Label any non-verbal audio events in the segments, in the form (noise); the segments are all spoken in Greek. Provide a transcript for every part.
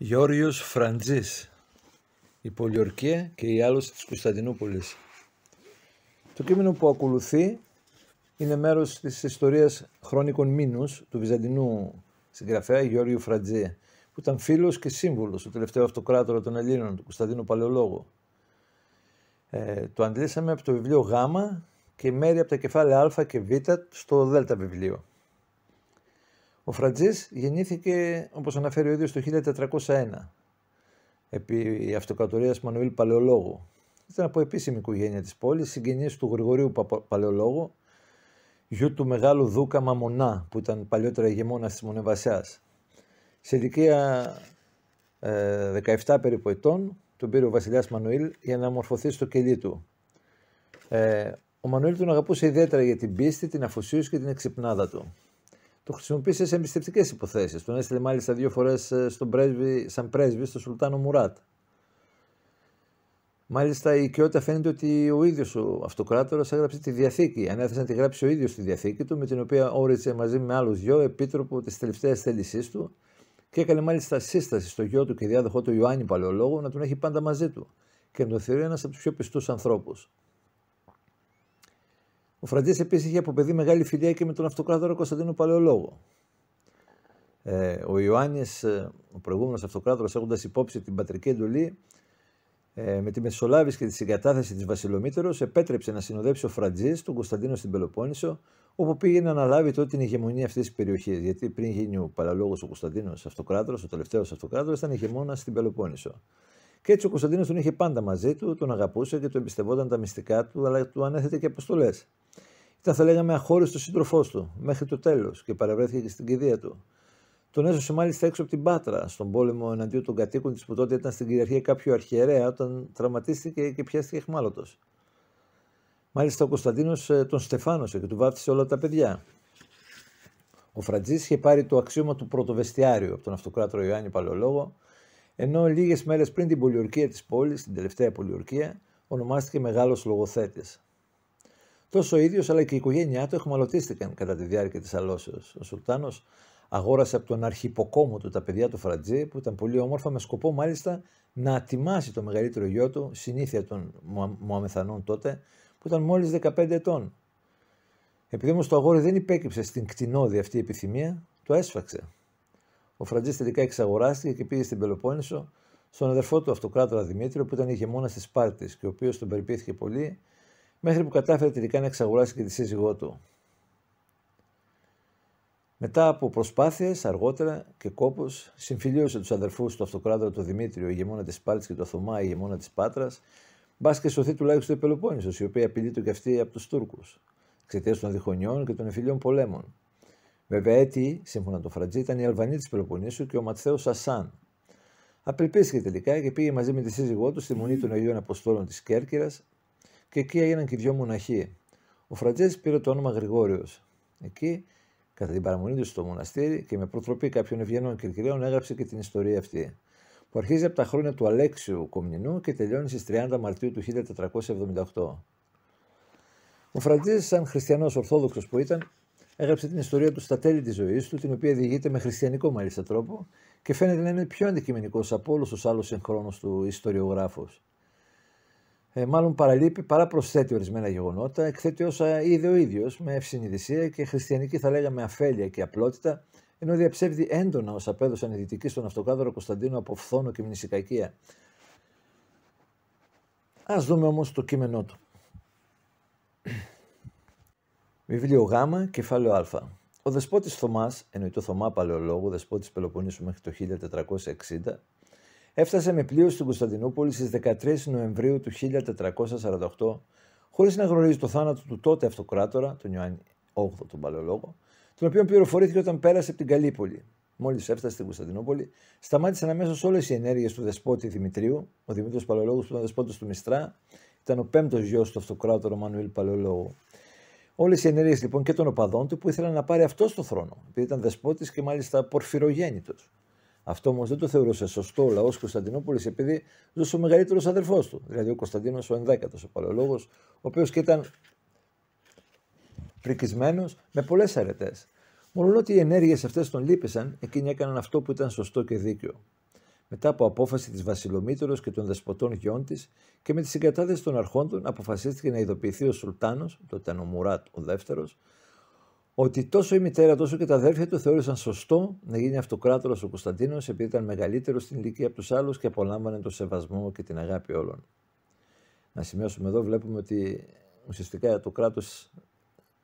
Γιώργιος Φραντζής, η Πολιορκία και η άλωση της Κωνσταντινούπολης. Το κείμενο που ακολουθεί είναι μέρος της ιστορίας χρόνικων μήνους του Βυζαντινού συγγραφέα Γιώργιου Φραντζή, που ήταν φίλος και σύμβουλος του τελευταίου αυτοκράτορα των Ελλήνων, του Κωνσταντίνου Παλαιολόγου. Ε, το αντλήσαμε από το βιβλίο Γ και μέρη από τα κεφάλαια Α και Β στο Δ βιβλίο. Ο Φραντζής γεννήθηκε, όπως αναφέρει ο ίδιος, το 1401, επί αυτοκρατορίας Μανουήλ Παλαιολόγου. Ήταν από επίσημη οικογένεια της πόλης, συγγενής του Γρηγορίου Παλαιολόγου, γιου του μεγάλου Δούκα Μαμονά, που ήταν παλιότερα ηγεμόνας της Μονεβασιάς. Σε ηλικία 17 ε, περίπου ετών, τον πήρε ο βασιλιάς Μανουήλ για να μορφωθεί στο κελί του. Ε, ο Μανουήλ τον αγαπούσε ιδιαίτερα για την πίστη, την αφοσίωση και την εξυπνάδα του το χρησιμοποίησε σε εμπιστευτικές υποθέσεις. Τον έστειλε μάλιστα δύο φορές ε, σαν πρέσβη στο Σουλτάνο Μουράτ. Μάλιστα η οικειότητα φαίνεται ότι ο ίδιος ο αυτοκράτορας έγραψε τη διαθήκη. Ανέθεσε να τη γράψει ο ίδιος τη διαθήκη του, με την οποία όρισε μαζί με άλλους δυο επίτροπο της τελευταίας θέλησής του και έκανε μάλιστα σύσταση στο γιο του και διάδοχό του Ιωάννη Παλαιολόγου να τον έχει πάντα μαζί του και να τον θεωρεί ένας από τους πιο πιστούς ανθρώπους. Ο Φραντζής επίσης είχε από παιδί μεγάλη φιλία και με τον αυτοκράτορα Κωνσταντίνο Παλαιολόγο. Ε, ο Ιωάννης, ε, ο προηγούμενος αυτοκράτορας, έχοντας υπόψη την πατρική εντολή, ε, με τη μεσολάβηση και τη συγκατάθεση της Βασιλομήτερο, επέτρεψε να συνοδεύσει ο Φραντζής τον Κωνσταντίνο στην Πελοπόννησο, όπου πήγε να αναλάβει τότε την ηγεμονία αυτής της περιοχής. Γιατί πριν γίνει ο Παλαιολόγος ο Κωνσταντίνος Αυτοκράτορας, ο τελευταίος Αυτοκράτορας, ήταν ηγεμόνα στην Πελοπόννησο. Και έτσι ο Κωνσταντίνος τον είχε πάντα μαζί του, τον αγαπούσε και τον εμπιστευόταν τα μυστικά του, αλλά του ανέθετε και αποστολές. Ήταν, θα λέγαμε, αχώριστος σύντροφός του μέχρι το τέλος και παρευρέθηκε και στην κηδεία του. Τον έσωσε μάλιστα έξω από την Πάτρα, στον πόλεμο εναντίον των κατοίκων της που τότε ήταν στην κυριαρχία κάποιου αρχιερέα, όταν τραυματίστηκε και πιάστηκε εχμάλωτος. Μάλιστα ο Κωνσταντίνος ε, τον στεφάνωσε και του βάφτισε όλα τα παιδιά. Ο Φραντζής είχε πάρει το αξίωμα του πρωτοβεστιάριου από τον αυτοκράτρο Ιωάννη Παλαιολόγο, ενώ λίγες μέρες πριν την πολιορκία της πόλης, την τελευταία πολιορκία, ονομάστηκε μεγάλος λογοθέτης. Τόσο ο ίδιος αλλά και η οικογένειά του εχμαλωτίστηκαν κατά τη διάρκεια της αλώσεως. Ο Σουλτάνος αγόρασε από τον αρχιποκόμο του τα παιδιά του Φρατζή που ήταν πολύ όμορφα με σκοπό μάλιστα να ατιμάσει το μεγαλύτερο γιο του, συνήθεια των Μωαμεθανών τότε, που ήταν μόλις 15 ετών. Επειδή όμως το αγόρι δεν υπέκυψε στην κτηνόδη αυτή η επιθυμία, το έσφαξε. Ο Φραντζής τελικά εξαγοράστηκε και πήγε στην Πελοπόννησο στον αδερφό του Αυτοκράτορα Δημήτριο που ήταν ηγεμόνα τη Πάρτη και ο οποίος τον περιποιήθηκε πολύ, μέχρι που κατάφερε τελικά να εξαγοράσει και τη σύζυγό του. Μετά από προσπάθειες, αργότερα και κόπος, συμφιλίωσε τους αδερφούς του Αυτοκράτορα του Δημήτριο, ηγεμόνα τη Πάρτη και του Αθωμά, ηγεμόνα της Πάτρας, μπας και σωθεί τουλάχιστον η Πελοπόννησος, η οποία απειλείται και αυτή από τους Τούρκους, εξαιτίας των διχονιών και των εμφυλίων πολέμων. Βέβαια, έτσι, σύμφωνα με τον Φραντζή, ήταν η Αλβανή τη Πελοπονίσου και ο Ματθαίος Ασάν. Απελπίστηκε τελικά και πήγε μαζί με τη σύζυγό του στη μονή των Αγίων Αποστόλων της Κέρκυρας και εκεί έγιναν και δυο μοναχοί. Ο Φραντζής πήρε το όνομα Γρηγόριος. Εκεί, κατά την παραμονή του στο μοναστήρι και με προτροπή κάποιων ευγενών κυρκυραίων, έγραψε και την ιστορία αυτή, που αρχίζει από τα χρόνια του Αλέξιου Κομνηνού και τελειώνει στις 30 Μαρτίου του 1478. Ο Φραντζής, σαν χριστιανός Ορθόδοξος που ήταν, έγραψε την ιστορία του στα τέλη της ζωής του, την οποία διηγείται με χριστιανικό μάλιστα τρόπο και φαίνεται να είναι πιο αντικειμενικός από όλους τους άλλους συγχρόνου του ιστοριογράφους. Ε, μάλλον παραλείπει παρά προσθέτει ορισμένα γεγονότα, εκθέτει όσα είδε ο ίδιος με ευσυνειδησία και χριστιανική θα λέγαμε αφέλεια και απλότητα, ενώ διαψεύδει έντονα όσα απέδωσαν οι δυτικοί στον αυτοκάδωρο Κωνσταντίνο από φθόνο και μνησικακία. Ας δούμε όμως το κείμενό του. Βιβλίο Γ, κεφάλαιο Α. Ο δεσπότης Θωμάς, εννοητό Θωμά Παλαιολόγου, δεσπότης Πελοποννήσου μέχρι το 1460, έφτασε με πλοίο στην Κωνσταντινούπολη στις 13 Νοεμβρίου του 1448, χωρίς να γνωρίζει το θάνατο του τότε αυτοκράτορα, τον Ιωάννη 8 τον Παλαιολόγο, τον οποίο πληροφορήθηκε όταν πέρασε από την Καλύπολη. Μόλις έφτασε στην Κωνσταντινούπολη, σταμάτησαν αμέσως όλες οι ενέργειες του δεσπότη Δημητρίου. Ο Δημήτρης Παλαιολόγος, που ήταν δεσπότης του Μιστρά, ήταν ο πέμπτος γιος του αυτοκράτορα Μανουήλ Παλαιολόγου. Όλες οι ενέργειες λοιπόν και των οπαδών του που ήθελαν να πάρει αυτό το θρόνο, επειδή ήταν δεσπότης και μάλιστα πορφυρογέννητος. Αυτό όμως δεν το θεωρούσε σωστό ο λαός Κωνσταντινούπολης, επειδή ζούσε ο μεγαλύτερος αδερφός του, δηλαδή ο Κωνσταντίνος ο Ενδέκατος, ο Παλαιολόγος, ο οποίος και ήταν πρικισμένος με πολλές αρετές. Μόνο ότι οι ενέργειες αυτές τον λείπησαν εκείνοι έκαναν αυτό που ήταν σωστό και δίκαιο μετά από απόφαση της Βασιλομήτωρος και των δεσποτών γιών της και με τη συγκατάθεση των αρχόντων, αποφασίστηκε να ειδοποιηθεί ο Σουλτάνος, τότε ήταν ο Μουράτ ο δεύτερος, ότι τόσο η μητέρα τόσο και τα αδέρφια του θεώρησαν σωστό να γίνει αυτοκράτορας ο Κωνσταντίνος επειδή ήταν μεγαλύτερος στην ηλικία από τους άλλους και απολάμβανε τον σεβασμό και την αγάπη όλων. Να σημειώσουμε εδώ, βλέπουμε ότι ουσιαστικά το κράτος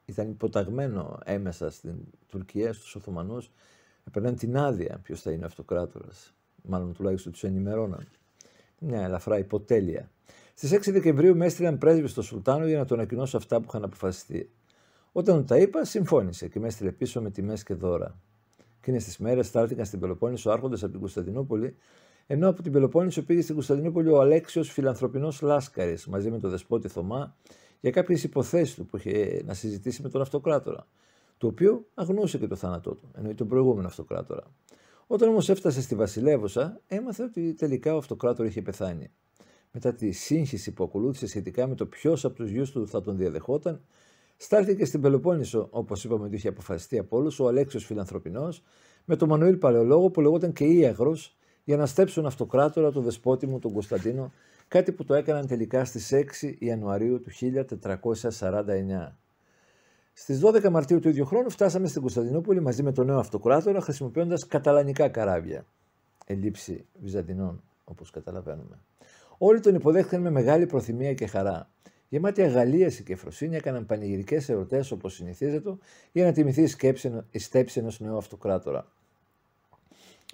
ήταν υποταγμένο έμεσα στην Τουρκία, στους Οθωμανούς. επέναν την άδεια ποιος θα είναι αυτοκράτορας μάλλον τουλάχιστον τους ενημερώναν. Μια ελαφρά υποτέλεια. Στις 6 Δεκεμβρίου με έστειλαν πρέσβη στο Σουλτάνο για να τον ανακοινώσω αυτά που είχαν αποφασιστεί. Όταν τα είπα, συμφώνησε και με έστειλε πίσω με τιμές και δώρα. Εκείνες τις μέρες στάλθηκαν στην Πελοπόννησο άρχοντας από την Κωνσταντινούπολη, ενώ από την Πελοπόννησο πήγε στην Κωνσταντινούπολη ο Αλέξιος Φιλανθρωπινός Λάσκαρης μαζί με τον δεσπότη Θωμά για κάποιες υποθέσεις του που είχε να συζητήσει με τον Αυτοκράτορα, το οποίο αγνούσε και το θάνατό του, ενώ τον προηγούμενο Αυτοκράτορα. Όταν όμως έφτασε στη βασιλεύουσα, έμαθε ότι τελικά ο αυτοκράτορ είχε πεθάνει. Μετά τη σύγχυση που ακολούθησε σχετικά με το ποιος από τους γιους του θα τον διαδεχόταν, στάλθηκε στην Πελοπόννησο, όπως είπαμε ότι είχε αποφασιστεί από όλους, ο Αλέξιος Φιλανθρωπινός, με τον Μανουήλ Παλαιολόγο που λεγόταν και Ήαγρο, για να στέψουν αυτοκράτορα τον δεσπότη μου τον Κωνσταντίνο, κάτι που το έκαναν τελικά στις 6 Ιανουαρίου του 1449. Στι 12 Μαρτίου του ίδιου χρόνου φτάσαμε στην Κωνσταντινούπολη μαζί με τον νέο αυτοκράτορα χρησιμοποιώντας καταλανικά καράβια. Ελλείψη Βυζαντινών, όπως καταλαβαίνουμε. Όλοι τον υποδέχτηκαν με μεγάλη προθυμία και χαρά. Γεμάτη αγαλίαση και φροσύνη έκαναν πανηγυρικές ερωτές όπως συνηθίζεται για να τιμηθεί η, η στέψη ενός νέου αυτοκράτορα.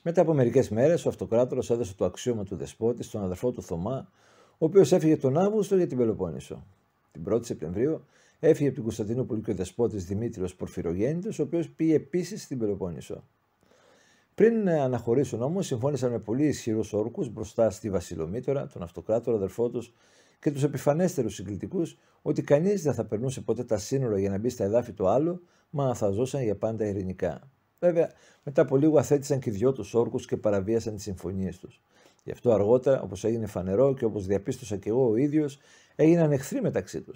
Μετά από μερικές μέρες, ο αυτοκράτορας έδωσε το αξίωμα του δεσπότη στον αδερφό του Θωμά, ο οποίος έφυγε τον Αύγουστο για την Πελοπόννησο. Την 1η Σεπτεμβρίου Έφυγε από την Κωνσταντινούπολη και ο δεσπότης Δημήτριος Πορφυρογέννητος, ο οποίος πήγε επίσης στην Πελοπόννησο. Πριν αναχωρήσουν όμως, συμφώνησαν με πολύ ισχυρούς όρκους μπροστά στη Βασιλομήτωρα, τον Αυτοκράτορα αδερφό τους και τους επιφανέστερους συγκλητικού, ότι κανείς δεν θα περνούσε ποτέ τα σύνορα για να μπει στα εδάφη του άλλου, μα θα ζούσαν για πάντα ειρηνικά. Βέβαια, μετά από λίγο αθέτησαν και δυο τους όρκους και παραβίασαν τις συμφωνίες τους. Γι' αυτό αργότερα, όπως έγινε φανερό και όπως διαπίστωσα και εγώ ο ίδιος, έγιναν εχθροί μεταξύ τους.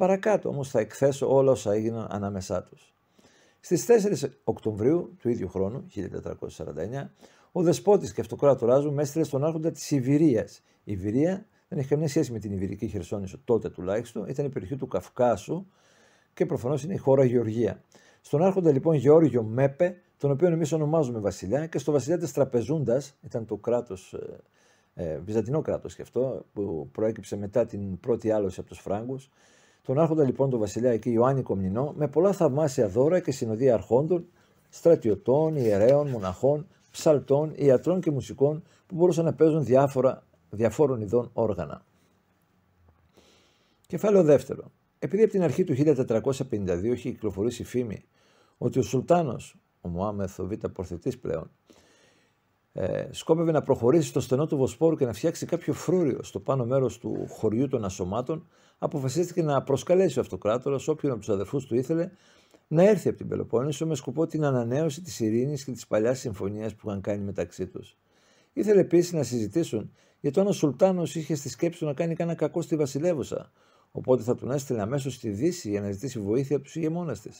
Παρακάτω όμως θα εκθέσω όλα όσα έγιναν ανάμεσά τους. Στις 4 Οκτωβρίου του ίδιου χρόνου, 1449, ο δεσπότης και αυτοκράτορας μου μέστρε στον άρχοντα της Ιβηρίας. Η Ιβηρία δεν είχε καμία σχέση με την Ιβυρική Χερσόνησο τότε τουλάχιστον, ήταν η περιοχή του Καυκάσου και προφανώς είναι η χώρα Γεωργία. Στον άρχοντα λοιπόν Γεώργιο Μέπε, τον οποίο εμείς ονομάζουμε βασιλιά, και στο βασιλιά της Τραπεζούντας, ήταν το κράτος, ε, ε, βυζαντινό κράτος και αυτό, που προέκυψε μετά την πρώτη άλωση από τους Φράγκους, τον άρχοντα λοιπόν τον βασιλιά εκεί Ιωάννη Κομνηνό με πολλά θαυμάσια δώρα και συνοδεία αρχόντων, στρατιωτών, ιερέων, μοναχών, ψαλτών, ιατρών και μουσικών που μπορούσαν να παίζουν διάφορα, διαφόρων ειδών όργανα. Κεφάλαιο δεύτερο. Επειδή από την αρχή του 1452 είχε κυκλοφορήσει φήμη ότι ο Σουλτάνος, ο Μωάμεθ ο Β' πλέον, ε, σκόπευε να προχωρήσει στο στενό του Βοσπόρου και να φτιάξει κάποιο φρούριο στο πάνω μέρος του χωριού των Ασωμάτων, αποφασίστηκε να προσκαλέσει ο Αυτοκράτορας όποιον από τους αδερφούς του ήθελε να έρθει από την Πελοπόννησο με σκοπό την ανανέωση της ειρήνης και της παλιάς συμφωνίας που είχαν κάνει μεταξύ τους. Ήθελε επίσης να συζητήσουν γιατί ο Σουλτάνος είχε στη σκέψη του να κάνει κανένα κακό στη βασιλεύουσα, οπότε θα τον έστειλε αμέσως στη Δύση για να ζητήσει βοήθεια από τους ηγεμόνες της.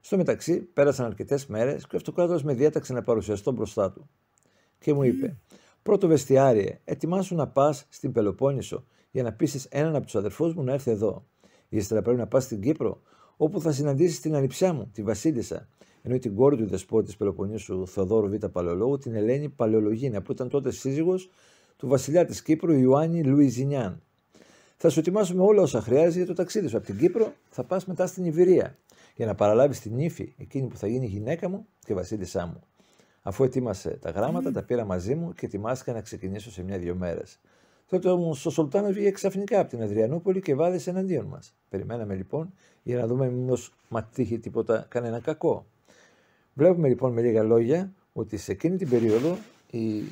Στο μεταξύ, πέρασαν αρκετές μέρες και ο Αυτοκράτορας με διέταξε να παρουσιαστώ μπροστά του και μου είπε: Πρώτο βεστιάριε, ετοιμάσου να πας στην Πελοπόννησο για να πείσει έναν από τους αδερφούς μου να έρθει εδώ. Ήστερα πρέπει να πας στην Κύπρο, όπου θα συναντήσεις την ανιψιά μου, τη Βασίλισσα, ενώ την κόρη του δεσπότη της Πελοποννήσου Θοδόρου Β. Παλαιολόγου, την Ελένη Παλαιολογίνα, που ήταν τότε σύζυγος του βασιλιά της Κύπρου Ιωάννη Λουιζινιάν. Θα σου ετοιμάσουμε όλα όσα χρειάζεται για το ταξίδι σου. Από την Κύπρο θα πας μετά στην Ιβυρία για να παραλάβεις την ύφη εκείνη που θα γίνει γυναίκα μου και βασίλισσά μου. Αφού ετοίμασε τα γράμματα, τα πήρα μαζί μου και ετοιμάστηκα να ξεκινήσω σε μια-δυο μέρες. Τότε όμω ο Σολτάνο βγήκε ξαφνικά από την Αδριανούπολη και βάδισε εναντίον μας. Περιμέναμε λοιπόν για να δούμε μήπως μα τύχει τίποτα, κανένα κακό. Βλέπουμε λοιπόν με λίγα λόγια ότι σε εκείνη την περίοδο η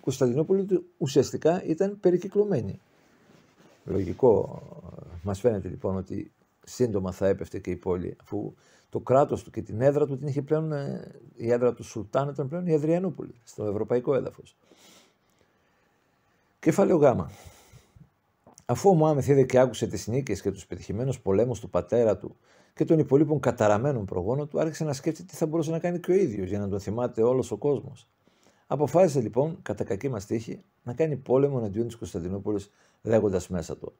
Κωνσταντινούπολη ουσιαστικά ήταν περικυκλωμένη. Λογικό ε, Μας φαίνεται λοιπόν ότι σύντομα θα έπεφτε και η πόλη αφού το κράτος του και την έδρα του την είχε πλέον, ε, η έδρα του Σουλτάν ήταν πλέον η Αδριανούπολη, στο ευρωπαϊκό έδαφος. Κεφάλαιο Γ. Αφού ο Μωάμεθ είδε και άκουσε τις νίκες και τους πετυχημένους πολέμους του πατέρα του και των υπολείπων καταραμένων προγόνων του, άρχισε να σκέφτεται τι θα μπορούσε να κάνει και ο ίδιος για να τον θυμάται όλος ο κόσμος. Αποφάσισε λοιπόν, κατά κακή μας τύχη, να κάνει πόλεμο εναντίον της Κωνσταντινούπολης, λέγοντας μέσα του.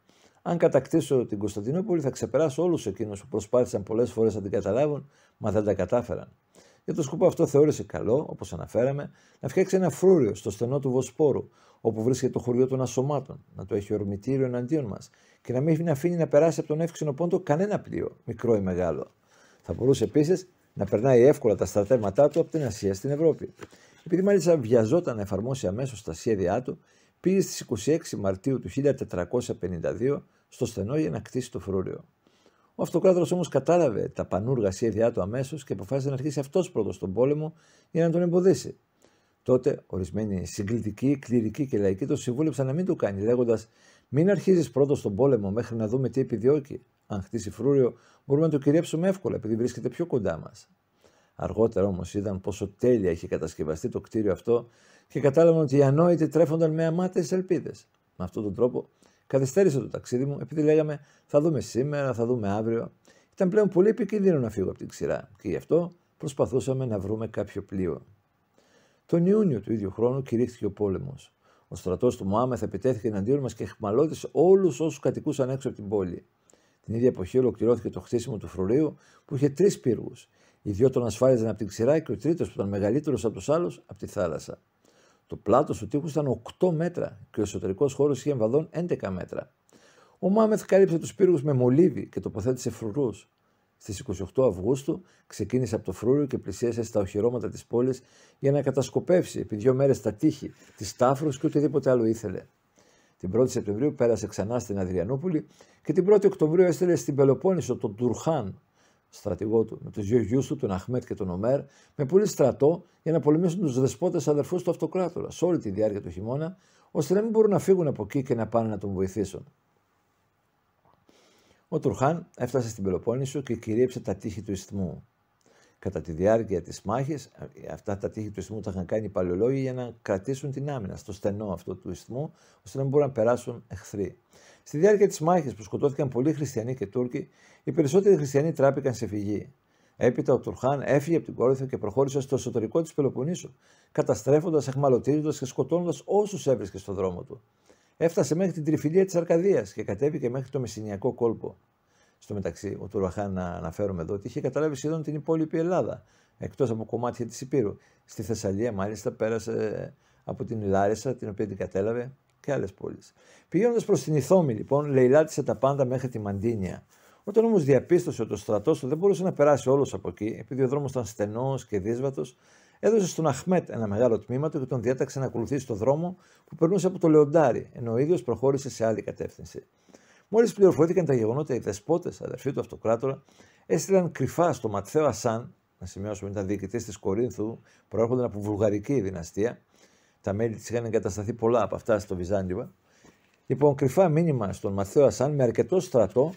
Αν κατακτήσω την Κωνσταντινούπολη, θα ξεπεράσω όλους εκείνους που προσπάθησαν πολλές φορές να την καταλάβουν, μα δεν τα κατάφεραν. Για τον σκοπό αυτό θεώρησε καλό, όπως αναφέραμε, να φτιάξει ένα φρούριο στο στενό του Βοσπόρου, όπου βρίσκεται το χωριό των Ασωμάτων, να το έχει ορμητήριο εναντίον μας και να μην αφήνει να περάσει από τον εύξηνο πόντο κανένα πλοίο, μικρό ή μεγάλο. Θα μπορούσε επίσης να περνάει εύκολα τα στρατεύματά του από την Ασία στην Ευρώπη. Επειδή μάλιστα βιαζόταν να εφαρμόσει αμέσως τα σχέδιά του, πήγε στις 26 Μαρτίου του 1452 στο στενό για να κτίσει το φρούριο. Ο αυτοκράτορας όμως κατάλαβε τα πανούργα σχέδιά του αμέσως και αποφάσισε να αρχίσει αυτός πρώτος τον πόλεμο για να τον εμποδίσει. Τότε ορισμένοι συγκλητικοί, κληρικοί και λαϊκοί τον συμβούλεψαν να μην το κάνει, λέγοντας: Μην αρχίζεις πρώτος τον πόλεμο μέχρι να δούμε τι επιδιώκει. Αν χτίσει φρούριο, μπορούμε να το κυριέψουμε εύκολα επειδή βρίσκεται πιο κοντά μας. Αργότερα όμως είδαν πόσο τέλεια είχε κατασκευαστεί το κτίριο αυτό και κατάλαβαν ότι οι ανόητοι τρέφονταν με αμάτες ελπίδες. Με αυτόν τον τρόπο καθυστέρησε το ταξίδι μου, επειδή λέγαμε θα δούμε σήμερα, θα δούμε αύριο. Ήταν πλέον πολύ επικίνδυνο να φύγω από την ξηρά και γι' αυτό προσπαθούσαμε να βρούμε κάποιο πλοίο. Τον Ιούνιο του ίδιου χρόνου κηρύχθηκε ο πόλεμος. Ο στρατός του Μωάμεθ επιτέθηκε εναντίον μας και χμαλώτησε όλους όσους κατοικούσαν έξω από την πόλη. Την ίδια εποχή ολοκληρώθηκε το χτίσιμο του φρουρίου που είχε τρεις πύργους. Οι δύο τον ασφάλιζαν από την ξηρά και ο τρίτος που ήταν μεγαλύτερος από τους άλλους από τη θάλασσα. Το πλάτος του τείχους ήταν 8 μέτρα και ο εσωτερικός χώρος είχε εμβαδόν 11 μέτρα. Ο Μάμεθ κάλυψε τους πύργους με μολύβι και τοποθέτησε φρουρούς. Στις 28 Αυγούστου ξεκίνησε από το φρούριο και πλησίασε στα οχυρώματα της πόλης για να κατασκοπεύσει επί δύο μέρες τα τείχη, τι τάφρου και οτιδήποτε άλλο ήθελε. Την 1η Σεπτεμβρίου πέρασε ξανά στην Αδριανούπολη και την 1η Οκτωβρίου έστειλε στην Πελοπόννησο τον Τουρχάν, στρατηγό του, με τους δύο γιους, του, τον Αχμέτ και τον Ομέρ, με πολύ στρατό για να πολεμήσουν τους δεσπότες αδερφούς του αυτοκράτορα σε όλη τη διάρκεια του χειμώνα, ώστε να μην μπορούν να φύγουν από εκεί και να πάνε να τον βοηθήσουν. Ο Τουρχάν έφτασε στην Πελοπόννησο και κυρίεψε τα τείχη του Ισθμού. Κατά τη διάρκεια της μάχης, ε, αυτά τα τείχη του Ισθμού τα είχαν κάνει οι παλαιολόγοι για να κρατήσουν την άμυνα στο στενό αυτό του Ισθμού, ώστε να μην μπορούν να περάσουν εχθροί. Στη διάρκεια της μάχης που σκοτώθηκαν πολλοί χριστιανοί και Τούρκοι, οι περισσότεροι χριστιανοί τράπηκαν σε φυγή. Έπειτα ο Τουρχάν έφυγε από την Κόρυθο και προχώρησε στο εσωτερικό της Πελοποννήσου, καταστρέφοντας, εχμαλωτίζοντας και σκοτώνοντας όσους έβρισκε στο δρόμο του. Έφτασε μέχρι την τριφυλία της Αρκαδίας και κατέβηκε μέχρι το Μεσσηνιακό κόλπο. Στο μεταξύ, ο Τουρχάν, να αναφέρουμε εδώ, ότι είχε καταλάβει σχεδόν την υπόλοιπη Ελλάδα, εκτός από κομμάτια της Υπήρου. Στη Θεσσαλία, μάλιστα, πέρασε από την Λάρισα, την οποία την κατέλαβε, και άλλες πόλεις. Πηγαίνοντας προς την Ιθόμη, λοιπόν, λαιλάτισε τα πάντα μέχρι τη Μαντίνια. Όταν όμως διαπίστωσε ότι ο στρατός του δεν μπορούσε να περάσει όλος από εκεί, επειδή ο δρόμος ήταν στενός και δύσβατος, έδωσε στον Αχμέτ ένα μεγάλο τμήμα του και τον διέταξε να ακολουθήσει το δρόμο που περνούσε από το Λεοντάρι, ενώ ο ίδιος προχώρησε σε άλλη κατεύθυνση. Μόλις πληροφορήθηκαν τα γεγονότα, οι δεσπότες, αδερφοί του Αυτοκράτορα, έστειλαν κρυφά στο Ματθαίο Ασάν, να σημειώσουμε ήταν διοικητής της Κορίνθου, προέρχονταν από βουλγαρική δυναστεία, τα μέλη της είχαν εγκατασταθεί πολλά από αυτά στο Βυζάντιο. Λοιπόν, κρυφά μήνυμα στον Μαθαίο Ασάν με αρκετό στρατό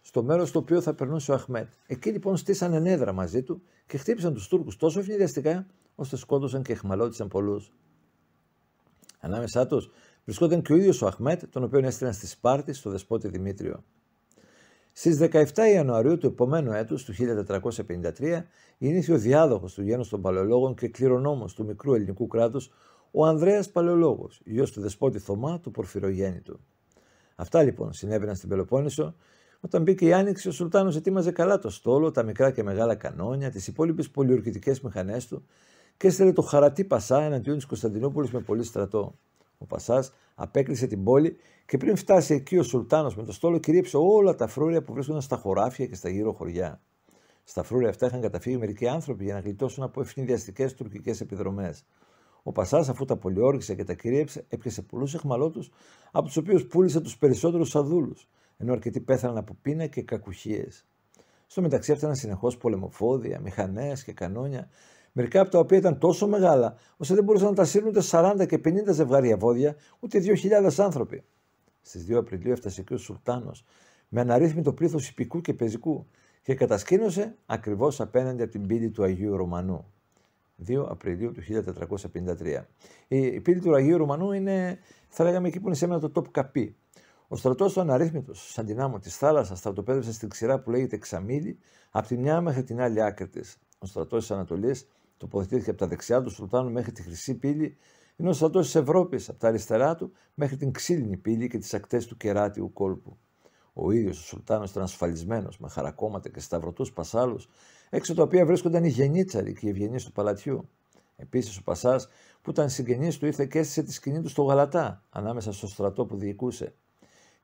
στο μέρο το οποίο θα περνούσε ο Αχμέτ. Εκεί λοιπόν στήσαν νέδρα μαζί του και χτύπησαν τους Τούρκους τόσο ευνηδιαστικά ώστε σκότωσαν και εχμαλώτησαν πολλούς. Ανάμεσά τους βρισκόταν και ο ίδιος ο Αχμέτ, τον οποίο έστειλαν στη Σπάρτη στο δεσπότη Δημήτριο. Στις 17 Ιανουαρίου του επόμενου έτους, του 1453, γεννήθηκε ο διάδοχος του γένους των Παλαιολόγων και κληρονόμος του μικρού ελληνικού κράτους, ο Ανδρέας Παλαιολόγος, γιος του δεσπότη Θωμά του Πορφυρογέννητου. Αυτά λοιπόν συνέβαιναν στην Πελοπόννησο. Όταν μπήκε η Άνοιξη, ο Σουλτάνος ετοίμαζε καλά το στόλο, τα μικρά και μεγάλα κανόνια, τις υπόλοιπες πολιορκητικές μηχανές του και έστελε το χαρατή Πασά εναντίον της Κωνσταντινούπολης με πολύ στρατό. Ο Πασάς απέκλεισε την πόλη και πριν φτάσει εκεί ο Σουλτάνος με το στόλο κυρίεψε όλα τα φρούρια που βρίσκονταν στα χωράφια και στα γύρω χωριά. Στα φρούρια αυτά είχαν καταφύγει μερικοί άνθρωποι για να γλιτώσουν από ευνηδιαστικές τουρκικές επιδρομές. Ο Πασάς, αφού τα πολιόργησε και τα κυρίεψε, έπιασε πολλούς εχμαλώτους, από τους οποίους πούλησε τους περισσότερους αδούλου, ενώ αρκετοί πέθαναν από πείνα και κακουχίες. Στο μεταξύ έφταναν συνεχώς πολεμοφόδια, μηχανές και κανόνια, μερικά από τα οποία ήταν τόσο μεγάλα, ώστε δεν μπορούσαν να τα σύρουν ούτε 40 και 50 ζευγάρια βόδια, ούτε 2.000 άνθρωποι. Στις 2 Απριλίου έφτασε και ο Σουλτάνος, με αναρρύθμιτο πλήθος υπηκού και πεζικού, και κατασκήνωσε ακριβώς απέναντι από την πύλη του Αγίου Ρωμανού. 2 Απριλίου του 1453. Η πύλη του Αγίου Ρουμανού είναι, θα λέγαμε, εκεί που είναι σήμερα το τόπο καπί. Ο στρατός του Αναρρύθμιτο, σαν την άμμο της θάλασσας, στρατοπέδευσε στην ξηρά που λέγεται Ξαμίλη, από τη μια μέχρι την άλλη άκρη της. Ο στρατός της Ανατολής τοποθετήθηκε από τα δεξιά του Σουλτάνου μέχρι τη Χρυσή Πύλη, ενώ ο στρατός της Ευρώπης από τα αριστερά του μέχρι την Ξύλινη Πύλη και τις ακτές του κεράτιου κόλπου. Ο ίδιος ο Σουλτάνος ήταν ασφαλισμένος με χαρακόμματα και σταυρωτούς πασάλους έξω τα οποία βρίσκονταν οι γεννήτσαροι και οι ευγενείς του παλατιού. Επίσης ο Πασάς, που ήταν συγγενής του, ήρθε και έστησε τη σκηνή του στο Γαλατά, ανάμεσα στο στρατό που διοικούσε.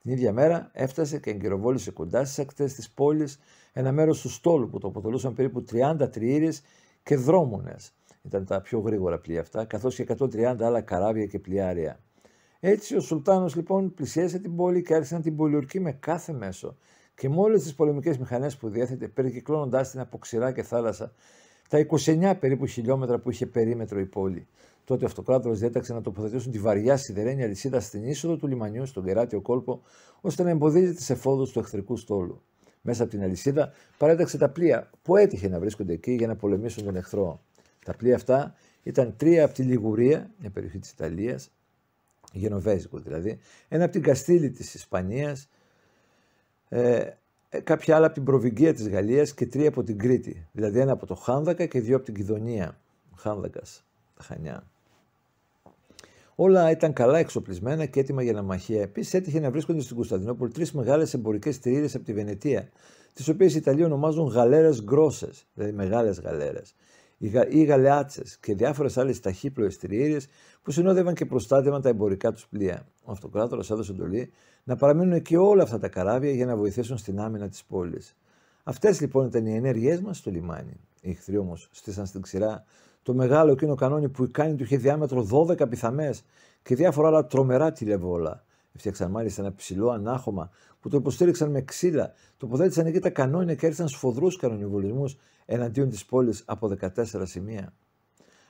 Την ίδια μέρα έφτασε και εγκυροβόλησε κοντά στις ακτές της πόλης ένα μέρος του στόλου που το αποτελούσαν περίπου 30 τριήρες και δρόμονες. Ήταν τα πιο γρήγορα πλοία αυτά, καθώς και 130 άλλα καράβια και πλοιάρια. Έτσι ο Σουλτάνος, λοιπόν πλησίασε την πόλη και άρχισε να την πολιορκεί με κάθε μέσο και με όλες τις πολεμικές μηχανές που διέθετε, περικυκλώνοντάς την από ξηρά και θάλασσα, τα 29 περίπου χιλιόμετρα που είχε περίμετρο η πόλη. Τότε ο αυτοκράτορας διέταξε να τοποθετήσουν τη βαριά σιδερένια λυσίδα στην είσοδο του λιμανιού, στον Κεράτιο κόλπο, ώστε να εμποδίζει τις εφόδους του εχθρικού στόλου. Μέσα από την αλυσίδα παρέταξε τα πλοία που έτυχε να βρίσκονται εκεί για να πολεμήσουν τον εχθρό. Τα πλοία αυτά ήταν τρία από τη Λιγουρία, μια περιοχή της Ιταλίας, γενοβέζικο δηλαδή, ένα από την Καστήλη της Ισπανίας, ε, ε, κάποια άλλα από την Προβυγγία της Γαλλίας και τρία από την Κρήτη. Δηλαδή ένα από το Χάνδακα και δύο από την Κιδωνία. Χάνδακας, τα Χανιά. Όλα ήταν καλά εξοπλισμένα και έτοιμα για να μαχία. Επίσης, έτυχε να βρίσκονται στην Κωνσταντινόπολη τρεις μεγάλες εμπορικές τριήρες από τη Βενετία, τις οποίες οι Ιταλοί ονομάζουν γαλέρες γκρόσες, δηλαδή μεγάλες γαλέρες οι γαλεάτσε και διάφορες άλλες ταχύπλοε τριέρειε που συνόδευαν και προστάτευαν τα εμπορικά τους πλοία. Ο Αυτοκράτορας έδωσε εντολή να παραμείνουν εκεί όλα αυτά τα καράβια για να βοηθήσουν στην άμυνα της πόλης. Αυτές λοιπόν ήταν οι ενέργειές μας στο λιμάνι. Οι εχθροί όμως στήσαν στην ξηρά το μεγάλο εκείνο κανόνι που η κάνει του είχε διάμετρο 12 πιθαμές και διάφορα άλλα τρομερά τηλεβόλα. Φτιάξαν μάλιστα ένα ψηλό ανάχωμα που το υποστήριξαν με ξύλα, τοποθέτησαν εκεί τα κανόνια και έριξαν σφοδρούς κανονιοβολισμού εναντίον της πόλης από 14 σημεία.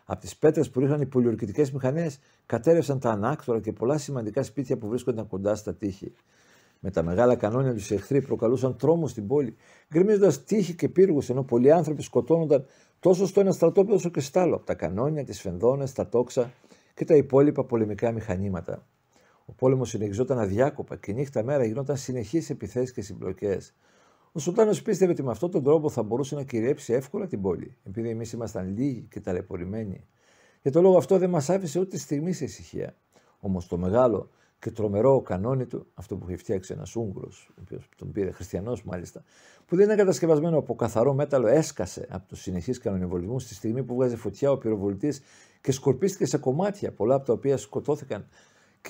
Από τις πέτρες που ρίχναν οι πολιορκητικές μηχανές, κατέρευσαν τα ανάκτορα και πολλά σημαντικά σπίτια που βρίσκονταν κοντά στα τείχη. Με τα μεγάλα κανόνια τους οι εχθροί προκαλούσαν τρόμο στην πόλη, γκρεμίζοντας τείχη και πύργους, ενώ πολλοί άνθρωποι σκοτώνονταν τόσο στο ένα στρατόπεδο όσο και από τα κανόνια, τις φενδόνες, τα τόξα και τα υπόλοιπα πολεμικά μηχανήματα. Ο πόλεμος συνεχιζόταν αδιάκοπα και νύχτα μέρα γινόταν συνεχείς επιθέσεις και συμπλοκές. Ο Σουλτάνος πίστευε ότι με αυτόν τον τρόπο θα μπορούσε να κυριέψει εύκολα την πόλη, επειδή εμείς ήμασταν λίγοι και ταλαιπωρημένοι. Για το λόγο αυτό δεν μας άφησε ούτε στιγμή σε ησυχία. Όμως το μεγάλο και τρομερό κανόνι του, αυτό που είχε φτιάξει ένας Ούγγρος, ο οποίος τον πήρε χριστιανός μάλιστα, που δεν είναι κατασκευασμένο από καθαρό μέταλλο, έσκασε από τους συνεχείς κανονιβολισμούς στη στιγμή που βγάζει φωτιά ο πυροβολητής και σκορπίστηκε σε κομμάτια, πολλά από τα οποία σκοτώθηκαν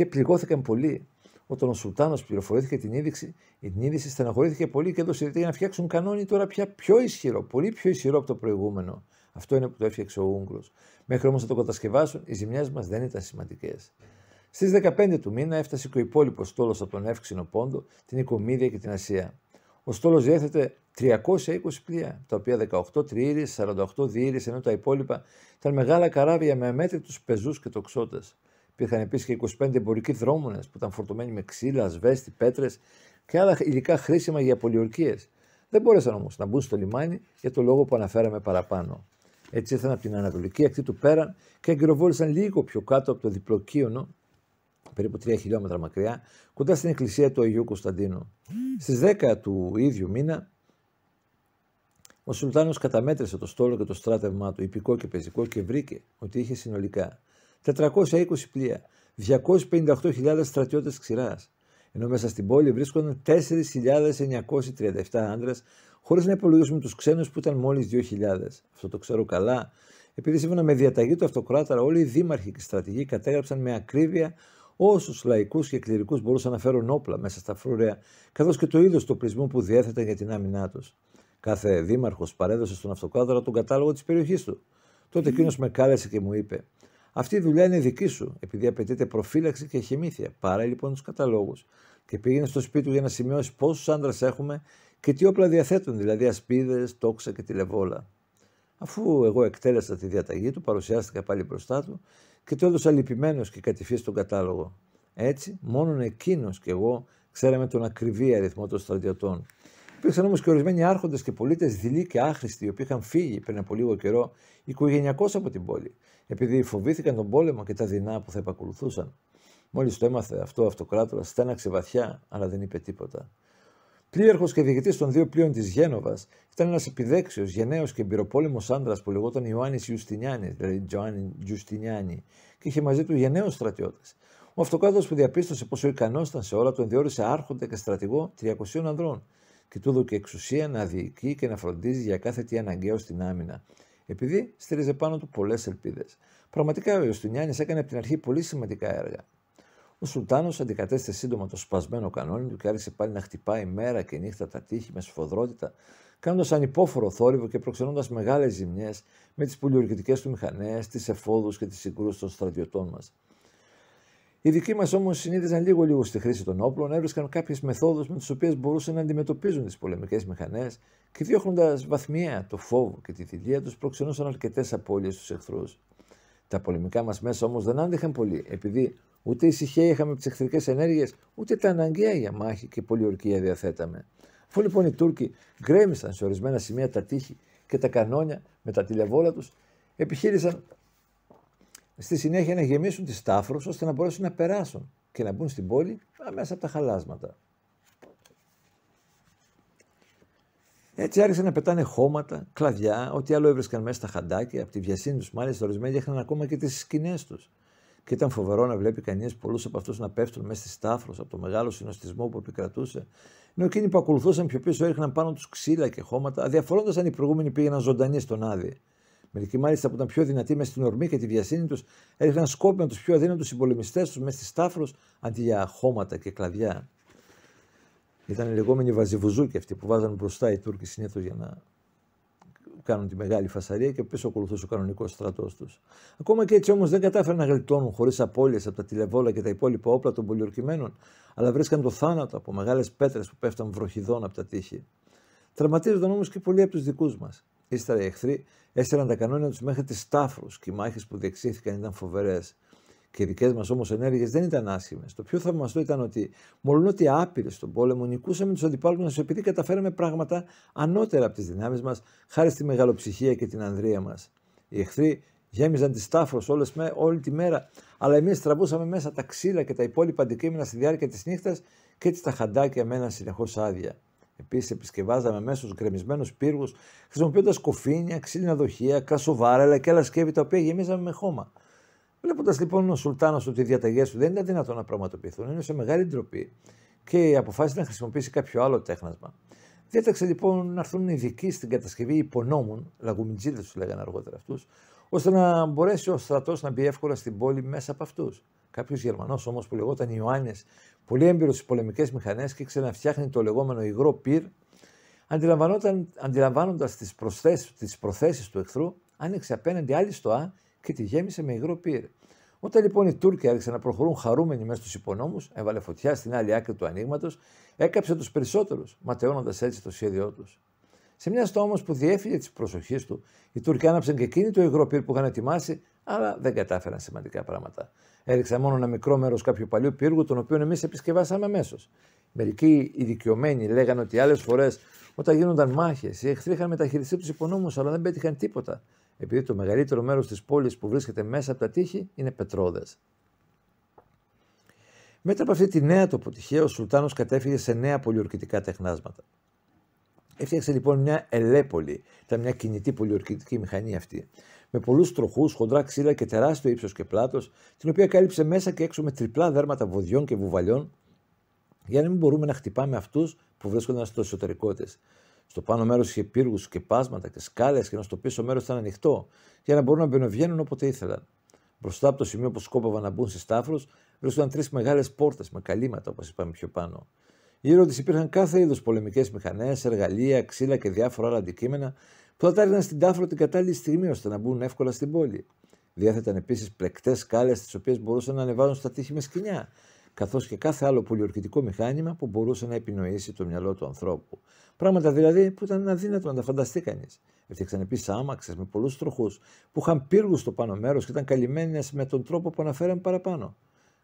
και πληγώθηκαν πολύ. Όταν ο Σουλτάνος πληροφορήθηκε την είδηση, η την είδηση στεναχωρήθηκε πολύ και έδωσε ιδέα να φτιάξουν κανόνι τώρα πια πιο ισχυρό, πολύ πιο ισχυρό από το προηγούμενο. Αυτό είναι που το έφτιαξε ο Ούγγρος. Μέχρι όμως να το κατασκευάσουν, οι ζημιές μας δεν ήταν σημαντικές. Στις 15 του μήνα έφτασε και ο υπόλοιπος στόλος από τον Εύξηνο Πόντο, την Οικομίδια και την Ασία. Ο στόλος διέθετε 320 πλοία, τα οποία 18 τριήρε, 48 διήρε, ενώ τα υπόλοιπα ήταν μεγάλα καράβια με αμέτρητους πεζούς και τοξότες. Υπήρχαν επίσης και 25 εμπορικοί δρόμονες που ήταν φορτωμένοι με ξύλα, ασβέστη, πέτρες και άλλα υλικά χρήσιμα για πολιορκίες. Δεν μπόρεσαν όμως να μπουν στο λιμάνι για το λόγο που αναφέραμε παραπάνω. Έτσι ήρθαν από την ανατολική ακτή του πέραν και εγκυροβόλησαν λίγο πιο κάτω από το Διπλοκίωνο, περίπου 3 χιλιόμετρα μακριά, κοντά στην εκκλησία του Αγίου Κωνσταντίνου. Στις 10 του ίδιου μήνα, ο Σουλτάνος καταμέτρησε το στόλο και το στράτευμά του, υπηκό και πεζικό, και βρήκε ότι είχε συνολικά 420 πλοία, 258.000 στρατιώτες ξηράς, ενώ μέσα στην πόλη βρίσκονταν 4.937 άντρες, χωρίς να υπολογίσουμε τους ξένους που ήταν μόλις 2.000. Αυτό το ξέρω καλά, επειδή σύμφωνα με διαταγή του αυτοκράταρα όλοι οι δήμαρχοι και στρατηγοί κατέγραψαν με ακρίβεια όσους λαϊκούς και κληρικούς μπορούσαν να φέρουν όπλα μέσα στα φρούρια, καθώς και το είδος του πλεισμού που διέθεταν για την άμυνά τους. Κάθε δήμαρχος παρέδωσε στον αυτοκράτορα τον κατάλογο της περιοχής του. Τότε εκείνος με κάλεσε και μου είπε: αυτή η δουλειά είναι δική σου, επειδή απαιτείται προφύλαξη και χημήθεια. Πάρε λοιπόν τους καταλόγους και πήγαινε στο σπίτι του για να σημειώσει πόσους άντρες έχουμε και τι όπλα διαθέτουν, δηλαδή ασπίδες, τόξα και τηλεβόλα. Αφού εγώ εκτέλεσα τη διαταγή του, παρουσιάστηκα πάλι μπροστά του και το έδωσα λυπημένος και κατηφή στον κατάλογο. Έτσι, μόνον εκείνος και εγώ ξέραμε τον ακριβή αριθμό των στρατιωτών. Υπήρξαν όμως και ορισμένοι άρχοντες και πολίτες δειλοί και άχρηστοι, οι οποίοι είχαν φύγει πριν από λίγο καιρό οικογενειακώς από την πόλη επειδή φοβήθηκαν τον πόλεμο και τα δεινά που θα επακολουθούσαν. Μόλις το έμαθε αυτό ο αυτοκράτορας, στέναξε βαθιά, αλλά δεν είπε τίποτα. Πλήρχο και διοικητής των δύο πλοίων της Γένοβας ήταν ένας επιδέξιος, γενναίος και εμπειροπόλεμος άντρας που λεγόταν Ιωάννης Ιουστινιάνης, δηλαδή Τζοάνι Ιουστινιάνη, και είχε μαζί του γενναίους στρατιώτες. Ο αυτοκράτορας που διαπίστωσε πόσο ικανός ήταν σε όλα τον διόρισε άρχοντα και στρατηγό 300 ανδρών και του έδωκε εξουσία να διοικεί και να φροντίζει για κάθε τι αναγκαίο στην άμυνα επειδή στήριζε πάνω του πολλές ελπίδες. Πραγματικά ο Ιωστινιάνης έκανε από την αρχή πολύ σημαντικά έργα. Ο Σουλτάνος αντικατέστησε σύντομα το σπασμένο κανόνι του και άρχισε πάλι να χτυπάει μέρα και νύχτα τα τείχη με σφοδρότητα, κάνοντας ανυπόφορο θόρυβο και προξενώντας μεγάλες ζημιές με τις πολιορκητικέ του μηχανές, τις εφόδους και τις συγκρούσεις των στρατιωτών μας. Οι δικοί μας όμως συνειδησαν λίγο λίγο στη χρήση των όπλων, έβρισκαν κάποιες μεθόδους με τις οποίες μπορούσαν να αντιμετωπίζουν τις πολεμικές μηχανές και διώχνοντας βαθμία το φόβο και τη θηλία τους, προξενούσαν αρκετές απώλειες στους εχθρούς. Τα πολεμικά μας μέσα όμως δεν άντεχαν πολύ, επειδή ούτε ησυχία είχαμε από τι εχθρικέ ενέργειες, ούτε τα αναγκαία για μάχη και πολιορκία διαθέταμε. Αφού λοιπόν οι Τούρκοι γκρέμισαν σε ορισμένα σημεία τα τείχη και τα κανόνια με τα τηλεβόλα τους, επιχείρησαν στη συνέχεια να γεμίσουν τη Στάφρος ώστε να μπορέσουν να περάσουν και να μπουν στην πόλη μέσα από τα χαλάσματα. Έτσι άρχισαν να πετάνε χώματα, κλαδιά, ό,τι άλλο έβρισκαν μέσα στα χαντάκια. Από τη βιασύνη τους, μάλιστα, ορισμένοι είχαν ακόμα και τις σκηνές τους. Και ήταν φοβερό να βλέπει κανείς πολλούς από αυτούς να πέφτουν μέσα στη στάφρο από το μεγάλο συνοστισμό που επικρατούσε. Ενώ εκείνοι που ακολουθούσαν πιο πίσω έριχναν πάνω τους ξύλα και χώματα, αδιαφορώντας αν οι προηγούμενοι πήγαιναν ζωντανοί στον άδειο. Μερικοί μάλιστα που ήταν πιο δυνατοί μες στην ορμή και τη βιασύνη τους έριχναν σκόπιμα τους πιο αδύνατους συμπολεμιστές τους μες στις στάφρους αντί για χώματα και κλαδιά. Ήταν οι λεγόμενοι βαζιβουζούκοι αυτοί που βάζαν μπροστά οι Τούρκοι συνήθως για να κάνουν τη μεγάλη φασαρία και πίσω ακολουθούσε ο κανονικός στρατός τους. Ακόμα και έτσι όμως δεν κατάφεραν να γλιτώνουν χωρίς απώλειες από τα τηλεβόλα και τα υπόλοιπα όπλα των πολιορκημένων, αλλά βρίσκαν το θάνατο από μεγάλες πέτρες που πέφταν βροχιδών από τα τείχη. Τραυματίζονταν όμως και πολλοί από τους δικούς μας. Ύστερα οι εχθροί έστειλαν τα κανόνια τους μέχρι τις τάφρου και οι μάχες που διεξήχθηκαν ήταν φοβερές. Και οι δικές μας όμως ενέργειες δεν ήταν άσχημες. Το πιο θαυμαστό ήταν ότι, μόλον ότι άπειρες στον πόλεμο, νικούσαμε τους αντιπάλους μας επειδή καταφέραμε πράγματα ανώτερα από τις δυνάμεις μας, χάρη στη μεγαλοψυχία και την ανδρεία μας. Οι εχθροί γέμιζαν τη τάφρο όλη τη μέρα, αλλά εμείς τραβούσαμε μέσα τα ξύλα και τα υπόλοιπα αντικείμενα στη διάρκεια της νύχτας και έτσι τα χαντάκια μένα συνεχώς άδεια. Επίσης, επισκευάζαμε μέσω γκρεμισμένους πύργους, χρησιμοποιώντας κοφίνια, ξύλινα δοχεία, κασοβάρα αλλά και άλλα σκεύη τα οποία γεμίζαμε με χώμα. Βλέποντας λοιπόν ο Σουλτάνος ότι οι διαταγές του δεν ήταν δυνατόν να πραγματοποιηθούν, είναι σε μεγάλη ντροπή και αποφάσισε να χρησιμοποιήσει κάποιο άλλο τέχνασμα. Διέταξε λοιπόν να έρθουν ειδικοί στην κατασκευή υπονόμων, λαγουμιτζίδες τους λέγανε αργότερα αυτούς, ώστε να μπορέσει ο στρατός να μπει εύκολα στην πόλη μέσα από αυτούς. Κάποιος Γερμανός όμως που λεγόταν Ιωάννης, πολύ έμπειρος στις πολεμικές μηχανές και ήξερε να φτιάχνει το λεγόμενο υγρό πυρ, αντιλαμβάνοντας τις τις προθέσεις του εχθρού, άνοιξε απέναντι άλλη στοά και τη γέμισε με υγρό πυρ. Όταν λοιπόν οι Τούρκοι άρχισαν να προχωρούν χαρούμενοι μέσα στους υπονόμους, έβαλε φωτιά στην άλλη άκρη του ανοίγματος, έκαψε τους περισσότερους, ματαιώνοντας έτσι το σχέδιό τους. Σε μια στόμα που διέφυγε της προσοχής του, οι Τούρκοι άναψαν και εκείνοι το υγρό πυρ που είχαν ετοιμάσει, αλλά δεν κατάφεραν σημαντικά πράγματα. Έδειξα μόνο ένα μικρό μέρος κάποιου παλιού πύργου, τον οποίο εμείς επισκευάσαμε αμέσως. Μερικοί ειδικιωμένοι λέγανε ότι άλλες φορές όταν γίνονταν μάχες, οι εχθροί είχαν μεταχειριστεί τους υπονόμους, αλλά δεν πέτυχαν τίποτα. Επειδή το μεγαλύτερο μέρος της πόλης που βρίσκεται μέσα από τα τείχη είναι πετρόδες. Μετά από αυτή τη νέα τοποτυχία, ο Σουλτάνος κατέφυγε σε νέα πολιορκητικά τεχνάσματα. Έφτιαξε λοιπόν μια ελέπολη, ήταν μια κινητή πολιορκητική μηχανή αυτή, με πολλούς τροχούς, χοντρά ξύλα και τεράστιο ύψος και πλάτος, την οποία κάλυψε μέσα και έξω με τριπλά δέρματα βοδιών και βουβαλιών, για να μην μπορούμε να χτυπάμε αυτούς που βρίσκονταν στο εσωτερικό της. Στο πάνω μέρος είχε πύργους και πάσματα και σκάλες, και ενώ στο πίσω μέρος ήταν ανοιχτό, για να μπορούν να μπαινοβγαίνουν όποτε ήθελαν. Μπροστά από το σημείο που σκόπευαν να μπουν στι στάφρους, βρίσκονταν τρεις μεγάλες πόρτες με καλύματα, όπως είπαμε πιο πάνω. Γύρω τη υπήρχαν κάθε είδους πολεμικές μηχανές, εργαλεία, ξύλα και διάφορα άλλα αντικείμενα που θα τάριναν στην τάφρο την κατάλληλη στιγμή ώστε να μπουν εύκολα στην πόλη. Διέθεταν επίσης πλεκτές κάλε τις οποίες μπορούσαν να ανεβάζουν στα τείχη με σκηνιά, καθώς και κάθε άλλο πολιορκητικό μηχάνημα που μπορούσε να επινοήσει το μυαλό του ανθρώπου. Πράγματα δηλαδή που ήταν αδύνατο να τα φανταστεί κανείς. Έφτιαξαν επίσης άμαξες με πολλούς τροχούς που είχαν πύργους στο πάνω μέρος και ήταν καλυμμένες με τον τρόπο που αναφέραμε παραπάνω.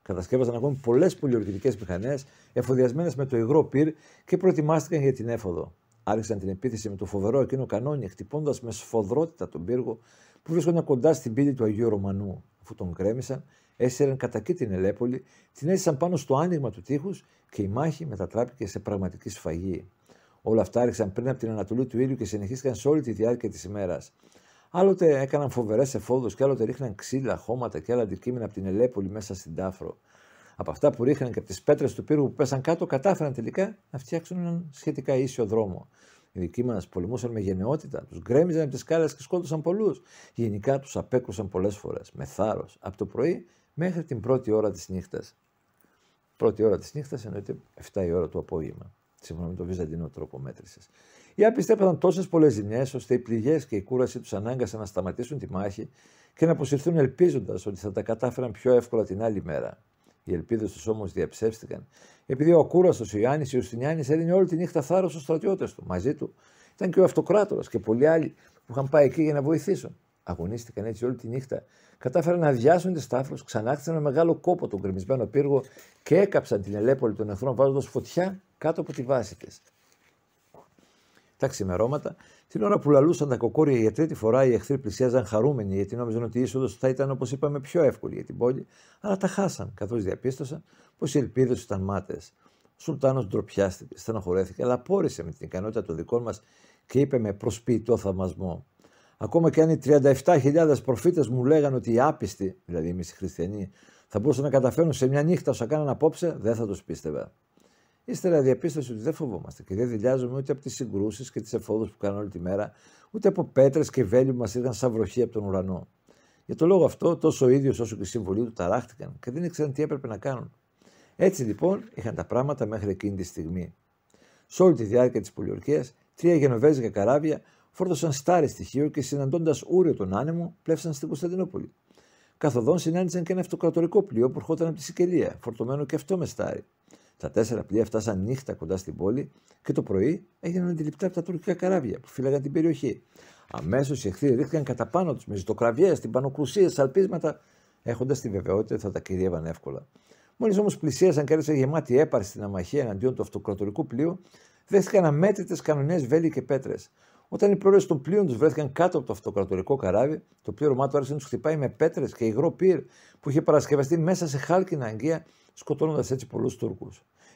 Κατασκεύασαν ακόμη πολλές πολιορκητικέ μηχανές εφοδιασμένες με το υγρό πυρ και προετοιμάστηκαν για την έφοδο. Άρχισαν την επίθεση με το φοβερό εκείνο κανόνι, χτυπώντας με σφοδρότητα τον πύργο που βρίσκονταν κοντά στην πύλη του Αγίου Ρωμανού. Αφού τον κρέμισαν, έσυραν κατά την Ελέπολη, την έζησαν πάνω στο άνοιγμα του τείχους και η μάχη μετατράπηκε σε πραγματική σφαγή. Όλα αυτά άρχισαν πριν από την Ανατολή του ήλιου και συνεχίστηκαν σε όλη τη διάρκεια της ημέρας. Άλλοτε έκαναν φοβερές εφόδους και άλλοτε ρίχναν ξύλα, χώματα και άλλα αντικείμενα από την Ελέπολη μέσα στην Τάφρο. Από αυτά που ρίχναν και από τις πέτρες του πύργου που πέσαν κάτω, κατάφεραν τελικά να φτιάξουν έναν σχετικά ίσιο δρόμο. Οι δικοί μας πολεμούσαν με γενναιότητα, τους γκρέμιζαν από τις κάλε και σκότωσαν πολλούς. Γενικά τους απέκρουσαν πολλές φορές, με θάρρος, από το πρωί μέχρι την πρώτη ώρα της νύχτας. Πρώτη ώρα της νύχτας εννοείται 7 η ώρα το απόγευμα, σύμφωνα με το Βυζαντινό τρόπο μέτρησης. Οι άπιστοι έπαθαν τόσες πολλές ζημιές, ώστε οι πληγές και η κούραση τους ανάγκασαν να σταματήσουν τη μάχη και να αποσυρθούν ελπίζοντας ότι θα τα κατάφεραν πιο εύκολα την άλλη μέρα. Οι ελπίδες τους όμως διαψεύστηκαν, επειδή ο ακούραστο Ιωάννη Ιωστινιάννη έδινε όλη τη νύχτα θάρρος στους στρατιώτες του. Μαζί του ήταν και ο Αυτοκράτορας και πολλοί άλλοι που είχαν πάει εκεί για να βοηθήσουν. Αγωνίστηκαν έτσι όλη τη νύχτα. Κατάφεραν να αδειάσουν τις τάφρου, ξανάκτησαν με μεγάλο κόπο τον κρεμισμένο πύργο και έκαψαν την ελέπολη των εχθρών βάζοντας φωτιά κάτω από τη βάση τα ξημερώματα, την ώρα που λαλούσαν τα κοκόρια για τρίτη φορά, οι εχθροί πλησίαζαν χαρούμενοι γιατί νόμιζαν ότι η είσοδος θα ήταν όπως είπαμε πιο εύκολη για την πόλη, αλλά τα χάσαν καθώς διαπίστωσαν πως οι ελπίδες ήταν μάταιες. Ο Σουλτάνος ντροπιάστηκε, στενοχωρέθηκε, αλλά πόρισε με την ικανότητα των δικών μας και είπε με προσποιητό θαυμασμό. Ακόμα και αν οι 37.000 προφήτες μου λέγαν ότι οι άπιστοι, δηλαδή εμείς οι χριστιανοί, θα μπορούσαν να καταφέρουν σε μια νύχτα όσα κάναν απόψε, δεν θα τους πίστευα. Ύστερα διαπίστωσε ότι δεν φοβόμαστε και δεν δηλιάζομαι ούτε από τις συγκρούσεις και τις εφόδους που κάνουν όλη τη μέρα, ούτε από πέτρες και βέλη που μας ήρθαν σαν βροχή από τον ουρανό. Για τον λόγο αυτό, τόσο ο ίδιος όσο και οι σύμβολοι του ταράχτηκαν και δεν ήξεραν τι έπρεπε να κάνουν. Έτσι λοιπόν είχαν τα πράγματα μέχρι εκείνη τη στιγμή. Σε όλη τη διάρκεια της πολιορκίας, τρία γενοβέζικα καράβια φόρτωσαν στάρι στοιχείο και συναντώντας ούριο τον άνεμο, πλέψαν στην Κωνσταντινούπολη. Καθοδόν συνάντησαν και ένα αυτοκρατορικό πλοίο που ερχόταν από τη Σικελία, φορτωμένο και αυτό με στάρι. Τα τέσσερα πλοία φτάσαν νύχτα κοντά στην πόλη και το πρωί έγιναν αντιληπτά από τα τουρκικά καράβια που φύλαγαν την περιοχή. Αμέσως οι εχθροί ρίχτηκαν κατά πάνω τους με ζητοκραυγέ, πανοκρουσία, σαλπίσματα, έχοντας τη βεβαιότητα ότι θα τα κυρίευαν εύκολα. Μόλις όμως πλησίασαν και έρθαν γεμάτη έπαρση στην αμαχία εναντίον του αυτοκρατορικού πλοίου, δέχτηκαν αμέτρητες κανονιές, βέλη και πέτρες. Όταν οι πρόεδρε των πλοίων τους βρέθηκαν κάτω από το αυτοκρατορικό καράβι, το πλήρωμά του άρχισε να τους χτυπάει με πέτρες και υγρό πυρ που είχε παρασκευαστεί μέσα σε χάλκινα αγκία σκοτώνοντας έτσι πολλούς Τούρκους.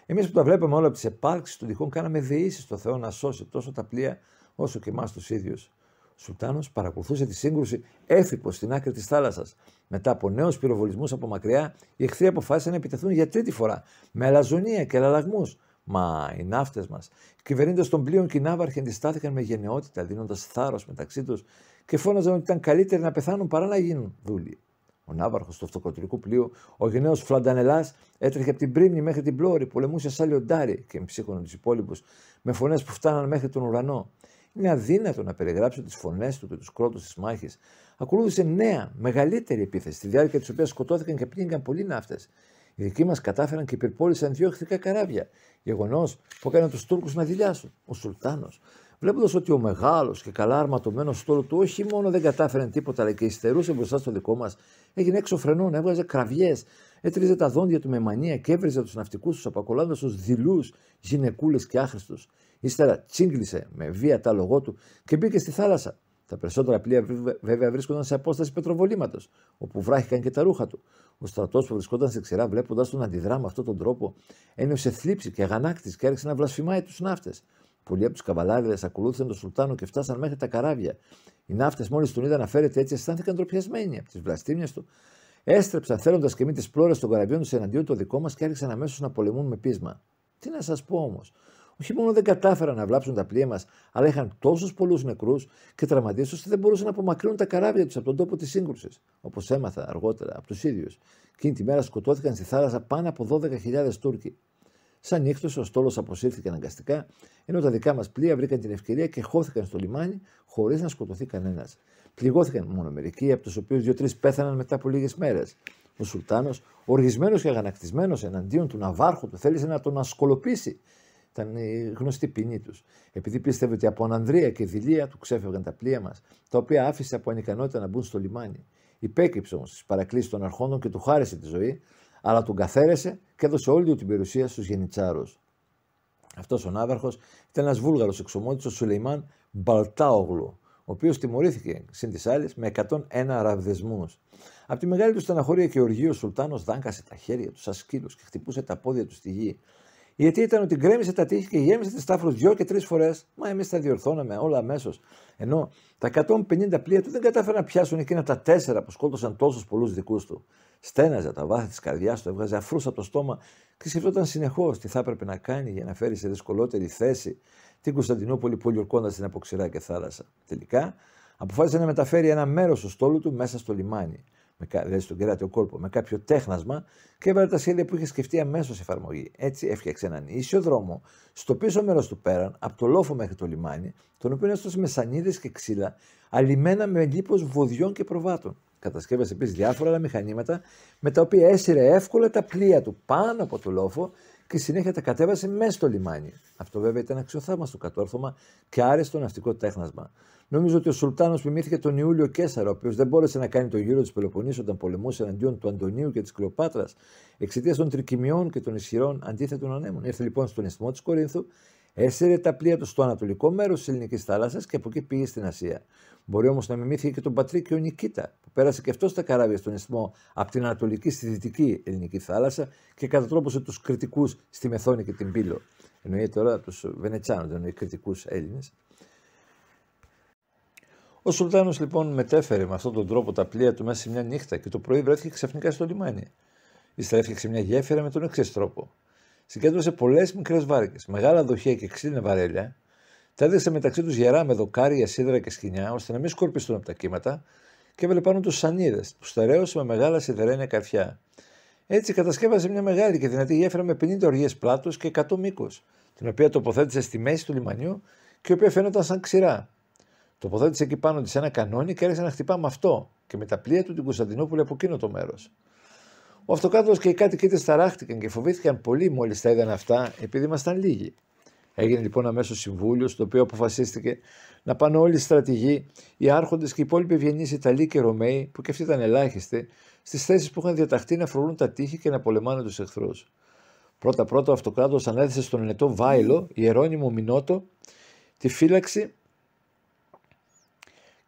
Εμείς που τα βλέπαμε όλα από τις επάρξεις των τυχών, κάναμε δεήσεις στο Θεό να σώσει τόσο τα πλοία όσο και εμάς τους ίδιους. Ο Σουλτάνος παρακολουθούσε τη σύγκρουση έφυπος στην άκρη της θάλασσας. Μετά από νέους πυροβολισμούς από μακριά, οι εχθροί αποφάσισαν να επιτεθούν για τρίτη φορά με αλαζονία και αλλαγμού. Μα οι ναύτες μας, οι κυβερνήτε των πλοίων και οι ναύαρχοι αντιστάθηκαν με γενναιότητα, δίνοντας θάρρος μεταξύ τους και φώναζαν ότι ήταν καλύτεροι να πεθάνουν παρά να γίνουν δούλοι ο ναύαρχος του αυτοκρατορικού πλοίου, ο γενναίο Φλαντανελάς έτρεχε από την Πρίμνη μέχρι την Πλώρη, πολεμούσε σαν λιοντάρι και ψύχωνε τους υπόλοιπους, με φωνές που φτάναν μέχρι τον ουρανό. Είναι αδύνατο να περιγράψω τις φωνές του και τους κρότους της μάχης. Ακολούθησε νέα, μεγαλύτερη επίθεση, στη διάρκεια της οποίας σκοτώθηκαν και πνίγηκαν πολλοί ναύτες. Οι δικοί μας κατάφεραν και υπερπόλησαν δύο εχθρικά καράβια. Γεγονός που έκανε τους Τούρκους να δηλιάσουν. Ο Σουλτάνος Βλέποντας ότι ο μεγάλος και καλά αρματωμένος στόλος του όχι μόνο δεν κατάφερε τίποτα, αλλά και υστερούσε μπροστά στο δικό μας, έγινε έξω φρενών, έβγαζε κραυγές, έτριζε τα δόντια του με μανία και έβριζε τους ναυτικούς τους, απακολάντα τους δειλούς, γυναικούλες και άχρηστους. Ύστερα τσίγκλισε με βία τα λογό του και μπήκε στη θάλασσα. Τα περισσότερα πλοία βέβαια βρίσκονταν σε απόσταση πετροβολήματος, όπου βράχηκαν και τα ρούχα του. Ο στρατός που βρισκόταν σε ξηρά, βλέποντας τον αντιδρά με αυτόν τον τρόπο, ένιωσε θλίψη και αγανάκτη και άρχισε να βλασφημάει τους ναύτες. Πολλοί από τους καβαλάριδες ακολούθησαν τον Σουλτάνο και φτάσαν μέχρι τα καράβια. Οι ναύτες, μόλις τον είδαν να φέρεται έτσι, αισθάνθηκαν ντροπιασμένοι από τις βλαστήμια του. Έστρεψαν θέλοντας και μη τις πλώρες των καραβιών τους εναντίον το δικό μας και άρχισαν αμέσως να πολεμούν με πείσμα. Τι να σας πω όμως. Όχι μόνο δεν κατάφεραν να βλάψουν τα πλοία μας, αλλά είχαν τόσους πολλούς νεκρούς και τραυματίες ώστε δεν μπορούσαν να απομακρύνουν τα καράβια τους από τον τόπο της σύγκρουσης. Όπως έμαθα αργότερα από τους ίδιους. Εκείνη τη μέρα σκοτώθηκαν στη θάλασσα πάνω από 12.000 Τούρκοι. Σαν νύχτα, ο στόλος αποσύρθηκε αναγκαστικά, ενώ τα δικά μας πλοία βρήκαν την ευκαιρία και χώθηκαν στο λιμάνι χωρίς να σκοτωθεί κανένας. Πληγώθηκαν μόνο μερικοί, από τους οποίους δύο-τρει πέθαναν μετά από λίγες μέρες. Ο Σουλτάνος, οργισμένος και αγανακτισμένος εναντίον του Ναβάρχου, του θέλησε να τον ασκολοπήσει. Ήταν η γνωστή ποινή τους. Επειδή πίστευε ότι από Ανανδρία και Δηλία του ξέφευγαν τα πλοία μας, τα οποία άφησε από ανικανότητα να μπουν στο λιμάνι. Υπέκυψε όμως τι παρακλήσεις των αρχόντων και του χάρισε τη ζωή, αλλά τον καθαίρεσε και έδωσε όλη του την περιουσία στους Γενιτσάρους. Αυτός ο ναύαρχος ήταν ένας βούλγαρος εξωμότη, ο Σουλεϊμάν Μπαλτάογλου, ο οποίος τιμωρήθηκε συν της άλλης με 101 ραβδεσμού. Από τη μεγάλη του στεναχωρία και οργή, ο Σουλτάνος δάγκασε τα χέρια του σαν σκύλου και χτυπούσε τα πόδια του στη γη. Γιατί ήταν ότι γκρέμισε τα τείχη και γέμισε τη στάφρο δυο και τρεις φορές. Μα εμείς τα διορθώναμε όλα αμέσως. Ενώ τα 150 πλοία του δεν κατάφεραν να πιάσουν εκείνα τα τέσσερα που σκότωσαν τόσους πολλούς δικούς του. Στέναζε τα βάθη της καρδιάς του, έβγαζε αφρούς από το στόμα και σκεφτόταν συνεχώς τι θα έπρεπε να κάνει για να φέρει σε δυσκολότερη θέση την Κωνσταντινούπολη που την αποξηρά και θάλασσα. Τελικά αποφάσισε να μεταφέρει ένα μέρος του στόλου του μέσα στο λιμάνι με, δηλαδή στον κεράτιο κόλπο, με κάποιο τέχνασμα και έβαλε τα σχέδια που είχε σκεφτεί αμέσως εφαρμογή. Έτσι έφτιαξε έναν ίσιο δρόμο στο πίσω μέρος του πέραν, από το λόφο μέχρι το λιμάνι, τον οποίο έστωσε με σανίδες και ξύλα, αλλημένα με λίπος βοδιών και προβάτων. Κατασκεύασε επίσης διάφορα άλλα μηχανήματα με τα οποία έσυρε εύκολα τα πλοία του πάνω από το λόφο και συνέχεια τα κατέβασε μέσα στο λιμάνι. Αυτό βέβαια ήταν αξιοθαύμαστο κατόρθωμα και άρεστο ναυτικό τέχνασμα. Νομίζω ότι ο Σουλτάνος μιμήθηκε τον Ιούλιο Κέσσαρα, ο οποίος δεν μπόρεσε να κάνει το γύρο της Πελοποννήσου όταν πολεμούσε εναντίον του Αντωνίου και της Κλεοπάτρας εξαιτίας των τρικυμιών και των ισχυρών αντίθετων ανέμων. Ήρθε λοιπόν στον αισθμό της Κορίνθου, έσυρε τα πλοία του στο ανατολικό μέρος της ελληνικής θάλασσας και από εκεί πήγε στην Ασία. Μπορεί όμως να μιμήθηκε και τον Πατρίκιο Νικήτα, που πέρασε και αυτός στα καράβια στον αισθμό από την ανατολική στη δυτική ελληνική θάλασσα και κατατρόπωσε τους κριτικούς στη Μεθόνη και την Πύλο. Εννοεί τώρα τους Βενετσάνους, δεν εννοεί κριτικούς Έλληνες. Ο Σουλτάνος λοιπόν μετέφερε με αυτόν τον τρόπο τα πλοία του μέσα σε μια νύχτα και το πρωί βρέθηκε ξαφνικά στο λιμάνι. Ιστρέφηκε έφτιαξε μια γέφυρα με τον εξής τρόπο. Συγκέντρωσε πολλές μικρές βάρκες, μεγάλα δοχεία και ξύλινα βαρέλια, τα έδεξε μεταξύ τους γερά με δοκάρια, σίδερα και σκοινιά, ώστε να μην σκορπιστούν από τα κύματα, και έβαλε πάνω τους σανίδες, που στερέωσε με μεγάλα σιδερένια καρφιά. Έτσι κατασκεύασε μια μεγάλη και δυνατή γέφυρα με 50 οργίε πλάτο και 100 μήκος, την οποία τοποθέτησε στη μέση του λιμανιού και η οποία φαίνονταν σαν ξηρά, Τοποθέτησε εκεί πάνω της ένα κανόνι και άρχισε να χτυπά με αυτό και με τα πλοία του την Κωνσταντινούπολη από εκείνο το μέρος. Ο αυτοκράτο και οι κάτοικοι της ταράχτηκαν και φοβήθηκαν πολύ μόλις τα είδαν αυτά, επειδή ήμασταν λίγοι. Έγινε λοιπόν αμέσως συμβούλιος, στο οποίο αποφασίστηκε να πάνε όλοι οι στρατηγοί, οι άρχοντες και οι υπόλοιποι ευγενείς Ιταλοί και Ρωμαίοι, που και αυτοί ήταν ελάχιστοι, στις θέσεις που είχαν διαταχθεί να φρουρούν τα τείχη και να πολεμάνε τους εχθρούς. Πρώτα-πρώτα ο αυτοκράτος ανέθεσε στον ενετό Βάιλο, Ιερόνιμο Μινότο, τη φύλαξη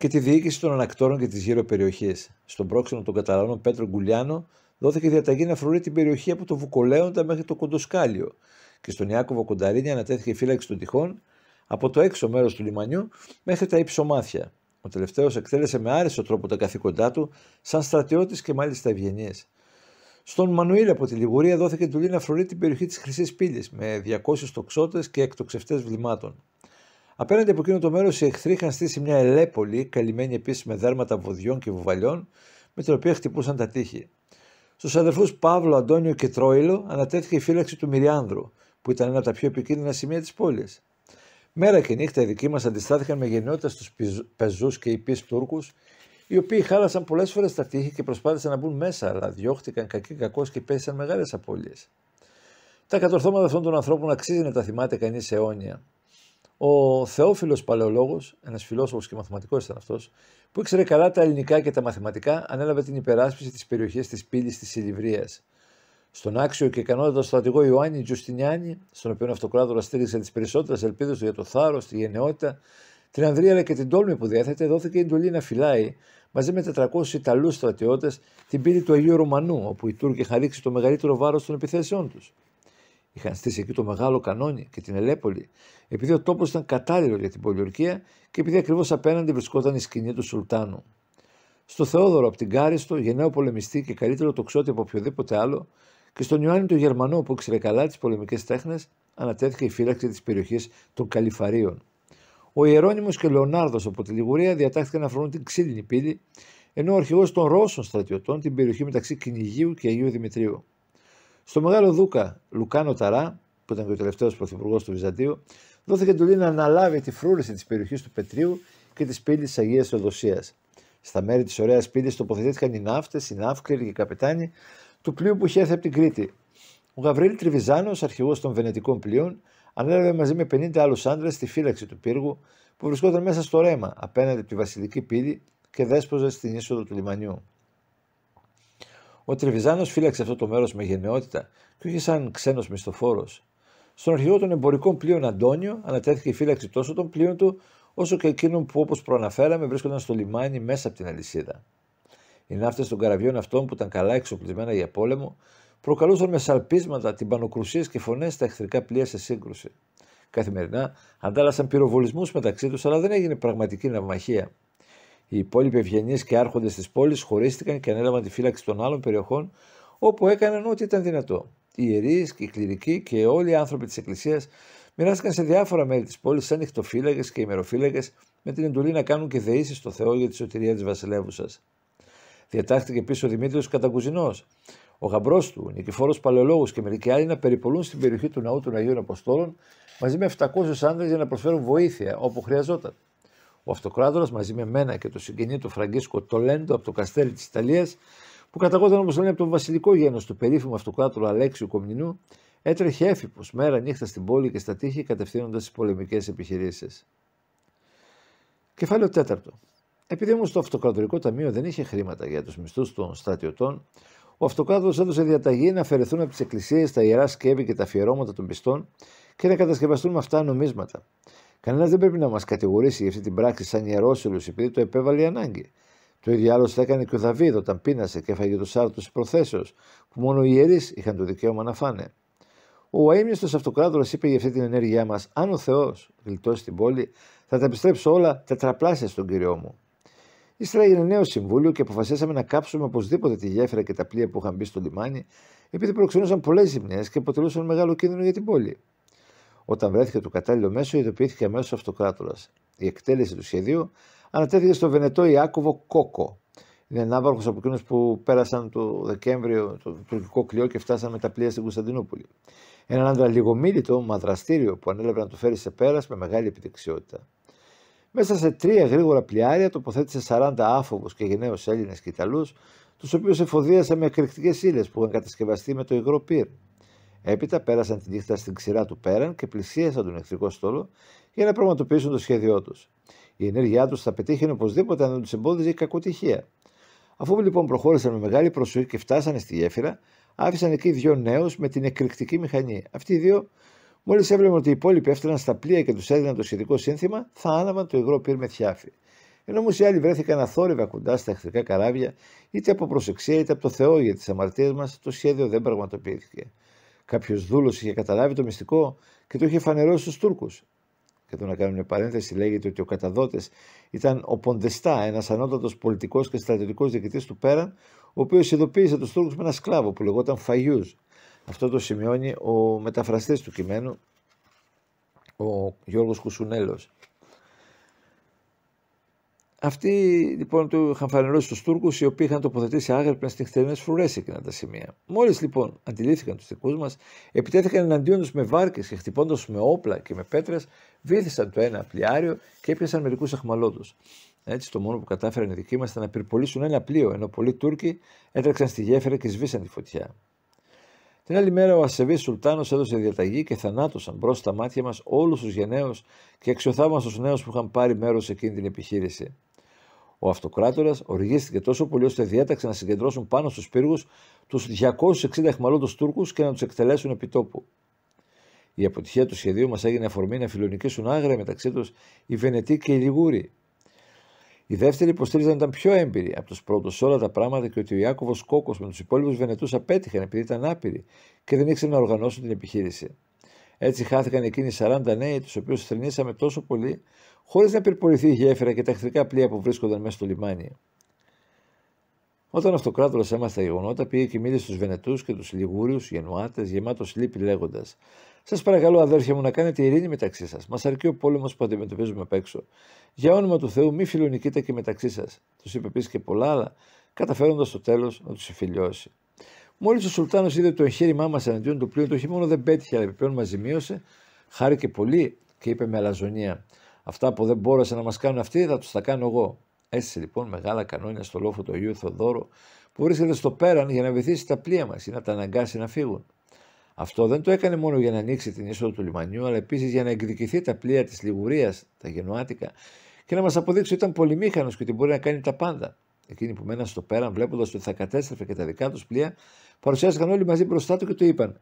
και τη διοίκηση των ανακτόρων και τη γύρω περιοχή. Στον πρόξενο των Καταλανών Πέτρο Γκουλιάνο δόθηκε διαταγή να φρουρεί την περιοχή από το Βουκολέοντα μέχρι το Κοντοσκάλιο και στον Ιάκωβο Κονταρίνη ανατέθηκε φύλαξη των τυχών από το έξω μέρος του λιμανιού μέχρι τα υψομάθια. Ο τελευταίος εκτέλεσε με άριστο τρόπο τα καθήκοντά του, σαν στρατιώτης και μάλιστα ευγενής. Στον Μανουήλ από τη Λιγουρία δόθηκε εντολή να φρουρεί την περιοχή της Χρυσής Πύλης με 200 τοξότες και εκτοξευτές βλημάτων. Απέναντι από εκείνο το μέρος, οι εχθροί είχαν στήσει μια ελέπολη, καλυμμένη επίσης με δέρματα βοδιών και βουβαλιών, με την οποία χτυπούσαν τα τείχη. Στους αδερφούς Παύλο, Αντώνιο και Τρόιλο ανατέθηκε η φύλαξη του Μυριάνδρου, που ήταν ένα από τα πιο επικίνδυνα σημεία της πόλης. Μέρα και νύχτα οι δικοί μας αντιστάθηκαν με γενναιότητα στους πεζούς και υπεί Τούρκους, οι οποίοι χάλασαν πολλές φορές τα τείχη και προσπάθησαν να μπουν μέσα, αλλά διώχτηκαν κακή κακός και πέσαν μεγάλες απώλειες. Τα κατορθώματα αυτών των ανθρώπων αξίζει να τα θυμάται κανείς αιώνια. Ο Θεόφιλος Παλαιολόγος, ένας φιλόσοφος και μαθηματικός ήταν αυτός, που ήξερε καλά τα ελληνικά και τα μαθηματικά, ανέλαβε την υπεράσπιση της περιοχής της πύλης της Σιλιβρίας. Στον άξιο και ικανότατο στρατηγό Ιωάννη Τζουστινιάνη, στον οποίο αυτοκράτορα στήριξε τις περισσότερες ελπίδες του για το θάρρος, τη γενναιότητα, την ανδρία αλλά και την τόλμη που διέθετε, δόθηκε η εντολή να φυλάει μαζί με 400 Ιταλούς στρατιώτες την πύλη του Αγίου Ρωμανού, όπου οι Τούρκοι είχαν ρίξει το μεγαλύτερο βάρος των επιθέσεών τους. Είχαν στήσει εκεί το μεγάλο κανόνι και την Ελέπολη, επειδή ο τόπος ήταν κατάλληλο για την πολιορκία και επειδή ακριβώς απέναντι βρισκόταν η σκηνή του Σουλτάνου. Στο Θεόδωρο από την Κάριστο, γενναίο πολεμιστή και καλύτερο τοξότη από οποιοδήποτε άλλο, και στον Ιωάννη τον Γερμανό που ήξερε καλά τις πολεμικές τέχνες, ανατέθηκε η φύλαξη της περιοχής των Καλιφαρίων. Ο Ιερόνιμος και Λεωνάρδος από τη Λιγουρία διατάχθηκαν να φρονούν την ξύλινη πύλη, ενώ ο αρχηγός των Ρώσων στρατιωτών την περιοχή μεταξύ Κυνηγίου και Αγίου Δημητρίου. Στο μεγάλο Δούκα Λουκάνο Ταρά, που ήταν και ο τελευταίος πρωθυπουργός του Βυζαντίου, δόθηκε εντολή να αναλάβει τη φρούρηση της περιοχής του Πετρίου και της πύλης τη Αγία Οδοσία. Στα μέρη της ωραίας πύλης τοποθετήθηκαν οι ναύτες, οι ναύκληροι και οι καπετάνοι του πλοίου που είχε έρθει από την Κρήτη. Ο Γαβρίλη Τριβιζάνος, αρχηγός των Βενετικών πλοίων, ανέλαβε μαζί με 50 άλλους άντρες τη φύλαξη του πύργου που βρισκόταν μέσα στο ρέμα απέναντι από τη βασιλική πύλη και δέσποζε στην είσοδο του λιμανιού. Ο Τριβιζάνος φύλαξε αυτό το μέρος με γενναιότητα και όχι σαν ξένος μισθοφόρος. Στον αρχηγό των εμπορικών πλοίων Αντώνιο ανατέθηκε η φύλαξη τόσο των πλοίων του, όσο και εκείνων που όπως προαναφέραμε βρίσκονταν στο λιμάνι μέσα από την αλυσίδα. Οι ναύτες των καραβιών αυτών που ήταν καλά εξοπλισμένα για πόλεμο, προκαλούσαν με σαλπίσματα, τυμπανοκρουσίες και φωνές στα εχθρικά πλοία σε σύγκρουση. Καθημερινά αντάλλασαν πυροβολισμούς μεταξύ τους, αλλά δεν έγινε πραγματική ναυμαχία. Οι υπόλοιποι ευγενείς και άρχοντες της πόλης χωρίστηκαν και ανέλαβαν τη φύλαξη των άλλων περιοχών όπου έκαναν ό,τι ήταν δυνατό. Οι ιερείς και οι κληρικοί και όλοι οι άνθρωποι της Εκκλησίας μοιράστηκαν σε διάφορα μέρη της πόλης σαν νυχτοφύλακες και ημεροφύλακες με την εντολή να κάνουν και δεήσεις στο Θεό για τη σωτηρία της Βασιλεύουσας. Διατάχθηκε πίσω ο Δημήτριος Κατακουζινός, ο γαμπρός του, νικηφόρος Παλαιολόγος και μερικοί άλλοι να περιπολούν στην περιοχή του ναού των Αγίων Αποστόλων μαζί με 700 άνδρες για να προσφέρουν βοήθεια όπου χρειαζόταν. Ο Αυτοκράτορας μαζί με μένα και το συγγενή του Φραγκίσκο Τολέντο από το Καστέλι της Ιταλίας που καταγόταν όπως λένε από τον βασιλικό γένος του περίφημου αυτοκράτορου Αλέξιου Κομνηνού, έτρεχε έφυπος μέρα νύχτα στην πόλη και στα τείχη κατευθύνοντας τις πολεμικές επιχειρήσεις. Κεφάλαιο 4. Επειδή όμως το Αυτοκρατορικό Ταμείο δεν είχε χρήματα για τους μισθούς των στρατιωτών, ο Αυτοκράτορα έδωσε διαταγή να αφαιρεθούν από τις εκκλησίες τα ιερά σκεύη και τα αφιερώματα των πιστών και να κατασκευαστούν με αυτά νομίσματα. Κανένας δεν πρέπει να μας κατηγορήσει για αυτή την πράξη σαν ιερόσιλου επειδή το επέβαλε η ανάγκη. Το ίδιο θα έκανε και ο Δαβίδ όταν πείνασε και έφαγε το σάρτο της προθέσεως, που μόνο οι ιερείς είχαν το δικαίωμα να φάνε. Ο αίμιστο αυτοκράτορας είπε για αυτή την ενέργειά μας: Αν ο Θεός γλιτώσει την πόλη, θα τα επιστρέψω όλα τετραπλάσια στον κύριο μου. Ύστερα έγινε νέο συμβούλιο και αποφασίσαμε να κάψουμε οπωσδήποτε τη γέφυρα και τα πλοία που είχαν μπει στο λιμάνι, επειδή προξενούσαν πολλές ζημιές και αποτελούσαν μεγάλο κίνδυνο για την πόλη. Όταν βρέθηκε το κατάλληλο μέσο, ειδοποιήθηκε αμέσως ο αυτοκράτορας. Η εκτέλεση του σχεδίου ανατέθηκε στο Βενετό Ιάκωβο Κόκο. Είναι ναύαρχο από εκείνους που πέρασαν το Δεκέμβριο το τουρκικό κλειό και φτάσαν με τα πλοία στην Κωνσταντινούπολη. Έναν άντρα λιγομίλητο, μαδραστήριο, που ανέλαβε να το φέρει σε πέρας με μεγάλη επιδεξιότητα. Μέσα σε τρία γρήγορα πλοιάρια τοποθέτησε 40 άφοβους και γενναίους Έλληνες και Ιταλούς, τους οποίους εφοδίασε με εκρηκτικές ύλες που είχαν κατασκευαστεί με το υγρό πυρ. Έπειτα πέρασαν τη νύχτα στην ξηρά του Πέραν και πλησίασαν τον εχθρικό στόλο για να πραγματοποιήσουν το σχέδιό τους η ενέργειά τους θα πετύχαινε οπωσδήποτε αν δεν τους εμπόδιζε η κακοτυχία. Αφού λοιπόν προχώρησαν με μεγάλη προσοχή και φτάσανε στη γέφυρα, άφησαν εκεί δύο νέους με την εκρηκτική μηχανή. Αυτοί οι δύο, μόλις έβλεπαν ότι οι υπόλοιποι έφταναν στα πλοία και τους έδιναν το σχετικό σύνθημα, θα άναβαν το υγρό πυρ με θιάφη. Ενώ όμως οι άλλοι βρέθηκαν αθόρυβα κοντά στα εχθρικά καράβια, είτε από προσεξία είτε από το Θεό για τι αμαρτίες μας, το σχέδιο δεν πραγματοποιήθηκε. Κάποιος δούλος είχε καταλάβει το μυστικό και το είχε φανερώσει στους Τούρκους και εδώ να κάνω μια παρένθεση, λέγεται ότι ο καταδότες ήταν ο Ποντεστά, ένας ανώτατος πολιτικός και στρατιωτικός διοικητής του Πέραν, ο οποίος ειδοποίησε τους Τούρκους με ένα σκλάβο που λεγόταν Φαγιούς. Αυτό το σημειώνει ο μεταφραστής του κειμένου, ο Γιώργος Κουσουνέλος. Αυτοί λοιπόν του είχαν φανερώσει τους Τούρκους, οι οποίοι είχαν τοποθετήσει άγρυπνα στι νυχτερινέ φρουρές εκείνα τα σημεία. Μόλις λοιπόν αντιλήφθηκαν τους δικούς μας, επιτέθηκαν εναντίον τους με βάρκες και χτυπώντας με όπλα και με πέτρες, βήθησαν το ένα πλοιάριο και έπιασαν μερικούς αχμαλώτους. Έτσι, το μόνο που κατάφεραν οι δικοί μας ήταν να πυρπολίσουν ένα πλοίο, ενώ πολλοί Τούρκοι έτρεξαν στη γέφυρα και σβήσαν τη φωτιά. Την άλλη μέρα ο Ασεβής Σουλτάνος έδωσε διαταγή και θανάτωσαν μπρος στα μάτια μας όλους τους γενναίους και αξιοθαύμαστου νέους που είχαν πάρει μέρος εκείνη την επιχείρηση. Ο Αυτοκράτορας οργίστηκε τόσο πολύ ώστε διέταξε να συγκεντρώσουν πάνω στους πύργους τους 260 εχμαλώτους Τούρκους και να τους εκτελέσουν επί τόπου. Η αποτυχία του σχεδίου μας έγινε αφορμή να φιλονικήσουν άγρια μεταξύ τους οι Βενετοί και οι Λιγούροι. Οι δεύτεροι υποστήριζαν ήταν πιο έμπειροι από τους πρώτους σε όλα τα πράγματα και ότι ο Ιάκωβος Κόκο με τους υπόλοιπους Βενετούς απέτυχαν επειδή ήταν άπειροι και δεν ήξεραν να οργανώσουν την επιχείρηση. Έτσι χάθηκαν εκείνοι 40 νέοι, τους οποίους θρυνήσαμε τόσο πολύ χωρίς να πυρποληθεί η γέφυρα και τα εχθρικά πλοία που βρίσκονταν μέσα στο λιμάνι. Όταν ο Αυτοκράτορας έμαθε τα γεγονότα, πήγε και μίλησε στους Βενετούς και τους Λιγούριους, Γενουάτε, γεμάτο λύπη, λέγοντας: Σας παρακαλώ, αδέρφια μου, να κάνετε ειρήνη μεταξύ σας. Μας αρκεί ο πόλεμος που αντιμετωπίζουμε απ' έξω. Για όνομα του Θεού, μη φιλονικείτε και μεταξύ σας. Τους είπε επίσης και πολλά άλλα, καταφέροντας στο τέλος να τους συμφιλιώσει. Μόλις ο Σουλτάνος είδε το εγχείρημά μας εναντίον του πλοίου, το μόνο δεν πέτυχε, αλλά επιπλέον μας ζημίωσε, χάρηκε πολύ και είπε με αλαζονία: Αυτά που δεν μπόρεσαν να μας κάνουν αυτοί θα τους τα κάνω εγώ. Έτσι λοιπόν μεγάλα κανόνια στο λόφο του Αγίου Θοδόρου που βρίσκεται στο πέραν για να βυθίσει τα πλοία μας ή να τα αναγκάσει να φύγουν. Αυτό δεν το έκανε μόνο για να ανοίξει την είσοδο του λιμανιού, αλλά επίσης για να εκδικηθεί τα πλοία της Λιγουρίας, τα Γενοάτικα, και να μας αποδείξει ότι ήταν πολυμήχανος και ότι μπορεί να κάνει τα πάντα. Εκείνοι που μέναν στο πέραν, βλέποντας ότι θα κατέστρεφε και τα δικά τους πλοία, παρουσιάστηκαν όλοι μαζί μπροστά του και του είπαν: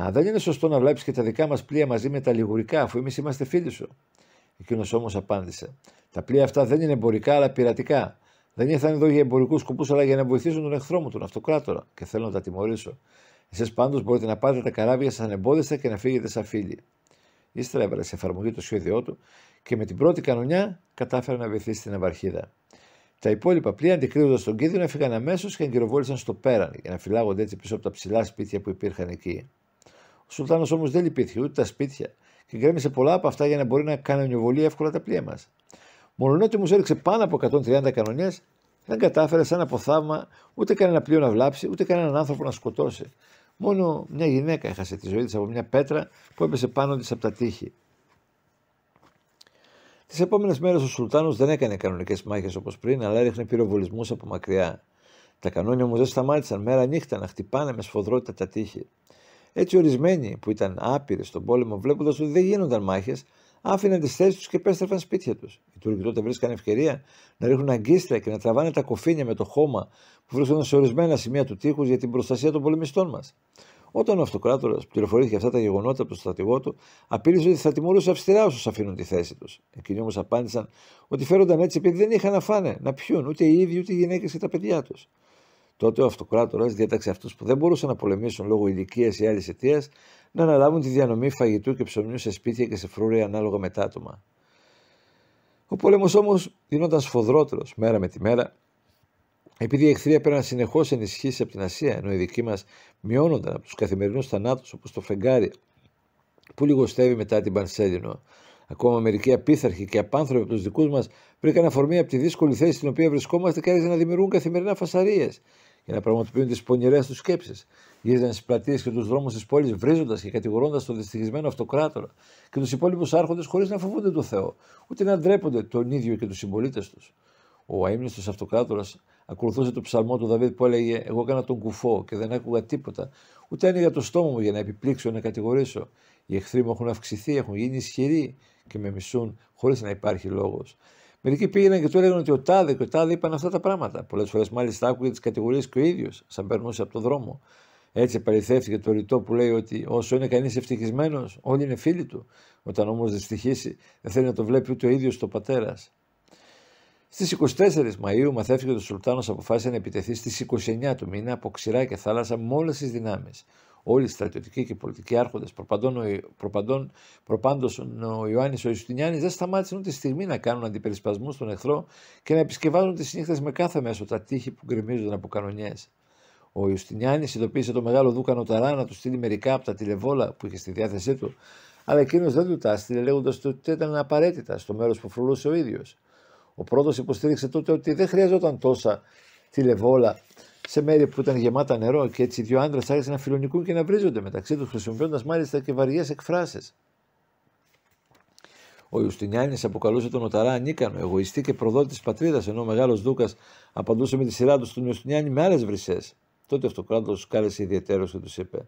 Α, δεν είναι σωστό να βλέπει και τα δικά μας πλοία μαζί με τα λιγουρικά, αφού εμείς είμαστε φίλοι σου. Εκείνος όμως απάντησε: Τα πλοία αυτά δεν είναι εμπορικά, αλλά πειρατικά. Δεν ήρθαν εδώ για εμπορικούς σκοπούς, αλλά για να βοηθήσουν τον εχθρό μου, τον αυτοκράτορα, και θέλω να τα τιμωρήσω. Εσείς πάντως μπορείτε να πάρετε τα καράβια σας ανεμπόδιστα και να φύγετε σαν φίλοι. Ύστερα έβαλες σε εφαρμογή το σχέδιό του και με την πρώτη κανονιά κατάφερε να βυθίσει την ευαρχίδα. Τα υπόλοιπα πλοία, αντικρίζοντα τον κίνδυνο, έφυγαν αμέσως και εγκυροβόλησαν στο πέραν για να φυλάγονται έτσι πίσω από τα ψηλά σπίτια που υπήρχαν εκεί. Ο Σουλτάνος όμως δεν λυπήθηκε ούτε τα σπίτια και γκρέμισε πολλά από αυτά για να μπορεί να κάνει κανονιοβολεί εύκολα τα πλοία μας. Μολονότι όμως έριξε πάνω από 130 κανονιές, δεν κατάφερε σαν από θαύμα ούτε κανένα πλοίο να βλάψει, ούτε κανέναν άνθρωπο να σκοτώσει. Μόνο μια γυναίκα έχασε τη ζωή της από μια πέτρα που έπεσε πάνω της από τα τείχη. Τις επόμενες μέρες ο Σουλτάνος δεν έκανε κανονικές μάχες όπως πριν, αλλά έριχνε πυροβολισμούς από μακριά. Τα κανόνια όμως δεν σταμάτησαν μέρα νύχτα να χτυπάνε με σφοδρότητα τα τείχη. Έτσι ορισμένοι που ήταν άπειροι στον πόλεμο, βλέποντας ότι δεν γίνονταν μάχες, άφηναν τις θέσεις τους και πέστρεφαν σπίτια τους. Οι Τούρκοι τότε βρίσκαν ευκαιρία να ρίχνουν αγκίστρα και να τραβάνε τα κοφίνια με το χώμα που βρίσκονταν σε ορισμένα σημεία του τείχους για την προστασία των πολεμιστών μας. Όταν ο Αυτοκράτορας πληροφορήθηκε αυτά τα γεγονότα από τον στρατηγό του, απείλησε ότι θα τιμωρούσε αυστηρά όσους αφήνουν τη θέση τους. Εκείνοι όμως απάντησαν ότι φέρονταν έτσι επειδή δεν είχαν να φάνε, να πιούν ούτε οι ίδιοι ούτε οι γυναίκες και τα παιδιά τους. Τότε ο αυτοκράτορας διέταξε αυτούς που δεν μπορούσαν να πολεμήσουν λόγω ηλικίας ή άλλης αιτίας να αναλάβουν τη διανομή φαγητού και ψωμιού σε σπίτια και σε φρούρια ανάλογα με τα άτομα. Ο πόλεμος όμως γινόταν σφοδρότερος μέρα με τη μέρα, επειδή οι εχθροί έπαιρναν συνεχώς ενισχύσεις από την Ασία, ενώ οι δικοί μας μειώνονταν από τους καθημερινούς θανάτους όπως το φεγγάρι που λιγοστεύει μετά την Πανσέλινο. Ακόμα μερικοί απίθαρχοι και απάνθρωποι από τους δικούς μας βρήκαν αφορμή από τη δύσκολη θέση στην οποία βρισκόμαστε και άρχισαν να δημιουργούν καθημερινά φασαρίες για να πραγματοποιούν τις πονηρές τους σκέψεις. Γύριζαν στις πλατείες και τους δρόμους της πόλης, βρίζοντας και κατηγορώντας τον δυστυχισμένο αυτοκράτορα και τους υπόλοιπους άρχοντες χωρίς να φοβούνται τον Θεό, ούτε να ντρέπονται τον ίδιο και τους συμπολίτες τους. Ο αίμνητο αυτοκράτορας ακολουθούσε το ψαλμό του Δαβίδ που έλεγε: Εγώ έκανα τον κουφό και δεν άκουγα τίποτα, ούτε για το στόμα μου για να επιπλήξω να κατηγορήσω. Οι εχθροί μου έχουν αυξηθεί, έχουν γίνει ισχυροί και με μισούν χωρίς να υπάρχει λόγος. Μερικοί πήγαιναν και του έλεγαν ότι ο Τάδε και ο Τάδε είπαν αυτά τα πράγματα. Πολλές φορές μάλιστα άκουγε τις κατηγορίες και ο ίδιος, σαν περνούσε από τον δρόμο. Έτσι επαληθεύτηκε το ρητό που λέει ότι όσο είναι κανείς ευτυχισμένος, όλοι είναι φίλοι του. Όταν όμως δυστυχήσει, δεν θέλει να το βλέπει ούτε ο ίδιος το πατέρας. Στις 24 Μαου μαθεύτηκε ότι ο Σουλτάνος αποφάσισε να επιτεθεί στις 29 του μήνα από ξηρά και θάλασσα με όλες τις δυνάμεις όλοι οι στρατιωτικοί και οι πολιτικοί άρχοντες, προπαντών ο Ιωάννης ο Ιουστινιάνης, δεν σταμάτησαν ούτε στιγμή να κάνουν αντιπερισπασμού στον εχθρό και να επισκευάζουν τις νύχτες με κάθε μέσο τα τείχη που γκρεμίζονταν από κανονιές. Ο Ιουστινιάνης ειδοποίησε το μεγάλο δούκανο Ταρά να του στείλει μερικά από τα τηλεβόλα που είχε στη διάθεσή του, αλλά εκείνος δεν του τα λέγοντα ότι ήταν απαραίτητα στο μέρος που φρουρούσε ο ίδιος. Ο πρώτος υποστήριξε τότε ότι δεν χρειαζόταν τόσα τηλεβόλα σε μέρη που ήταν γεμάτα νερό και έτσι οι δύο άντρες άρχισαν να φιλονικούν και να βρίζονται μεταξύ τους, χρησιμοποιώντας μάλιστα και βαριές εκφράσεις. Ο Ιουστινιάνης αποκαλούσε τον Οταρά ανίκανο, εγωιστή και προδότη της πατρίδας, ενώ ο μεγάλος Δούκας απαντούσε με τη σειρά του στον Ιουστινιάνη με άλλες βρυσές. Τότε αυτό κράτο κάλεσε ιδιαίτερος και τους είπε: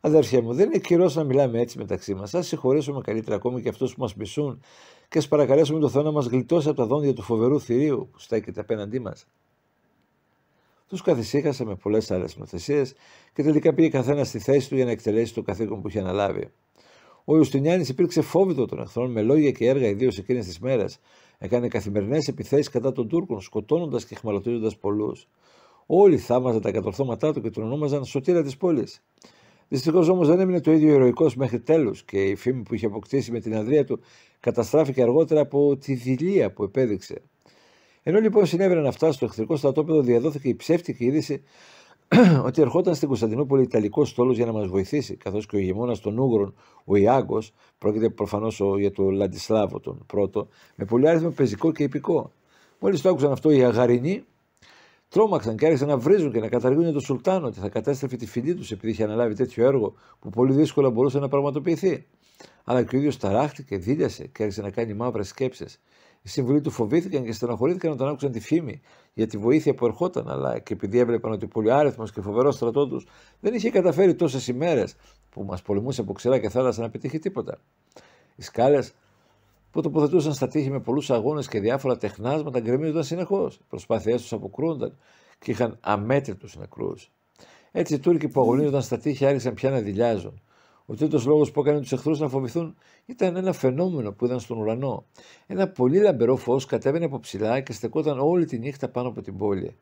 Αδερφέ μου, δεν είναι καιρός να μιλάμε έτσι μεταξύ μας. Ας συγχωρήσουμε καλύτερα ακόμη και αυτούς που μας μισούν και ας παρακαλέσουμε το Θεό να μας γλιτώσει από τα δόντια του φοβερού θηρίου που στέκεται απέναντί μας. Τους καθησύχασε με πολλές άλλες νομοθεσίες και τελικά πήγε καθένα στη θέση του για να εκτελέσει το καθήκον που είχε αναλάβει. Ο Ιουστινιάνης υπήρξε φόβητο των εχθρών με λόγια και έργα, ιδίως εκείνες τις μέρες. Έκανε καθημερινές επιθέσεις κατά των Τούρκων, σκοτώνοντας και χμαλωτίζοντα πολλούς. Όλοι θαύμαζαν τα κατορθώματά του και τον ονόμαζαν Σωτήρα της πόλης. Δυστυχώς όμως δεν έμεινε το ίδιο ηρωικός μέχρι τέλους και η φήμη που είχε αποκτήσει με την αδρία του καταστράφηκε αργότερα από τη δηλία που επέδειξε. Ενώ λοιπόν συνέβαιναν αυτά στο εχθρικό στρατόπεδο, διαδόθηκε η ψεύτικη είδηση (clears throat) ότι ερχόταν στην Κωνσταντινούπολη Ιταλικός στόλος για να μας βοηθήσει, καθώς και ο ηγεμόνας των Ούγγρων ο Ιάγκος, πρόκειται προφανώς για τον Λαντισλάβο τον πρώτο, με πολύ άριθμο πεζικό και υπηκό. Μόλις το άκουσαν αυτό οι Αγαρινοί, τρόμαξαν και άρχισαν να βρίζουν και να καταργούν τον Σουλτάνο ότι θα κατέστρεφε τη φυλή τους επειδή είχε αναλάβει τέτοιο έργο που πολύ δύσκολα μπορούσε να πραγματοποιηθεί. Αλλά και ο ίδιος ταράχτηκε, δίλιασε και άρχισε να κάνει μαύρες σκέψεις. Οι συμβουλοί του φοβήθηκαν και στενοχωρήθηκαν όταν άκουσαν τη φήμη για τη βοήθεια που ερχόταν, αλλά και επειδή έβλεπαν ότι ο πολυάριθμος και φοβερός στρατός τους δεν είχε καταφέρει τόσες ημέρες που μας πολεμούσε από ξηρά και θάλασσα να πετύχει τίποτα. Οι σκάλες που τοποθετούσαν στα τείχη με πολλούς αγώνες και διάφορα τεχνάσματα γκρεμίζονταν συνεχώς. Οι προσπάθειές τους αποκρούνταν και είχαν αμέτρητους νεκρούς. Έτσι οι Τούρκοι που αγωνίζονταν στα τείχη άρχισαν πια να δηλιάζουν. Ο τρίτος λόγος που έκανε τους εχθρούς να φοβηθούν ήταν ένα φαινόμενο που είδαν στον ουρανό. Ένα πολύ λαμπερό φως κατέβαινε από ψηλά και στεκόταν όλη τη νύχτα πάνω από την πόλη.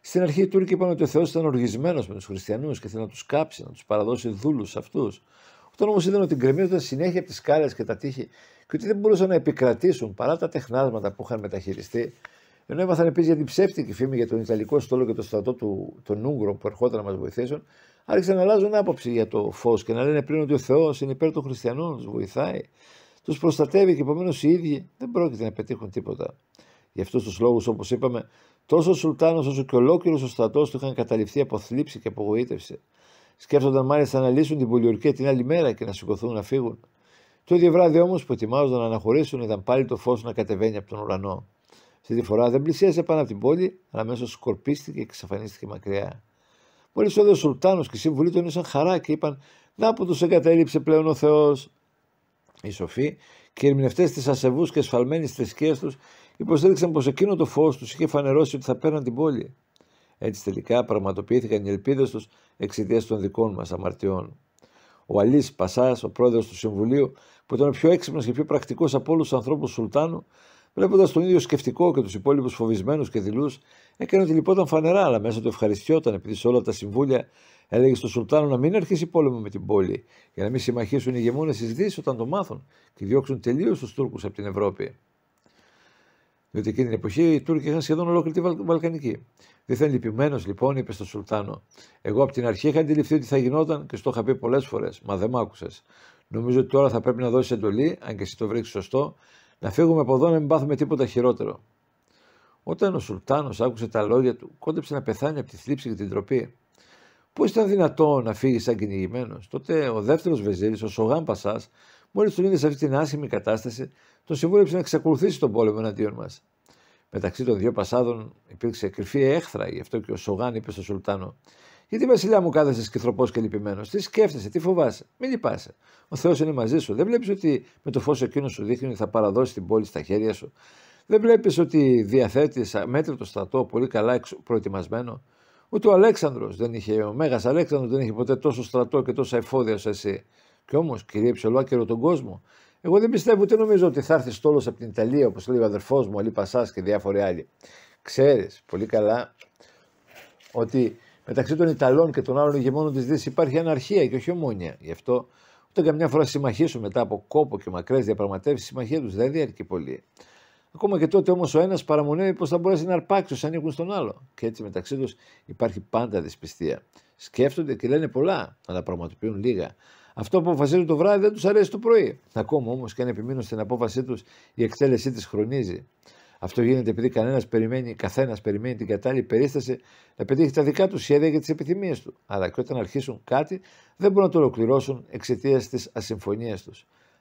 Στην αρχή οι Τούρκοι είπαν ότι ο Θεός ήταν οργισμένος με τους Χριστιανούς και θέλει να τους κάψει, να τους παραδώσει δούλους αυτούς. Όταν όμως είδαν ότι γκρεμίζονταν συνέχεια από τις κάλε και τα τείχη και ότι δεν μπορούσαν να επικρατήσουν παρά τα τεχνάσματα που είχαν μεταχειριστεί, ενώ έμαθαν επίσης για την ψεύτικη φήμη για τον Ιταλικό στόλο και το στρατό του, τον Ούγγρο που ερχόταν να μας βοηθήσουν, άρχισαν να αλλάζουν άποψη για το φως και να λένε πριν ότι ο Θεός είναι υπέρ των χριστιανών, τους βοηθάει, τους προστατεύει και επομένως οι ίδιοι δεν πρόκειται να πετύχουν τίποτα. Γι' αυτούς τους λόγους, όπως είπαμε, τόσο ο Σουλτάνος όσο και ολόκληρος ο στρατός του είχαν καταληφθεί από θλίψη και απογοήτευση. Σκέφτονταν μάλιστα να λύσουν την πολιορκία την άλλη μέρα και να σηκωθούν να φύγουν. Το ίδιο βράδυ όμως που ετοιμάζονταν να αναχωρήσουν, είδαν πάλι το φως να κατεβαίνει από τον ουρανό. Αυτή τη φορά δεν πλησίασε πάνω από την πόλη, αλλά αμέσως σκορπίστηκε και εξαφανίστηκε μακριά. Μόλις ο Σουλτάνος και οι σύμβουλοι τον ήσαν χαρά και είπαν: Να που τους εγκατέλειψε πλέον ο Θεός. Οι σοφοί και οι ερμηνευτές της ασεβούς και σφαλμένη θρησκείας τους υποστήριξαν πως εκείνο το φως τους είχε φανερώσει ότι θα παίρναν την πόλη. Έτσι τελικά πραγματοποιήθηκαν οι ελπίδες τους εξαιτίας των δικών μας αμαρτιών. Ο Αλής Πασάς, ο πρόεδρος του Συμβουλίου, που ήταν ο πιο έξυπνος και πιο πρακτικός από όλους τους ανθρώπους Σουλτάνου, βλέποντας τον ίδιο σκεφτικό και τους υπόλοιπους φοβισμένους και δηλού. Έκανε ότι ήταν φανερά, αλλά μέσα του ευχαριστιόταν επειδή σε όλα τα συμβούλια έλεγε στον Σουλτάνο να μην αρχίσει πόλεμο με την πόλη, για να μην συμμαχίσουν οι ηγεμόνες της Δύσης όταν το μάθουν και διώξουν τελείως τους Τούρκους από την Ευρώπη. Διότι εκείνη την εποχή οι Τούρκοι είχαν σχεδόν ολόκληρη τη Δεν θα Δίθεν λυπημένος λοιπόν, είπε στον Σουλτάνο. Εγώ από την αρχή είχα αντιληφθεί ότι θα γινόταν και στο είχα πει πολλές φορές, μα δεν μ' άκουσες. Νομίζω ότι τώρα θα πρέπει να δώσεις εντολή, αν και εσύ το βρήκες σωστό, να φύγουμε από εδώ να μην πάθουμε τίποτα χειρότερο. Όταν ο Σουλτάνος άκουσε τα λόγια του, κόντεψε να πεθάνει από τη θλίψη και την τροπή. Πώ ήταν δυνατό να φύγεις σαν κυνηγημένος. Τότε ο δεύτερος Βεζίρη, ο Σογάν Πασάς, μόλις τον είδε σε αυτή την άσχημη κατάσταση, τον συμβούλεψε να εξακολουθήσει τον πόλεμο εναντίον μας. Μεταξύ των δύο Πασάδων υπήρξε κρυφή έχθρα, γι' αυτό και ο Σογάν είπε στον Σουλτάνο: Γιατί βασιλιά μου κάθεσαι σκυθροπός και λυπημένος, τι σκέφτεσαι, τι φοβάσαι, μην λυπάσαι. Ο Θεός είναι μαζί σου. Δεν βλέπεις ότι με το φως εκείνο σου δείχνει ότι θα παραδώσει την πόλη στα χέρια σου. Δεν βλέπεις ότι διαθέτεις το στρατό πολύ καλά προετοιμασμένο. Ούτε ο Αλέξανδρος δεν είχε, ο Μέγας Αλέξανδρος δεν είχε ποτέ τόσο στρατό και τόσα εφόδια ως εσύ. Κι όμως, κυρία ψελόκερο τον κόσμο. Εγώ δεν πιστεύω ούτε νομίζω ότι θα έρθεις στόλος από την Ιταλία, όπως λέει ο αδερφός μου, Αλή Πασάς και διάφοροι άλλοι. Ξέρεις πολύ καλά ότι μεταξύ των Ιταλών και των άλλων ηγεμόνων της Δύσης υπάρχει αναρχία και όχι ομόνια. Γι' αυτό όταν καμιά φορά συμμαχήσουν μετά από κόπο και μακρές διαπραγματεύσεις, η συμμαχία τους δεν διαρκεί πολύ. Ακόμα και τότε όμως ο ένας παραμονεύει πως θα μπορέσει να αρπάξει όσοι ανήκουν στον άλλο. Και έτσι μεταξύ τους υπάρχει πάντα δυσπιστία. Σκέφτονται και λένε πολλά, αλλά πραγματοποιούν λίγα. Αυτό που αποφασίζουν το βράδυ δεν τους αρέσει το πρωί. Ακόμα όμως και αν επιμείνουν στην απόφασή τους, η εκτέλεσή της χρονίζει. Αυτό γίνεται επειδή κανένας περιμένει, καθένας περιμένει την κατάλληλη περίσταση να πετύχει τα δικά του σχέδια και τις επιθυμίες του. Αλλά και όταν αρχίσουν κάτι, δεν μπορούν να το ολοκληρώσουν εξαιτίας της ασυμφωνίας τους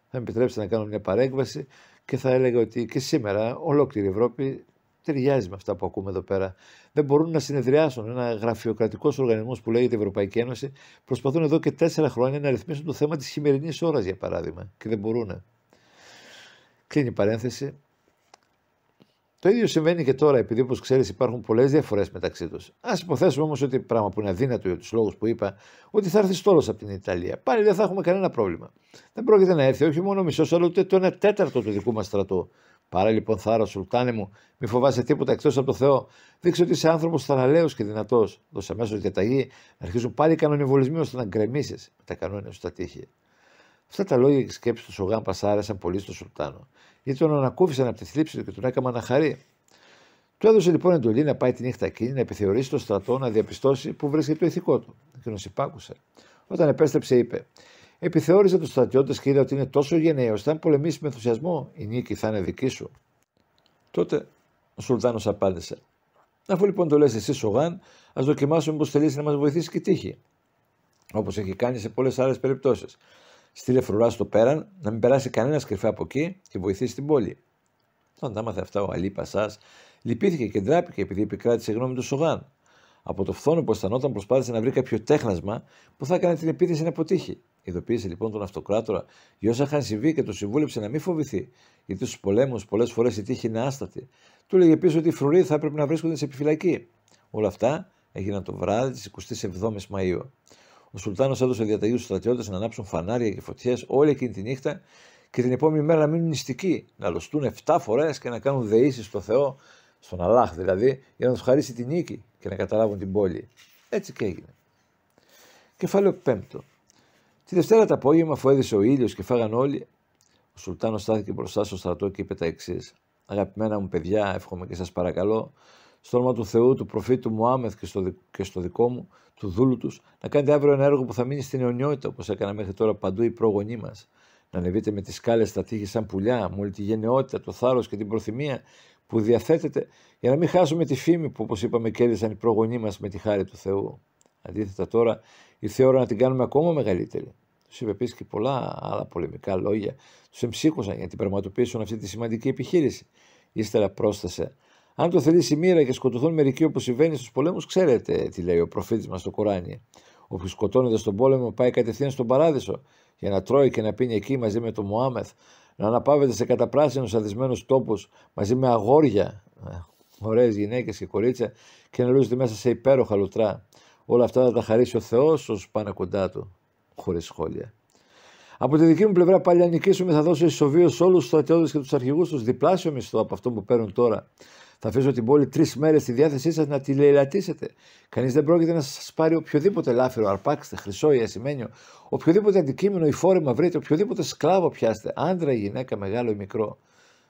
θα με επιτρέψετε να κάνω μια παρέκβαση και θα έλεγα ότι και σήμερα ολόκληρη η Ευρώπη ταιριάζει με αυτά που ακούμε εδώ πέρα. Δεν μπορούν να συνεδριάσουν. Ένα γραφειοκρατικός οργανισμός που λέγεται Ευρωπαϊκή Ένωση προσπαθούν εδώ και τέσσερα χρόνια να ρυθμίσουν το θέμα της χειμερινής ώρας, για παράδειγμα, και δεν μπορούν. Κλείνει η παρένθεση. Το ίδιο συμβαίνει και τώρα, επειδή όπως ξέρεις υπάρχουν πολλές διαφορές μεταξύ τους. Ας υποθέσουμε όμως ότι πράγμα που είναι αδύνατο για τους λόγους που είπα, ότι θα έρθει στόλος από την Ιταλία. Πάλι δεν θα έχουμε κανένα πρόβλημα. Δεν πρόκειται να έρθει όχι μόνο μισός, αλλά ούτε το 1 τέταρτο του δικού μας στρατού. Παρά λοιπόν θάρρο, Σουλτάνε μου, μη φοβάσαι τίποτα εκτός από το Θεό. Δείξε ότι είσαι άνθρωπος θαραλέος και δυνατός. Δώσε αμέσως διαταγή να αρχίζουν πάλι οι κανονιβολισμοί ώστε να γκρεμίσεις με τα κανόνια σου τα τείχη. Αυτά τα λόγια και σκέψεις του Σογάν άρεσαν πολύ στον Σουλτάνο, γιατί τον ανακούφισαν από τη θλίψη του και τον έκαναν να χαρεί. Του έδωσε λοιπόν εντολή να πάει τη νύχτα εκείνη να επιθεωρήσει τον στρατό να διαπιστώσει που βρίσκεται το ηθικό του. και τον υπάκουσε. Όταν επέστρεψε, είπε: Επιθεώρησε τους στρατιώτες και είδε ότι είναι τόσο γενναίος, ώστε αν πολεμήσει με ενθουσιασμό, η νίκη θα είναι δική σου. Τότε ο Σουλτάνος απάντησε: Αφού λοιπόν το λες εσύ, Σογάν, ας δοκιμάσουμε πώς θελήσει να μας βοηθήσει και τύχη. Όπως έχει κάνει σε πολλές άλλες περιπτώσεις στείλε φρουρά στο πέραν, να μην περάσει κανένα κρυφά από εκεί και βοηθήσει την πόλη. Τον τα μάθε αυτά ο Αλή Πασάς, λυπήθηκε και ντράπηκε επειδή επικράτησε γνώμη του Σογάν. Από το φθόνο που αισθανόταν, προσπάθησε να βρει κάποιο τέχνασμα που θα έκανε την επίθεση να αποτύχει. Ειδοποίησε λοιπόν τον Αυτοκράτορα για όσα είχαν συμβεί και τον συμβούλεψε να μην φοβηθεί, γιατί στους πολέμους πολλές φορές η τύχη είναι άστατη. Του έλεγε επίση ότι οι φρουροί θα έπρεπε να βρίσκονται σε επιφυλακή. Όλα αυτά έγιναν το βράδυ της 27η Μαου. Ο Σουλτάνος έδωσε διαταγή στους στρατιώτες να ανάψουν φανάρια και φωτιές όλη εκείνη τη νύχτα και την επόμενη μέρα να μείνουν νηστικοί, να λωστούν 7 φορές και να κάνουν δεήσεις στο Θεό, στον Αλάχ δηλαδή, για να τους χαρίσει τη νίκη και να καταλάβουν την πόλη. Έτσι και έγινε. Κεφάλαιο 5. Τη Δευτέρα το απόγευμα, αφού έδισε ο ήλιος και φάγαν όλοι, ο Σουλτάνος στάθηκε μπροστά στο στρατό και είπε τα εξής: Αγαπημένα μου παιδιά, εύχομαι και σας παρακαλώ στο όνομα του Θεού, του προφήτου Μωάμεθ και στο, δικό μου, του δούλου τους, να κάνετε αύριο ένα έργο που θα μείνει στην αιωνιότητα, όπως έκανα μέχρι τώρα παντού οι πρόγονοί μας. Να ανεβείτε με τις σκάλες στα τείχη σαν πουλιά, με όλη τη γενναιότητα, το θάρρος και την προθυμία που διαθέτεται, για να μην χάσουμε τη φήμη που, όπως είπαμε, κέρδισαν οι πρόγονοί μας με τη χάρη του Θεού. Αντίθετα, τώρα ήρθε η ώρα να την κάνουμε ακόμα μεγαλύτερη. Τους είπε επίσης και πολλά άλλα πολεμικά λόγια. Τους εμψύχωσαν για την πραγματοποιήσουν αυτή τη σημαντική επιχείρηση. Ύστερα πρόσθεσε αν το θελήσει η μοίρα και σκοτωθούν μερικοί όπως συμβαίνει στους πολέμους, ξέρετε τι λέει ο προφήτης μας στο Κοράνι. Όποιος σκοτώνεται στον πόλεμο πάει κατευθείαν στον παράδεισο για να τρώει και να πίνει εκεί μαζί με τον Μωάμεθ, να αναπαύεται σε καταπράσινους αδεισμένου τόπους μαζί με αγόρια, ωραίες γυναίκες και κορίτσια και να λούζεται μέσα σε υπέροχα λουτρά. Όλα αυτά θα τα χαρίσει ο Θεός όσου πάνε κοντά του, χωρίς σχόλια. Από τη δική μου πλευρά, πάλι αν νικήσουμε, θα δώσω ισοβίως όλους τους στρατιώτες και τους αρχηγούς τους διπλάσιο μισθό από αυτό που παίρνουν τώρα. Θα αφήσω την πόλη τρεις μέρες στη διάθεσή σας να τη λαιλατίσετε. Κανείς δεν πρόκειται να σας πάρει οποιοδήποτε λάφυρο, αρπάξτε, χρυσό ή ασημένιο, οποιοδήποτε αντικείμενο ή φόρεμα βρείτε, οποιοδήποτε σκλάβο πιάστε, άντρα ή γυναίκα, μεγάλο ή μικρό.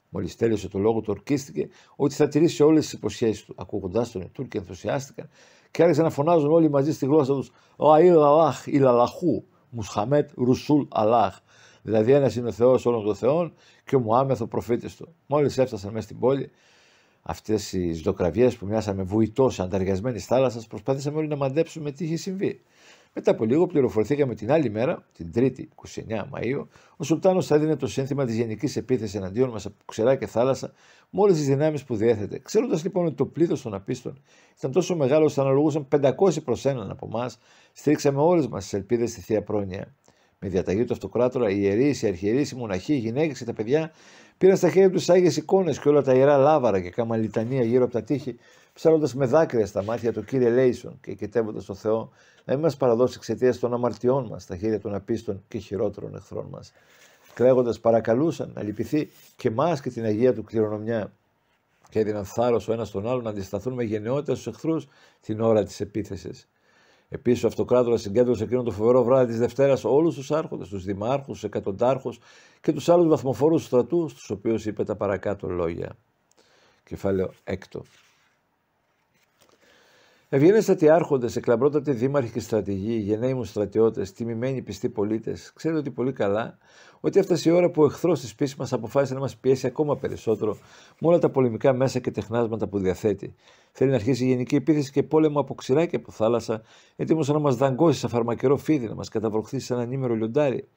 Μόλις τέλειωσε το λόγο, του ορκίστηκε ότι θα τηρήσει όλες τις υποσχέσεις του. Ακούγοντάς τον, οι Τούρκοι ενθουσιάστηκαν και άρχισαν να φωνάζουν όλοι μαζί στη γλώσσα τους Ο Αϊλαλάχ, Ιλαλαχού, Μουσχαμέτ Ρουσούλ Αλάχ. Δηλαδή ένας είναι ο Θεός όλων των Θεών και ο Μουάμεθ ο προφήτης του. Μόλις έφτασαν μέσα στην πόλη, αυτές οι ζωοκραυγέ που μοιάσαμε βουητός ανταργιασμένη θάλασσα, προσπαθήσαμε όλοι να μαντέψουμε τι είχε συμβεί. Μετά από λίγο πληροφορηθήκαμε την άλλη μέρα, την 3η 29 Μαου, ο Σουλτάνος θα έδινε το σύνθημα της γενικής επίθεσης εναντίον μας από ξερά και θάλασσα με όλες τις δυνάμεις που διέθετε. Ξέροντας λοιπόν ότι το πλήθος των απίστων ήταν τόσο μεγάλο ώστε αναλογούσαν 500 προς έναν από εμάς, στήριξαμε όλες μας τις ελπίδες στη θεία πρόνοια. Με διαταγή του αυτοκράτορα, οι ιερείς, οι αρχιερείς, οι μοναχοί, οι γυναίκες τα παιδιά Πήραν στα χέρια του άγιες εικόνες και όλα τα ιερά λάβαρα και κάμα γύρω από τα τείχη, ψάλλοντα με δάκρυα στα μάτια του κύριε Λέισον και κοιτεύοντας τον Θεό να μην μας παραδώσει εξαιτίας των αμαρτιών μας στα χέρια των απίστων και χειρότερων εχθρών μας. Κλαίγοντας, παρακαλούσαν να λυπηθεί και εμά και την Αγία του κληρονομιά και έδιναν θάρρος ο ένας τον άλλο να αντισταθούν με γενναιότητα στους εχθρούς την ώρα της επίθεσης. Επίσης, ο Αυτοκράτορας συγκέντρωσε εκείνο το φοβερό βράδυ της Δευτέρας όλους τους άρχοντες, τους δημάρχους, του εκατοντάρχους και τους άλλους βαθμοφόρους του στρατού, στου οποίους είπε τα παρακάτω λόγια. Κεφάλαιο έκτο. Ευγενέστατοι άρχοντε, εκλαμπρότατοι δήμαρχοι και στρατηγοί, γενναίοι μου στρατιώτες, τιμημένοι πιστοί πολίτες, ξέρετε ότι πολύ καλά ότι έφτασε η ώρα που ο εχθρός της πίστη μας αποφάσισε να μας πιέσει ακόμα περισσότερο με όλα τα πολεμικά μέσα και τεχνάσματα που διαθέτει. Θέλει να αρχίσει η γενική επίθεση και πόλεμο από ξηρά και από θάλασσα, έτοιμος να μας δαγκώσει σαν φαρμακερό φίδι, να μας καταβροχθεί σαν ανήμερο λιοντάρι.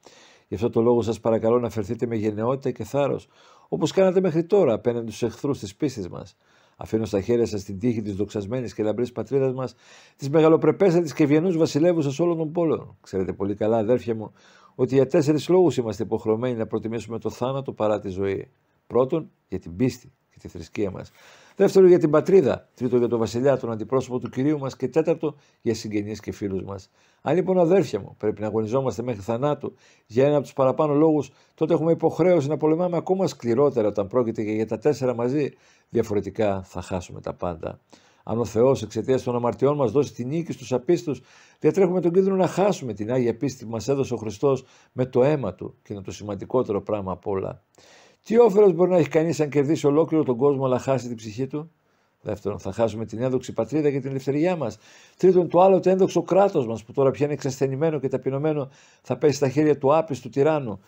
Γι' αυτό το λόγο σας παρακαλώ να φερθείτε με γενναιότητα και θάρρος, όπως κάνατε μέχρι τώρα απέναντι στους εχθρούς της πίστη μας. Αφήνω στα χέρια σας την τύχη της δοξασμένης και λαμπρής πατρίδας μας, της μεγαλοπρεπέστατης και βασιλεύους σας όλων των πόλεων. Ξέρετε πολύ καλά, αδέρφια μου, ότι για τέσσερις λόγους είμαστε υποχρεωμένοι να προτιμήσουμε το θάνατο παρά τη ζωή. Πρώτον, για την πίστη και τη θρησκεία μας. Δεύτερο για την πατρίδα. Τρίτο για τον βασιλιά, τον αντιπρόσωπο του κυρίου μας. Και τέταρτο για συγγενείς και φίλους μας. Αν λοιπόν, αδέρφια μου, πρέπει να αγωνιζόμαστε μέχρι θανάτου για ένα από τους παραπάνω λόγους, τότε έχουμε υποχρέωση να πολεμάμε ακόμα σκληρότερα όταν πρόκειται και για τα τέσσερα μαζί. Διαφορετικά θα χάσουμε τα πάντα. Αν ο Θεός εξαιτίας των αμαρτιών μας δώσει την νίκη στους απίστους, διατρέχουμε τον κίνδυνο να χάσουμε την άγια πίστη που μας έδωσε ο Χριστός με το αίμα του και είναι το σημαντικότερο πράγμα απ' όλα. Τι όφελος μπορεί να έχει κανείς αν κερδίσει ολόκληρο τον κόσμο αλλά χάσει την ψυχή του. Δεύτερον, θα χάσουμε την ένδοξη πατρίδα και την ελευθεριά μας. Τρίτον, το άλλο, το ένδοξο κράτος μας που τώρα πια είναι εξασθενημένο και ταπεινωμένο θα πέσει στα χέρια του άπιστου τυράννου.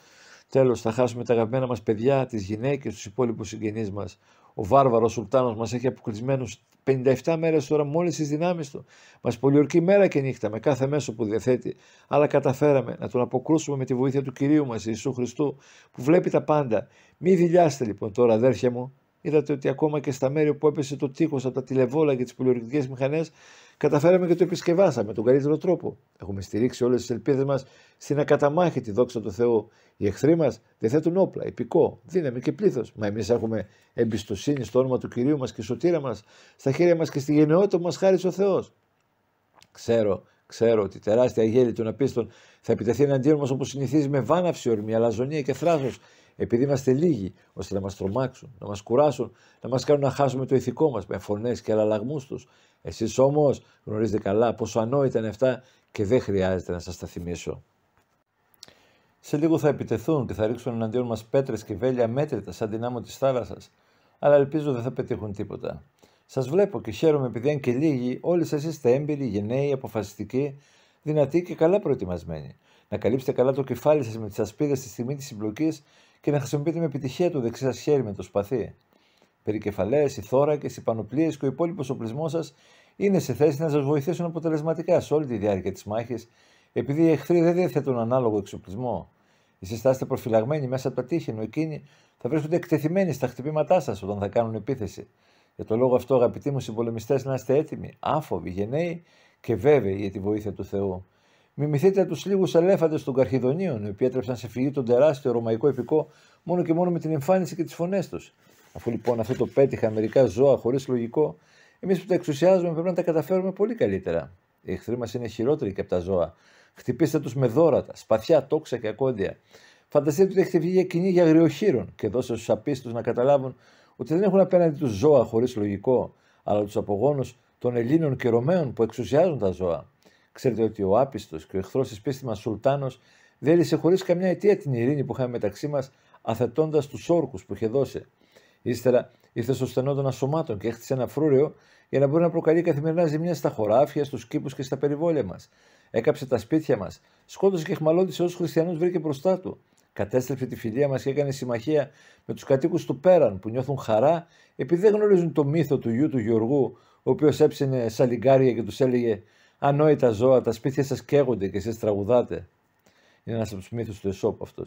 Τέλος, θα χάσουμε τα αγαπημένα μας παιδιά, τις γυναίκες, τους υπόλοιπους συγγενείς μας. Ο βάρβαρος Σουλτάνος μας έχει αποκλεισμένους 57 μέρες τώρα μόλις όλε τι δυνάμεις του. Μας πολιορκεί μέρα και νύχτα με κάθε μέσο που διαθέτει. Αλλά καταφέραμε να τον αποκρούσουμε με τη βοήθεια του κυρίου μας Ιησού Χριστού που βλέπει τα πάντα. Μη δηλιάστε λοιπόν τώρα, αδέρφια μου, Είδατε ότι ακόμα και στα μέρη που έπεσε το τείχος από τα τηλεβόλα και τις πολιορκητικές μηχανές, καταφέραμε και το επισκευάσαμε τον καλύτερο τρόπο. Έχουμε στηρίξει όλες τις ελπίδες μας στην ακαταμάχητη δόξα του Θεού. Οι εχθροί μας διαθέτουν όπλα, υπηκό, δύναμη και πλήθος. Μα εμείς έχουμε εμπιστοσύνη στο όνομα του κυρίου μας και σωτήρα μας, στα χέρια μας και στη γενναιότητα που μας χάρη ο Θεός. Ξέρω, ξέρω ότι τεράστια γέλη των απίστων θα επιτεθεί εναντίον μας όπως συνηθίζει με βάναυση ορμή, αλαζονία και θράσος επειδή είμαστε λίγοι, ώστε να μας τρομάξουν, να μας κουράσουν, να μας κάνουν να χάσουμε το ηθικό μας με φωνές και αλλαγμούς τους. Εσείς όμως γνωρίζετε καλά πόσο ανόητα είναι αυτά και δεν χρειάζεται να σας τα θυμίσω. Σε λίγο θα επιτεθούν και θα ρίξουν εναντίον μας πέτρες και βέλια μέτρητα σαν δυνάμω της θάλασσας, αλλά ελπίζω δεν θα πετύχουν τίποτα. Σας βλέπω και χαίρομαι επειδή αν και λίγοι, όλοι εσεί είστε έμπειροι, γενναίοι, αποφασιστικοί, δυνατοί και καλά προετοιμασμένοι. Να καλύψετε καλά το κεφάλι σας με τις ασπίδες στη στιγμή της συμπλοκής και να χρησιμοποιείται με επιτυχία το δεξί σας χέρι με το σπαθί. Περικεφαλές, οι θώρακες, οι πανοπλίες και ο υπόλοιπος οπλισμός σας είναι σε θέση να σας βοηθήσουν αποτελεσματικά σε όλη τη διάρκεια της μάχης, επειδή οι εχθροί δεν διαθέτουν ανάλογο εξοπλισμό. Εσεί θα είστε προφυλαγμένοι μέσα από τα τείχη, ενώ εκείνοι θα βρίσκονται εκτεθειμένοι στα χτυπήματά σας όταν θα κάνουν επίθεση. Για το λόγο αυτό, αγαπητοί μου συμπολεμιστές, να είστε έτοιμοι, άφοβοι, γενναίοι και βέβαιοι για τη βοήθεια του Θεού. Μιμηθείτε τους λίγους ελέφαντες των Καρχιδονίων, οι οποίοι έτρεψαν σε φυγή τον τεράστιο ρωμαϊκό επικό μόνο και μόνο με την εμφάνιση και τις φωνές τους. Αφού λοιπόν αυτό το πέτυχα μερικά ζώα χωρίς λογικό, εμείς που τα εξουσιάζουμε πρέπει να τα καταφέρουμε πολύ καλύτερα. Οι εχθροί μας είναι χειρότεροι και από τα ζώα. Χτυπήστε τους με δόρατα, σπαθιά, τόξα και ακόντια. Φανταστείτε ότι έχετε βγει για κοινή για αγριοχείρων και δώστε στους απίστους να καταλάβουν ότι δεν έχουν απέναντι τους ζώα χωρίς λογικό, αλλά τους απογόνους των Ελλήνων και Ρωμαίων που εξουσιάζουν τα ζώα. Ξέρετε ότι ο άπιστος και ο εχθρός της πίστης μας Σουλτάνο δέλησε χωρίς καμιά αιτία την ειρήνη που είχαμε μεταξύ μας, αθετώντας τους όρκους που είχε δώσει. Ύστερα ήρθε στο στενό των ασωμάτων και έχτισε ένα φρούριο για να μπορεί να προκαλεί καθημερινά ζημιά στα χωράφια, στους κήπους και στα περιβόλια μας. Έκαψε τα σπίτια μας, σκότωσε και χμαλώτησε όσους χριστιανούς βρήκε μπροστά του. Κατέστρεψε τη φιλία μας και έκανε συμμαχία με τους κατοίκους του Πέραν που νιώθουν χαρά επειδή δεν γνωρίζουν το μύθο του γιου του Γεωργού, ο οποίος έψαινε σαλιγκάρια και τους έλεγε Ανόητα ζώα, τα σπίτια σας καίγονται και εσείς τραγουδάτε. Είναι ένας από τους μύθους του Εσόπ αυτό.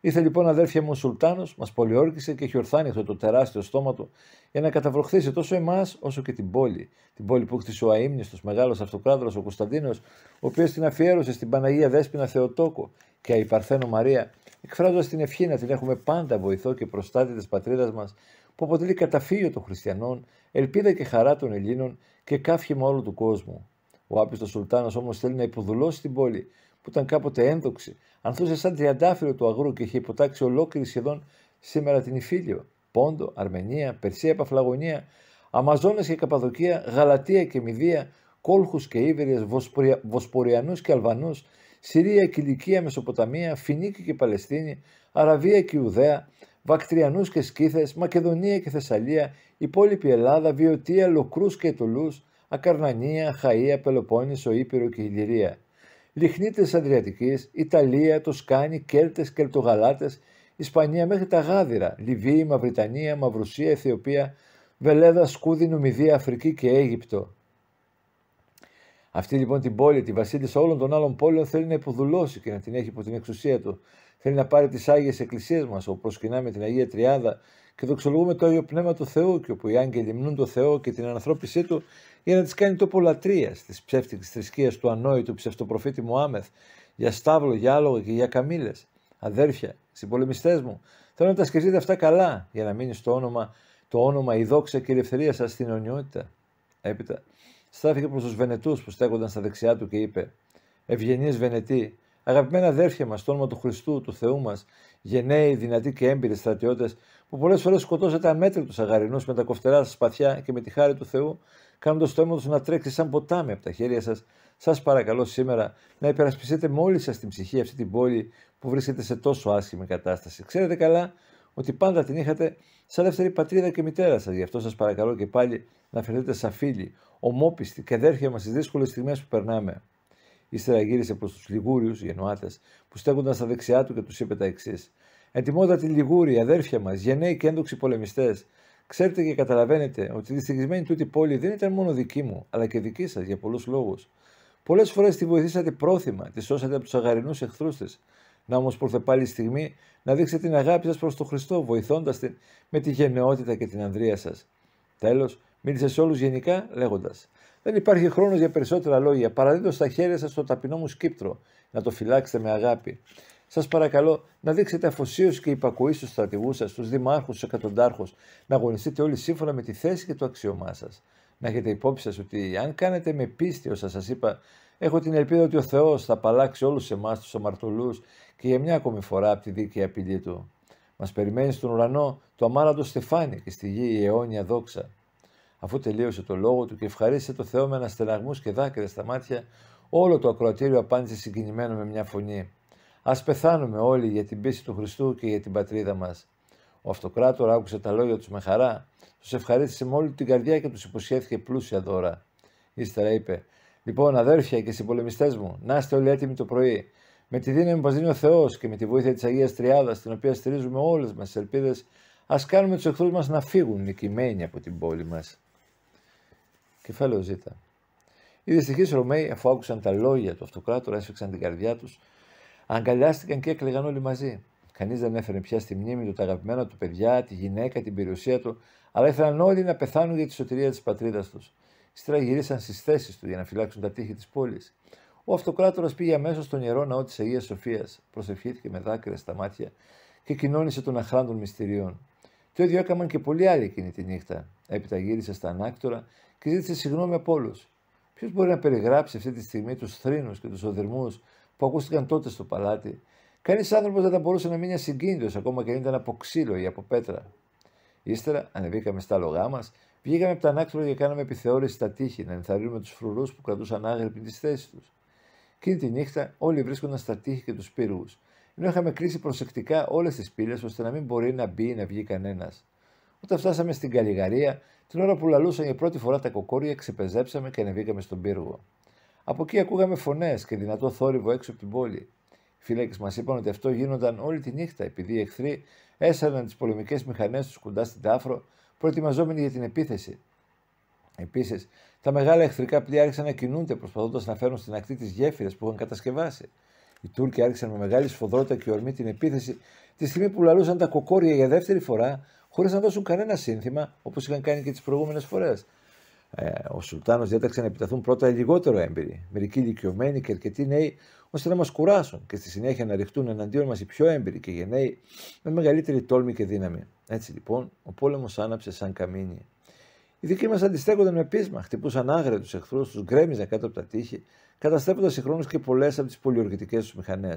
Ήρθε λοιπόν αδέρφια μου ο Σουλτάνος, μας πολιορκησε και έχει ορθάνει αυτό το τεράστιο στόμα του για να καταβροχθήσει τόσο εμάς όσο και την πόλη. Την πόλη που χτίσε ο αίμνητο μεγάλος αυτοκράτορας ο Κωνσταντίνος, ο οποίος την αφιέρωσε στην Παναγία Δέσπινα Θεοτόκο και Αϊπαρθένο Μαρία, εκφράζοντας την ευχή να την έχουμε πάντα βοηθό και προστάτη της πατρίδας μας, που αποτελεί καταφύγιο των χριστιανών, ελπίδα και χαρά των Ελλήνων και κάφημα όλου του κόσμου. Ο Άπιστος Σουλτάνο όμως θέλει να υποδουλώσει την πόλη, που ήταν κάποτε ένδοξη, ανθούσε σαν τριαντάφυλλο του αγρού και είχε υποτάξει ολόκληρη σχεδόν σήμερα την Ιφίλιο, Πόντο, Αρμενία, Περσία, Παφλαγωνία, Αμαζόνες και Καπαδοκία, Γαλατεία και Μηδία, Κόλχους και Ήβερε, Βοσποριανούς και Αλβανούς, Συρία, Λυκία, Μεσοποταμία, Φινίκη και Παλαιστίνη, Αραβία και Ιουδαία, Βακτριανούς και Σκύθε, Μακεδονία και Θεσσαλία, υπόλοιπη Ελλάδα, Βιωτία, Λοκρούς και Ετολού, Ακαρνανία, Χαΐα, Πελοπόννησο, Ήπειρο και Ιλυρία. Λιχνίτες Αδριατικής, Ιταλία, Τοσκάνη, Κέρτες, Κελτογαλάτες, Ισπανία μέχρι τα Γάδυρα, Λιβύη, Μαυριτανία, Μαυρουσία, Αιθιοπία, Βελέδα, Σκούδη, Νουμιδία, Αφρική και Αίγυπτο. Αυτή λοιπόν την πόλη, τη βασίλισσα όλων των άλλων πόλεων, θέλει να υποδουλώσει και να την έχει υπό την εξουσία του. Θέλει να πάρει τις άγιες εκκλησίες μας, όπου με την Αγία Τριάδα και δοξολογούμε το Άγιο Πνεύμα του Θεού και όπου οι άγγελοι μνούν το Θεό και την ανθρώπισή του για να τις κάνει τόπο λατρείας της ψεύτικης θρησκείας του ανόητου ψευτοπροφήτη Μωάμεθ για στάβλο, για άλογο και για καμήλες. Αδέρφια, συμπολεμιστές μου, θέλω να τα σκεφτείτε αυτά καλά για να μείνει στο όνομα, το όνομα η δόξα και η ελευθερία σας στην αιωνιότητα. Έπειτα, στάθηκε προς τους Βενετούς που στέκονταν στα δεξιά του και είπε «Ευγενείς Βενετοί, αγαπημένα αδέρφια μας, το όνομα του Χριστού, του Θεού μας, γενναίοι, δυνατοί και έμπειροι στρατιώτες, που πολλές φορές σκοτώσατε αμέτρητου αγαρινούς με τα κοφτερά σας σπαθιά και με τη χάρη του Θεού, κάνοντας το αίμα τους να τρέξει σαν ποτάμι από τα χέρια σας, σας παρακαλώ σήμερα να υπερασπιστείτε μόλις σας την ψυχή αυτή την πόλη που βρίσκεται σε τόσο άσχημη κατάσταση. Ξέρετε καλά ότι πάντα την είχατε σαν δεύτερη πατρίδα και μητέρα σας. Γι' αυτό σας παρακαλώ και πάλι να φερθείτε σαν φίλοι, ομόπιστοι και αδέρφια μας στις δύσκολες στιγμές που περνάμε. Ύστερα γύρισε προς τους Λιγούριους, γενοάτε, που στέκονταν στα δεξιά του και τους είπε τα εξής. Ετοιμώντα τη Λιγούρη, αδέρφια μας, γενναίοι και έντοξοι πολεμιστές, ξέρετε και καταλαβαίνετε ότι η δυστυχισμένη τούτη πόλη δεν ήταν μόνο δική μου, αλλά και δική σας για πολλούς λόγους. Πολλές φορές τη βοηθήσατε πρόθυμα, τη σώσατε από τους αγαρινούς εχθρού τη. Να όμως προθε πάλι η στιγμή να δείξετε την αγάπη σας προς τον Χριστό, βοηθώντας την με τη γενναιότητα και την ανδρεία σας. Τέλος, μίλησε σε όλους γενικά λέγοντας: Δεν υπάρχει χρόνος για περισσότερα λόγια. Παραδίδω στα χέρια σας το ταπεινό μου σκύπτρο, να το φυλάξετε με αγάπη. Σας παρακαλώ να δείξετε αφοσίωση και υπακοή στους στρατηγούς σας, στους δημάρχους, στους εκατοντάρχους, να αγωνιστείτε όλοι σύμφωνα με τη θέση και το αξιωμά σας. Να έχετε υπόψη σας ότι αν κάνετε με πίστη όσα σας είπα, έχω την ελπίδα ότι ο Θεός θα απαλλάξει όλους εμάς τους αμαρτωλούς και για μια ακόμη φορά από τη δίκαιη απειλή του. Μας περιμένει στον ουρανό το αμάραντο στεφάνι και στη γη η αιώνια δόξα. Αφού τελείωσε το λόγο του και ευχαρίστησε το Θεό με αναστεναγμούς και δάκρυα στα μάτια, όλο το ακροατήριο απάντησε συγκινημένο με μια φωνή. Ας πεθάνουμε όλοι για την πίστη του Χριστού και για την πατρίδα μας. Ο αυτοκράτορα άκουσε τα λόγια τους με χαρά, τους ευχαρίστησε με όλη την καρδιά και τους υποσχέθηκε πλούσια δώρα. Ύστερα είπε «Λοιπόν αδέρφια και συμπολεμιστές μου, να είστε όλοι έτοιμοι το πρωί. Με τη δύναμη που δίνει ο Θεός και με τη βοήθεια της Αγίας Τριάδας, την οποία στηρίζουμε όλες μας τις ελπίδες, ας κάνουμε τους εχθρούς μας να φύγουν νικημένοι από την πόλη μας. Κεφάλαιο Ζήτα. Οι δυστυχείς Ρωμαίοι, αφού άκουσαν τα λόγια του αυτοκράτορα, έσφιξαν την καρδιά τους Αγκαλιάστηκαν και έκλαιγαν όλοι μαζί. Κανείς δεν έφερε πια στη μνήμη του τα αγαπημένα του παιδιά, τη γυναίκα, την περιουσία του, αλλά ήθελαν όλοι να πεθάνουν για τη σωτηρία της πατρίδας τους. Στρα γυρίσαν στις θέσεις του για να φυλάξουν τα τείχη της πόλης. Ο αυτοκράτορας πήγε αμέσως στον ιερό ναό της Αγίας Σοφίας, προσευχήθηκε με δάκρυα στα μάτια και κοινώνησε των αχράντων μυστηρίων. Το ίδιο έκαναν και πολλοί άλλοι εκείνη τη νύχτα. Έπειτα γύρισε στα ανάκτορα και ζήτησε συγγνώμη από όλους. Ποιος μπορεί να περιγράψει αυτή τη στιγμή τους θρήνους και τους οδερμούς που ακούστηκαν τότε στο παλάτι, κανείς άνθρωπος δεν θα μπορούσε να μείνει ασυγκίνητος ακόμα και αν ήταν από ξύλο ή από πέτρα. Ύστερα ανεβήκαμε στα λογά μας, βγήκαμε από τα ανάκτωρα και κάναμε επιθεώρηση στα τείχη να ενθαρρύνουμε τους φρουρούς που κρατούσαν άγρυπνοι τις θέσεις τους. Κινή τη νύχτα όλοι βρίσκονταν στα τείχη και τους πύργους, ενώ είχαμε κλείσει προσεκτικά όλες τις πύλες ώστε να μην μπορεί να μπει ή να βγει κανένας. Όταν φτάσαμε στην Καλιγαρία, την ώρα που λαλούσαν για πρώτη φορά τα κοκόρια, ξεπεζέψαμε και ανεβήκαμε στον πύργο. Από εκεί ακούγαμε φωνές και δυνατό θόρυβο έξω από την πόλη. Οι φύλακε μας είπαν ότι αυτό γίνονταν όλη τη νύχτα επειδή οι εχθροί έσαιρναν τις πολεμικές μηχανές τους κοντά στην τάφρο, προετοιμαζόμενοι για την επίθεση. Επίσης, τα μεγάλα εχθρικά πλοία άρχισαν να κινούνται προσπαθώντας να φέρουν στην ακτή τις γέφυρες που είχαν κατασκευάσει. Οι Τούρκοι άρχισαν με μεγάλη σφοδρότητα και ορμή την επίθεση τη στιγμή που λαλούσαν τα κοκόρια για δεύτερη φορά χωρίς να δώσουν κανένα σύνθημα όπως είχαν κάνει και τις προηγούμενες φορές. Ε, ο Σουλτάνος διέταξε να επιταθούν πρώτα οι λιγότερο έμπειροι, μερικοί ηλικιωμένοι και αρκετοί νέοι, ώστε να μας κουράσουν και στη συνέχεια να ρηχτούν εναντίον μας οι πιο έμπειροι και γενναίοι με μεγαλύτερη τόλμη και δύναμη. Έτσι λοιπόν, ο πόλεμος άναψε σαν καμίνι. Οι δικοί μας αντιστέκονταν με πείσμα, χτυπούσαν άγρια τους εχθρούς, τους γκρέμιζαν κάτω από τα τείχη, καταστρέφοντα συγχρόνως και πολλές από τις πολιορκητικέ τους μηχανές.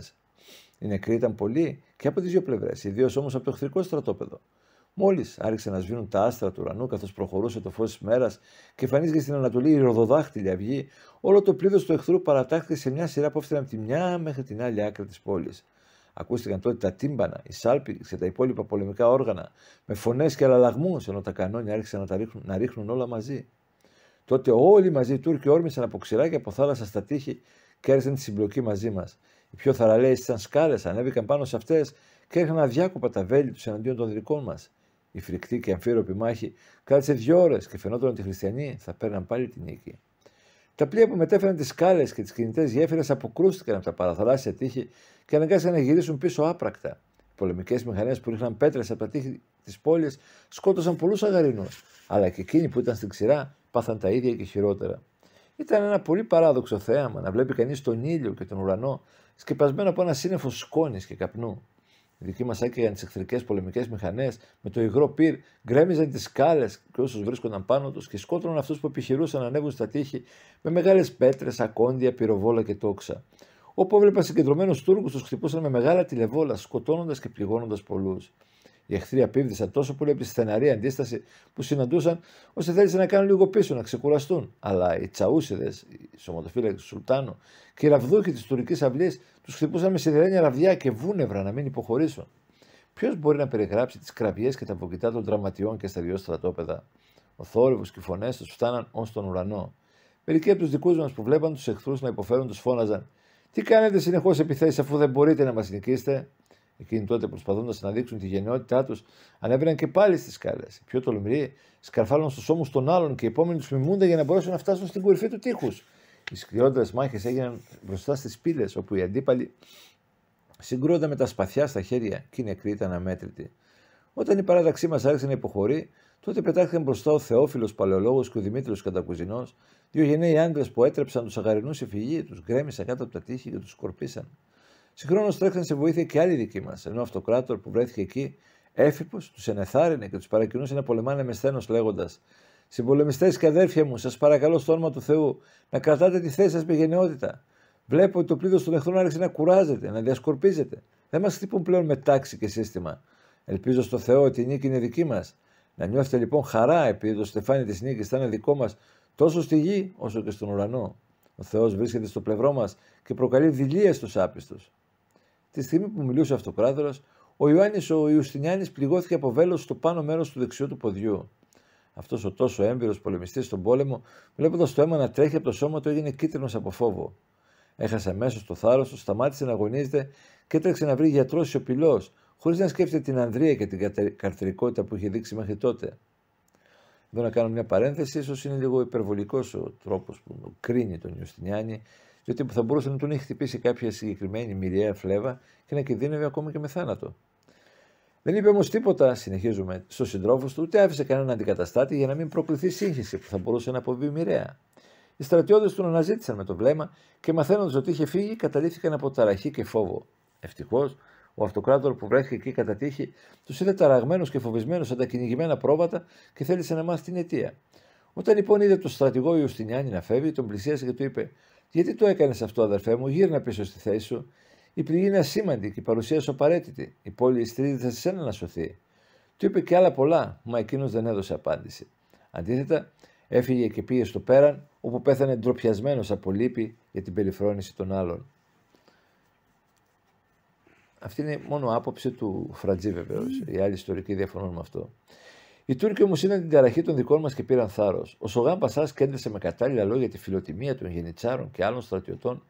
Οι νεκροί ήταν πολλοί και από τις δύο πλευρές, ιδίως όμως από το εχθρικό στρατόπεδο. Μόλις άρχισαν να σβήνουν τα άστρα του ουρανού καθώς προχωρούσε το φως της μέρας και εμφανίστηκε στην Ανατολή η ροδοδάχτυλη αυγή, όλο το πλήθος του εχθρού παρατάχθηκε σε μια σειρά που έφτανε από τη μια μέχρι την άλλη άκρη της πόλης. Ακούστηκαν τότε τα τύμπανα, οι σάλπιγγ και τα υπόλοιπα πολεμικά όργανα, με φωνές και αλλαγμούς, ενώ τα κανόνια άρχισαν να, τα ρίχνουν, να ρίχνουν όλα μαζί. Τότε όλοι μαζί οι Τούρκοι όρμησαν από ξηρά από θάλασσα στα τείχη και έρθαν τη συμπλοκή μαζί μας. Οι πιο θαραλέες ήταν σκάλες, ανέβηκαν πάνω σε αυτές και αδιάκοπα τα βέλη τους εναντίον των δικών μας η φρικτή και αμφίροπη μάχη κράτησε δύο ώρες και φαινόταν ότι οι χριστιανοί θα παίρναν πάλι την νίκη. Τα πλοία που μετέφεραν τις σκάλες και τις κινητές γέφυρες αποκρούστηκαν από τα παραθαλάσσια τείχη και αναγκάστηκαν να γυρίσουν πίσω άπρακτα. Οι πολεμικές μηχανές που ρίχναν πέτρες από τα τείχη της πόλης σκότωσαν πολλούς αγαρινούς, αλλά και εκείνοι που ήταν στην ξηρά πάθαν τα ίδια και χειρότερα. Ήταν ένα πολύ παράδοξο θέαμα να βλέπει κανείς τον ήλιο και τον ουρανό σκεπασμένο από ένα σύννεφο σκόνης και καπνού. Οι δικοί μα έκαιγαν τις εχθρικές πολεμικές μηχανές, με το υγρό πυρ γκρέμιζαν τις σκάλες και όσους βρίσκονταν πάνω τους και σκότωναν αυτούς που επιχειρούσαν να ανέβουν στα τείχη με μεγάλες πέτρες, ακόντια, πυροβόλα και τόξα. Όπου έβλεπα συγκεντρωμένους Τούρκους, τους χτυπούσαν με μεγάλα τηλεβόλα, σκοτώνοντας και πληγώνοντας πολλούς. Οι εχθροί απίβδησαν τόσο πολύ από τη στεναρή αντίσταση που συναντούσαν, ώστε θέλησαν να κάνουν λίγο πίσω, να ξεκουραστούν. Αλλά οι τσαούσιδες, οι σωματοφύλακες του Σουλτάνου και οι ραβδούχοι της τουρκικής αυλής τους χτυπούσαν με σιδερένια ραβδιά και βούνευρα να μην υποχωρήσουν. Ποιος μπορεί να περιγράψει τις κραυγές και τα βοκητά των δραματιών και στα δυο στρατόπεδα. Ο θόρυβος και οι φωνές τους φτάναν ως τον ουρανό. Μερικοί από τους δικούς μας που βλέπαν τους εχθρούς να υποφέρουν τους φώναζαν: Τι κάνετε συνεχώς επιθέσεις αφού δεν μπορείτε να μας νικήσετε. Εκείνοι τότε προσπαθώντα να δείξουν τη γενναιότητά τους, ανέβαιναν και πάλι στις σκάλες. Οι πιο τολμηροί σκαρφάλουν στους ώμους των άλλων και οι επόμενοι τους μιμούνται για να μπορέσουν να φτάσουν στην κορυφή του τείχους. Οι σκληρότερε μάχες έγιναν μπροστά στις πύλε, όπου οι αντίπαλοι συγκρούονταν με τα σπαθιά στα χέρια και οι νεκροί ήταν αμέτρητοι. Όταν η παράταξή μας άρχισε να υποχωρεί, τότε πετάχθηκαν μπροστά ο Θεόφιλος Παλαιολόγος και ο Δημήτριος Κατακουζινός, δύο γενναίοι άντρε που έτρεψαν τους αγαρινούς σε φυγή, τους γκρέμισαν κάτω από τα τείχη και τους σκορπίσαν. Συγχρόνως τρέχανε σε βοήθεια και άλλοι δικοί μας, ενώ ο αυτοκράτορ που βρέθηκε εκεί έφυπος τους ενεθάρρυνε και τους παρακινούσε να πολεμάνε με σθένος λέγοντας: Συμπολεμιστές και αδέρφια μου, σας παρακαλώ στο όνομα του Θεού να κρατάτε τη θέση σας με γενναιότητα. Βλέπω ότι το πλήθος των εχθρών άρχισε να κουράζεται, να διασκορπίζεται. Δεν μας χτυπούν πλέον με τάξη και σύστημα. Ελπίζω στο Θεό ότι η νίκη είναι δική μας. Να νιώθετε λοιπόν χαρά επειδή το στεφάνι της νίκης θα είναι δικό μας τόσο στη γη όσο και στον ουρανό. Ο Θεός βρίσκεται στο πλευρό μας και προκαλεί δηλίε στους άπιστους. Τη στιγμή που μιλούσε ο Αυτοκράτορα, ο Ιωάννης ο Ιουστινιάνης πληγώθηκε από βέλος στο πάνω μέρος του δεξιού του ποδιού. Αυτός ο τόσο έμπειρος πολεμιστής στον πόλεμο, βλέποντας το αίμα να τρέχει από το σώμα του, έγινε κίτρινος από φόβο. Έχασε αμέσως το θάρρος του, σταμάτησε να αγωνίζεται και έτρεξε να βρει γιατρός σιωπηλός, χωρίς να σκέφτεται την ανδρεία και την καρτερικότητα που είχε δείξει μέχρι τότε. Εδώ να κάνω μια παρένθεση, ίσως είναι λίγο υπερβολικός ο τρόπος που κρίνει τον Ιουστινιάνη διότι θα μπορούσε να τον έχει χτυπήσει κάποια συγκεκριμένη μοιραία φλέβα και να κινδύνευε ακόμα και με θάνατο. Δεν είπε όμως τίποτα, συνεχίζουμε, στους συντρόφους του, ούτε άφησε κανέναν αντικαταστάτη για να μην προκληθεί σύγχυση που θα μπορούσε να αποβεί μοιραία. Οι στρατιώτες του αναζήτησαν με το βλέμμα και μαθαίνοντας ότι είχε φύγει, καταλήφθηκαν από ταραχή και φόβο. Ευτυχώς, ο αυτοκράτορ που βρέθηκε εκεί κατά τύχη τους είδε ταραγμένου και φοβισμένου σαν τα κυνηγημένα πρόβατα και θέλησε να μάθει την αιτία. Όταν λοιπόν είδε τον στρατηγό Ιουστινιάνη να φεύγει, τον πλησίασε και του είπε: γιατί το έκανες αυτό, αδερφέ μου, γύρνα πίσω στη θέση σου. Η πληγή είναι ασήμαντη και η παρουσία σου απαραίτητη. Η πόλη στρίδεται σε σένα να σωθεί. Του είπε και άλλα πολλά, μα εκείνος δεν έδωσε απάντηση. Αντίθετα, έφυγε και πήγε στο πέραν, όπου πέθανε ντροπιασμένος από λύπη για την περιφρόνηση των άλλων. Αυτή είναι μόνο άποψη του Φραντζή βεβαίως. Mm. Οι άλλοι ιστορικοί διαφωνούν με αυτό. Οι Τούρκοι όμως είδαν την ταραχή των δικών μας και πήραν θάρρος. Ο Σογάν Πασάς κέντρισε με κατάλληλα λόγια τη φιλοτιμία των Γενιτσάρων και άλλων στρατιωτών,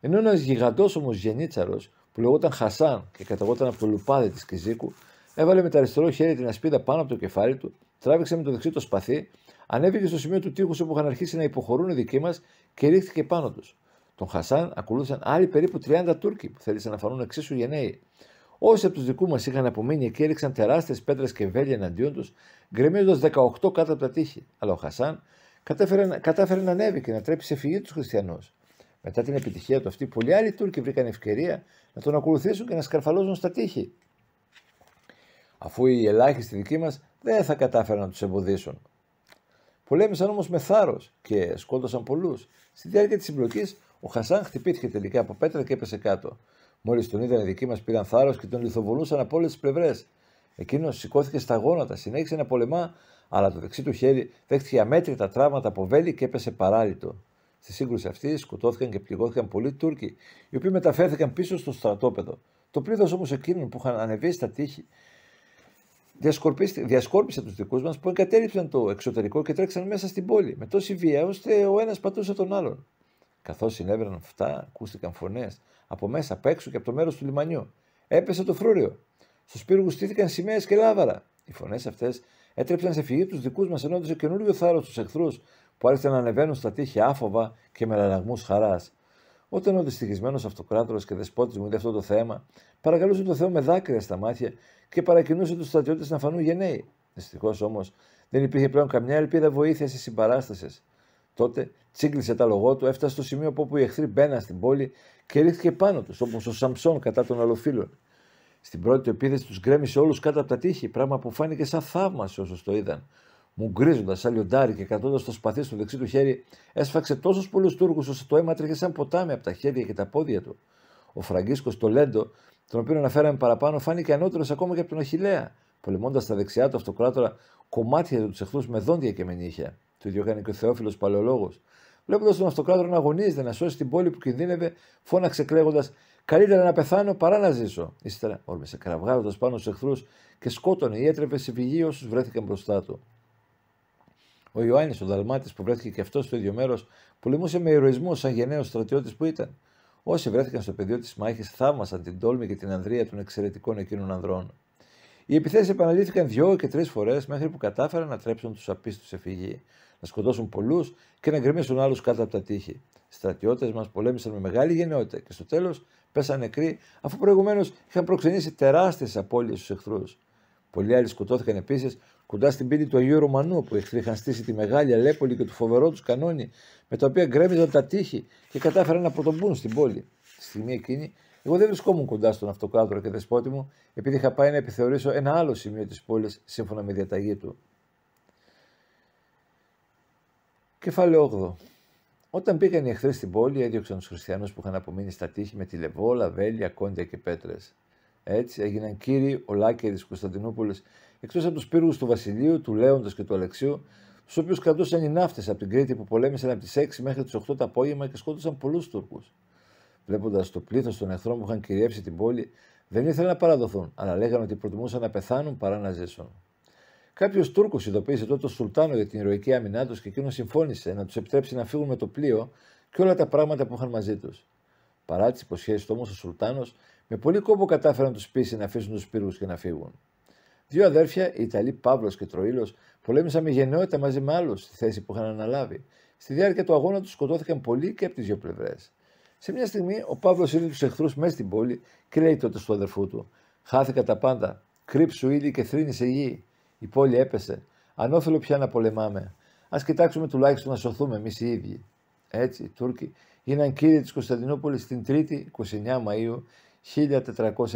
ενώ ένας γιγαντός όμως Γενίτσαρος που λεγόταν Χασάν και καταγόταν από το λουπάδι της Κιζίκου, έβαλε με τα αριστερό χέρι την ασπίδα πάνω από το κεφάλι του, τράβηξε με το δεξί το σπαθί, ανέβηκε στο σημείο του τείχους όπου είχαν αρχίσει να υποχωρούν οι δικοί μας και ρίχθηκε πάνω τους. Τον Χασάν ακολούθησαν άλλοι περίπου 30 Τούρκοι που θέλησαν να φανούν εξίσου γενναίοι. Όσοι από τους δικούς μας είχαν απομείνει εκεί έριξαν τεράστιες πέτρες και βέλια εναντίον τους, γκρεμίζοντας 18 κάτω από τα τείχη. Αλλά ο Χασάν κατάφερε, κατάφερε να ανέβει και να τρέψει σε φυγή τους Χριστιανούς. Μετά την επιτυχία του αυτή, πολλοί άλλοι Τούρκοι βρήκαν ευκαιρία να τον ακολουθήσουν και να σκαρφαλώσουν στα τείχη. Αφού οι ελάχιστοι δικοί μας δεν θα κατάφεραν να τους εμποδίσουν. Πολέμησαν όμως με θάρρος και σκότωσαν πολλούς. Στη διάρκεια της συμπλοκής, ο Χασάν χτυπήθηκε τελικά από πέτρα και έπεσε κάτω. Μόλις τον είδαν οι δικοί μας πήραν θάρρος και τον λιθοβολούσαν από όλες τις πλευρές. Εκείνος σηκώθηκε στα γόνατα, συνέχισε να πολεμά, αλλά το δεξί του χέρι δέχτηκε αμέτρητα τραύματα από βέλη και έπεσε παράλυτο. Στη σύγκρουση αυτή σκοτώθηκαν και πληγώθηκαν πολλοί Τούρκοι, οι οποίοι μεταφέρθηκαν πίσω στο στρατόπεδο. Το πλήθος όμως εκείνων που είχαν ανεβεί στα τείχη διασκόρπισε τους δικούς μας που εγκατέλειψαν το εξωτερικό και τρέξαν μέσα στην πόλη. Με τόση βία ώστε ο ένας πατούσε τον άλλον. Καθώς συνέβαιναν αυτά, ακούστηκαν φωνές από μέσα, απ' έξω και από το μέρος του λιμανιού. Έπεσε το φρούριο. Στους πύργους στήθηκαν σημαίες και λάβαρα. Οι φωνές αυτές έτρεψαν σε φυγή τους δικούς μας ενώ σε καινούριο θάρρος τους εχθρούς που άρχισαν να ανεβαίνουν στα τείχη άφοβα και με λαλαγμούς χαράς. Όταν ο δυστυχισμένος αυτοκράτορας και δεσπότης μου είδε αυτό το θέμα, παρακαλούσε τον Θεό με δάκρυα στα μάτια και παρακινούσε τους στρατιώτες να φανούν γενναίοι. Δυστυχώς όμως δεν υπήρχε πλέον καμιά ελπίδα βοήθειας ή συμπαράστασης. Τότε τσίγκλισε τα λογό του, έφτασε στο σημείο όπου οι εχθροί μπαίναν στην πόλη και ρίχθηκε πάνω τους, όπως ο Σαμψόν κατά των αλλοφίλων. Στην πρώτη του επίθεση τους γκρέμισε όλους κάτω από τα τείχη, πράγμα που φάνηκε σαν θαύμα σε όσους το είδαν. Μουγκρίζοντα σαν λιοντάρι και κρατώντας το σπαθί στο δεξί του χέρι, έσφαξε τόσους πολλούς Τούρκους ώστε το αίμα τρέχε σαν ποτάμι από τα χέρια και τα πόδια του. Ο Φραγκίσκος λέντο, τον οποίο αναφέραμε παραπάνω, φάνηκε ανώτερος ακόμα και από τον Αχηλέα, πολεμώντας τα δεξιά του αυτοκράτορα κομμάτια του εχθρούς με δόντια και με νύχια του Διωγάννη και ο Θεόφιλος Παλαιολόγος. Βλέποντας τον Αυτοκράτορα να αγωνίζεται να σώσει την πόλη που κινδύνευε, φώναξε κλέγοντα. Καλύτερα να πεθάνω παρά να ζήσω. Ύστερα όρμησε κραυγάζοντας πάνω στους εχθρούς και σκότωνε ή έτρεπε σε πηγή όσους βρέθηκαν μπροστά του. Ο Ιωάννης, ο Δαλμάτης που βρέθηκε και αυτός στο ίδιο μέρος, πολεμούσε με ηρωισμό σαν γενναίος στρατιώτης που ήταν. Όσοι βρέθηκαν στο πεδίο της μάχης θαύμασαν την τόλμη και την ανδρεία των εξαιρετικών εκείνων ανδρών. Οι επιθέσεις επαναλήφθηκαν δυο και τρεις φορές μέχρι που κατάφεραν να τρέψουν τους απίστους σε φυγή να σκοτώσουν πολλούς και να γκρεμίσουν άλλους κάτω από τα τείχη. Οι στρατιώτες μας πολέμησαν με μεγάλη γενναιότητα και στο τέλος πέσαν νεκροί, αφού προηγουμένως είχαν προξενήσει τεράστιες απώλειες στους εχθρούς. Πολλοί άλλοι σκοτώθηκαν επίσης κοντά στην πύλη του Αγίου Ρωμανού, που οι εχθροί είχαν στήσει τη μεγάλη Αλέπολη και το φοβερό τους κανόνι, με τα οποία γκρέμιζαν τα τείχη και κατάφεραν να πρωτομπούν στην πόλη. Στη στιγμή εκείνη, εγώ δεν βρισκόμουν κοντά στον αυτοκράτορα και δεσπότη μου, επειδή είχα πάει να επιθεωρήσω ένα άλλο σημείο της πόλης σύμφωνα με διαταγή του. Κεφάλαιο 8. Όταν πήγαν οι εχθροί στην πόλη, έδιωξαν τους χριστιανούς που είχαν απομείνει στα τείχη με τηλεβόλα, βέλια, κόντια και πέτρες. Έτσι έγιναν κύριοι ο τη Κωνσταντινούπολης, εκτός από τους πύργους του Βασιλείου, του Λέοντος και του Αλεξίου, τους οποίους κρατούσαν οι ναύτες από την Κρήτη που πολέμησαν από τις 6 μέχρι τις 8 το απόγευμα και σκότωσαν πολλούς Τούρκους. Βλέποντας το πλήθος των εχθρών που είχαν κυριεύσει την πόλη, δεν ήθελαν να παραδοθούν, αλλά λέγανε ότι προτιμούσαν να πεθάνουν παρά να ζήσουν. Κάποιος Τούρκος ειδοποίησε τότε τον Σουλτάνο για την ηρωική άμυνά τους και εκείνος συμφώνησε να τους επιτρέψει να φύγουν με το πλοίο και όλα τα πράγματα που είχαν μαζί τους. Παρά τις υποσχέσεις του όμως, ο Σουλτάνος με πολύ κόμπο κατάφερε να τους πείσει να αφήσουν τους πύργου και να φύγουν. Δύο αδέρφια, οι Ιταλοί Παύλος και Τροήλος, πολέμησαν με γενναιότητα μαζί με άλλους στη θέση που είχαν αναλάβει. Στη διάρκεια του αγώνα τους σκοτώθηκαν πολλοί και από τις δύο πλευρές. Σε μια στιγμή ο Παύλος είδε τους εχθρούς μέσα στην πόλη και λέει τότε στον αδερφού του: Χάθηκα τα πάντα. Κρύψου ήδη και θρύνει γη. Η πόλη έπεσε. Αν όφελο πια να πολεμάμε. Ας κοιτάξουμε τουλάχιστον να σωθούμε εμείς οι ίδιοι. Έτσι, οι Τούρκοι γίναν κύριοι της Κωνσταντινούπολης την 3η 29 Μαου 1453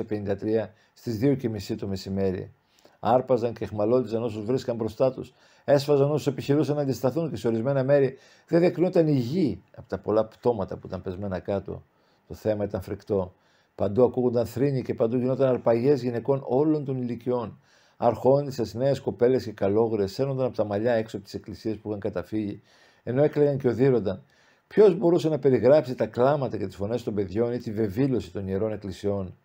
στι 2.30 το μεσημέρι. Άρπαζαν και χμαλώτιζαν όσους βρίσκαν μπροστά τους. Έσφαζαν όσους επιχειρούσαν να αντισταθούν και σε ορισμένα μέρη δεν διακρινόταν η γη από τα πολλά πτώματα που ήταν πεσμένα κάτω. Το θέμα ήταν φρικτό. Παντού ακούγονταν θρήνοι και παντού γινόταν αρπαγές γυναικών όλων των ηλικιών αρχόνησε, νέες κοπέλες και καλόγρες σέρνονταν από τα μαλλιά έξω από τι εκκλησίε που είχαν καταφύγει, ενώ έκλαιγαν και οδύρονταν. Ποιος μπορούσε να περιγράψει τα κλάματα και τις φωνές των παιδιών ή τη βεβήλωση των ιερών εκκλησιών.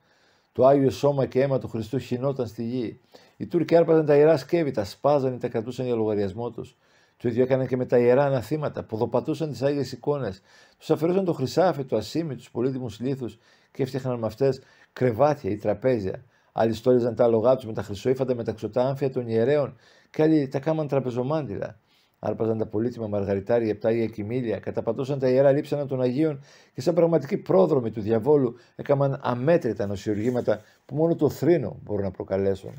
Το άγιο σώμα και αίμα του Χριστού χινόταν στη γη. Οι Τούρκοι άρπαζαν τα ιερά σκεύη, τα σπάζαν ή τα κρατούσαν για λογαριασμό τους. Το ίδιο έκαναν και με τα ιερά αναθήματα, δοπατούσαν τις άγιες εικόνες, τους αφαιρούσαν το χρυσάφι, το ασίμι, τους πολύτιμους λίθους και έφτιαχναν με αυτές κρεβάτια ή τραπέζια. Άλλοι τα λογά τους με τα χρυσοήφαντα με τα των ιερέων, και άλλοι τα κάμαν τραπεζομάντιδα. Άρπαζαν τα πολύτιμα μαργαριτάρια, επτάγια μίλια, καταπατούσαν τα ιερά λείψανα των Αγίων και σαν πραγματικοί πρόδρομοι του διαβόλου έκαναν αμέτρητα νοσιοργήματα που μόνο το θρήνο μπορούν να προκαλέσουν.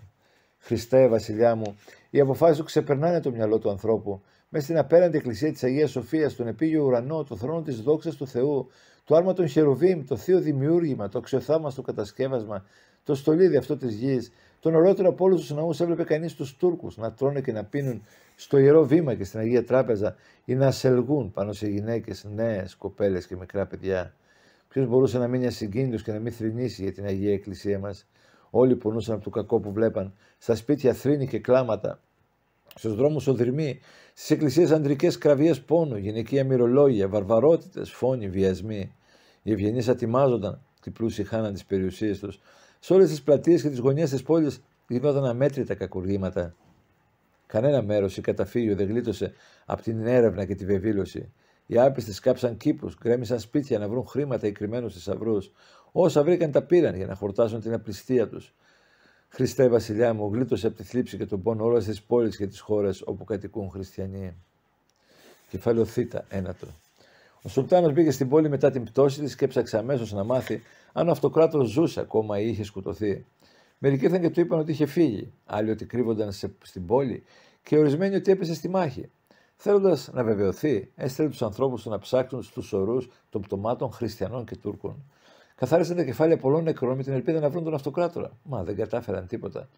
Χριστέ, Βασιλιά μου, οι αποφάσεις του ξεπερνάνε το μυαλό του ανθρώπου. Μέσα στην απέραντη εκκλησία της Αγίας Σοφίας, τον επίγειο ουρανό, το θρόνο της δόξας του Θεού, το άρμα των Χεροβίμ, το θείο δημιούργημα, το αξιοθάμαστο κατασκεύασμα, το στολίδι αυτό της γης. Τον ωραιότερο από όλους τους ναούς έβλεπε κανείς τους Τούρκους να τρώνε και να πίνουν στο ιερό βήμα και στην Αγία Τράπεζα ή να σελγούν πάνω σε γυναίκες, νέες κοπέλες και μικρά παιδιά. Ποιος μπορούσε να μείνει ασυγκίνητος και να μην θρυνήσει για την Αγία Εκκλησία μας. Όλοι πονούσαν από το κακό που βλέπαν. Στα σπίτια θρύνη και κλάματα. Στους δρόμους οδυρμοί. Στις εκκλησίες αντρικέ κραβίε πόνου, γυναικεία μυρολόγια, βαρβαρότητες, φόνοι, βιασμοί. Οι ευγενείς ατιμάζονταν, οι πλούσιοι χάναν τις περιουσίες τους. Σε όλες τις πλατείες και τις γωνιές της πόλης γινόταν αμέτρητα κακουργήματα. Κανένα μέρος ή καταφύγιο δεν γλίτωσε από την έρευνα και τη βεβήλωση. Οι άπιστες κάψαν κήπους, γκρέμισαν σπίτια να βρουν χρήματα ή κρυμμένου θησαυρού. Όσα βρήκαν τα πήραν για να χορτάσουν την απληστία τους. Χριστέ, Βασιλιά μου, γλίτωσε από τη θλίψη και τον πόνο όλες τις πόλεις και τις χώρες όπου κατοικούν χριστιανοί. Κεφάλαιο ένατο. Ο Σουλτάνος μπήκε στην πόλη μετά την πτώση της και έψαξε αμέσως να μάθει αν ο αυτοκράτος ζούσε ακόμα ή είχε σκοτωθεί. Μερικοί ήρθαν και του είπαν ότι είχε φύγει, άλλοι ότι κρύβονταν σε, στην πόλη και ορισμένοι ότι έπεσε στη μάχη. Θέλοντας να βεβαιωθεί, έστειλε τους ανθρώπους να ψάξουν στους σωρού των πτωμάτων Χριστιανών και Τούρκων. Καθάρισαν τα κεφάλια πολλών νεκρών με την ελπίδα να βρουν τον αυτοκράτορα. Μα δεν κατάφεραν τίποτα.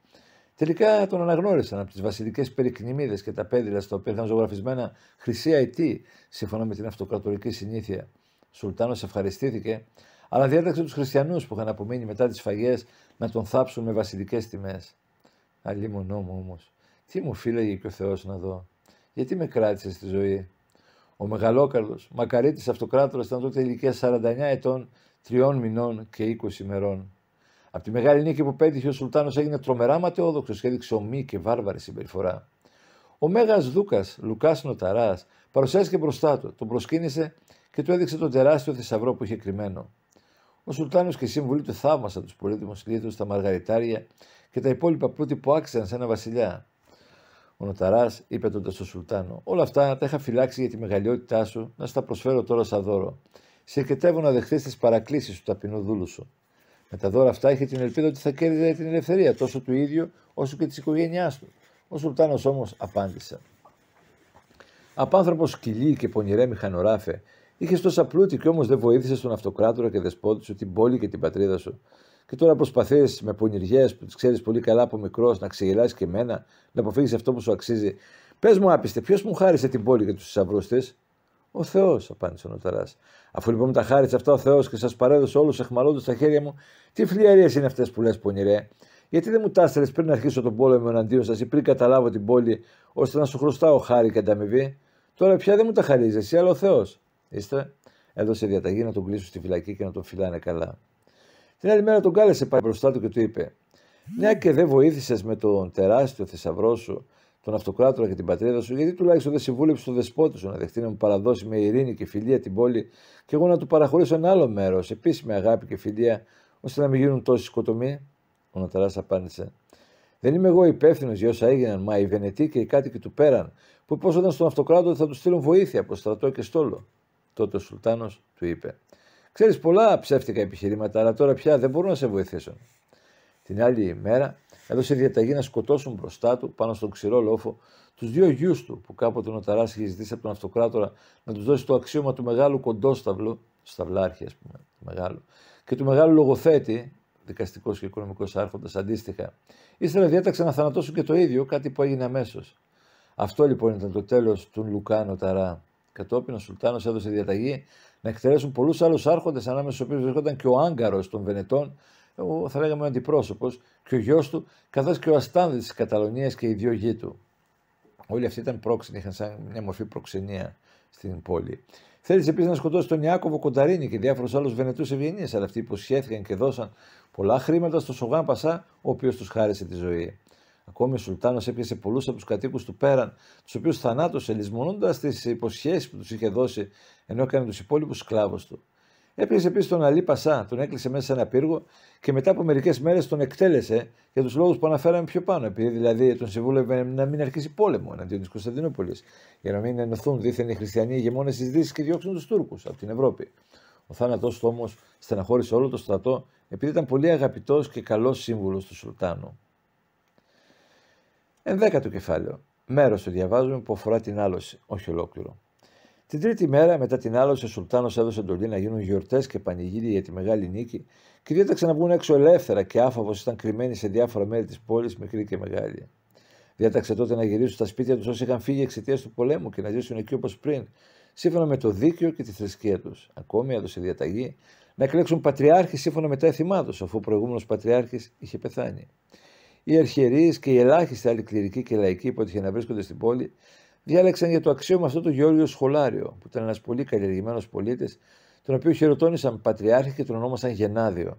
Τελικά τον αναγνώρισαν από τις βασιλικές περικνημίδες και τα πέδιλα στα οποία ήταν ζωγραφισμένα χρυσή αιτή, σύμφωνα με την αυτοκρατορική συνήθεια. Σουλτάνος ευχαριστήθηκε, αλλά διέταξε τους χριστιανούς που είχαν απομείνει μετά τις φαγές να τον θάψουν με βασιλικές τιμές. Αλλή μου νόμο όμως, τι μου φύλαγε και ο Θεός να δω, γιατί με κράτησε στη ζωή. Ο μεγαλόκαρδος, μακαρίτης αυτοκράτορας, ήταν τότε ηλικίας 49 ετών, 3 μηνών και 20 ημερών. Από τη μεγάλη νίκη που πέτυχε ο Σουλτάνος έγινε τρομερά ματαιόδοξος και έδειξε ομή και βάρβαρη συμπεριφορά. Ο Μέγας Δούκας, Λουκάς Νοταράς, παρουσιάστηκε μπροστά του, τον προσκύνησε και του έδειξε τον τεράστιο θησαυρό που είχε κρυμμένο. Ο Σουλτάνος και οι σύμβουλοι του θαύμασαν τους πολύτιμους λίθου, τα μαργαριτάρια και τα υπόλοιπα πλούτη που άξιζαν σε ένα βασιλιά. Ο Νοταράς είπε τότε στον Σουλτάνο: Όλα αυτά τα είχα φυλάξει για τη μεγαλειότητά σου, να στα προσφέρω τώρα σαν δώρο. Σε να δεχθείς τις παρακλήσεις του ταπεινού δούλου σου. Με τα δώρα αυτά είχε την ελπίδα ότι θα κέρδιζε την ελευθερία τόσο του ίδιου όσο και της οικογένειάς του. Ο Σουλτάνος όμως απάντησε. Απάνθρωπος σκυλί και πονηρέ μηχανοράφε, είχες τόσα πλούτη και όμως δεν βοήθησες τον αυτοκράτορα και δεσπότη σου, την πόλη και την πατρίδα σου. Και τώρα προσπαθείς με πονηριές που τις ξέρεις πολύ καλά από μικρός να ξεγελάσεις και μένα, να αποφύγεις αυτό που σου αξίζει. Πες μου, άπιστε, ποιος μου χάρισε την πόλη και τους θησαυρούς της. Ο Θεός, απάντησε ο Νοταράς. Αφού λοιπόν τα χάρισε αυτά ο Θεός και σας παρέδωσε όλους εχμαλώντας τα χέρια μου, τι φλιαρίες είναι αυτές που λες, Πονηρέ. Γιατί δεν μου τάστερε πριν αρχίσω τον πόλεμο εναντίον σας ή πριν καταλάβω την πόλη, ώστε να σου χρωστάω χάρη και ανταμοιβή. Τώρα πια δεν μου τα χαρίζεις εσύ, αλλά ο Θεός. Είστε, έδωσε διαταγή να τον κλείσω στη φυλακή και να τον φυλάνε καλά. Την άλλη μέρα τον κάλεσε πάλι μπροστά του και του είπε: Μια και δεν βοήθησες με τον τεράστιο θησαυρό σου τον αυτοκράτορα και την πατρίδα σου, γιατί τουλάχιστον δεν συμβούλεψε τον δεσπότη σου να δεχτεί να μου παραδώσει με ειρήνη και φιλία την πόλη, και εγώ να του παραχωρήσω ένα άλλο μέρος, επίση με αγάπη και φιλία, ώστε να μην γίνουν τόση σκοτωμοί. Ο Ναταράς απάντησε. Δεν είμαι εγώ υπεύθυνος για όσα έγιναν, μα οι Βενετοί και οι κάτοικοι του πέραν, που υπόσχονταν στον αυτοκράτορα θα τους στείλουν βοήθεια από στρατό και στόλο. Τότε ο Σουλτάνος του είπε: Ξέρεις πολλά ψεύτικα επιχειρήματα, αλλά τώρα πια δεν μπορούν να σε βοηθήσουν. Την άλλη μέρα έδωσε διαταγή να σκοτώσουν μπροστά του πάνω στον ξηρό λόφο τους δύο γιους του που κάποτε ο Ταρά είχε ζητήσει από τον Αυτοκράτορα να τους δώσει το αξίωμα του μεγάλου κοντόσταυλου, σταυλάρχη ας πούμε, του μεγάλου, και του μεγάλου λογοθέτη, δικαστικός και οικονομικός άρχοντας αντίστοιχα. Ύστερα διέταξε να θανατώσουν και το ίδιο, κάτι που έγινε αμέσως. Αυτό λοιπόν ήταν το τέλος του Λουκάνο Ταρά. Κατόπιν ο Σουλτάνος έδωσε διαταγή να εκτελέσουν πολλούς άλλους άρχοντες, ανάμεσα στους οποίους βρισκόταν και ο Άγκαρος των Βενετών, ο, θα λέγαμε ο αντιπρόσωπος και ο γιος του, καθώς και ο αστάνδης της Καταλωνίας και οι δύο γη του. Όλοι αυτοί ήταν πρόξενοι, είχαν σαν μια μορφή προξενία στην πόλη. Θέλεις επίσης να σκοτώσεις τον Ιάκωβο Κονταρίνη και διάφορους άλλους Βενετούς Ευγενείς, αλλά αυτοί υποσχέθηκαν και δώσαν πολλά χρήματα στο Σογάν Πασά, ο οποίος τους χάρισε τη ζωή. Ακόμη ο Σουλτάνος έπιασε πολλούς από τους κατοίκους του πέραν, τους οποίους θανάτωσε, λησμονώντας τις υποσχέσεις που τους είχε δώσει, ενώ έκανε τους υπόλοιπους σκλάβους του. Έπληξε επίσης τον Αλή Πασά, τον έκλεισε μέσα σε ένα πύργο και μετά από μερικές μέρες τον εκτέλεσε για τους λόγους που αναφέραμε πιο πάνω. Επειδή δηλαδή τον συμβούλευε να μην αρχίσει πόλεμο εναντίον της Κωνσταντινούπολης, για να μην ενωθούν δίθεν οι χριστιανοί ηγεμόνες της Δύσης και διώξουν τους Τούρκους από την Ευρώπη. Ο θάνατός του όμως στεναχώρησε όλο το στρατό επειδή ήταν πολύ αγαπητός και καλός σύμβουλος του Σουλτάνου. Ενδέκατο κεφάλαιο. Μέρος το διαβάζουμε που αφορά την άλωση, όχι ολόκληρο. Την τρίτη μέρα μετά την άλωση, ο Σουλτάνος έδωσε εντολή να γίνουν γιορτές και πανηγύρια για τη μεγάλη νίκη και διέταξε να βγουν έξω ελεύθερα και άφοβος ήταν κρυμμένοι σε διάφορα μέρη της πόλης, μικρή και μεγάλη. Διέταξε τότε να γυρίσουν στα σπίτια τους όσοι είχαν φύγει εξαιτίας του πολέμου και να ζήσουν εκεί όπως πριν, σύμφωνα με το δίκαιο και τη θρησκεία τους. Ακόμη έδωσε διαταγή να εκλέξουν πατριάρχη σύμφωνα με τα έθιμά τους, αφού ο προηγούμενος πατριάρχης είχε πεθάνει. Οι αρχιερείς και οι ελάχιστοι άλλοι κληρικοί και λαϊκοί που έτυχε να βρίσκονται στην πόλη διάλεξαν για το αξίωμα αυτό το Γεώργιο Σχολάριο, που ήταν ένας πολύ καλλιεργημένος πολίτης, τον οποίο χειροτώνησαν Πατριάρχη και τον ονόμασαν Γενάδιο.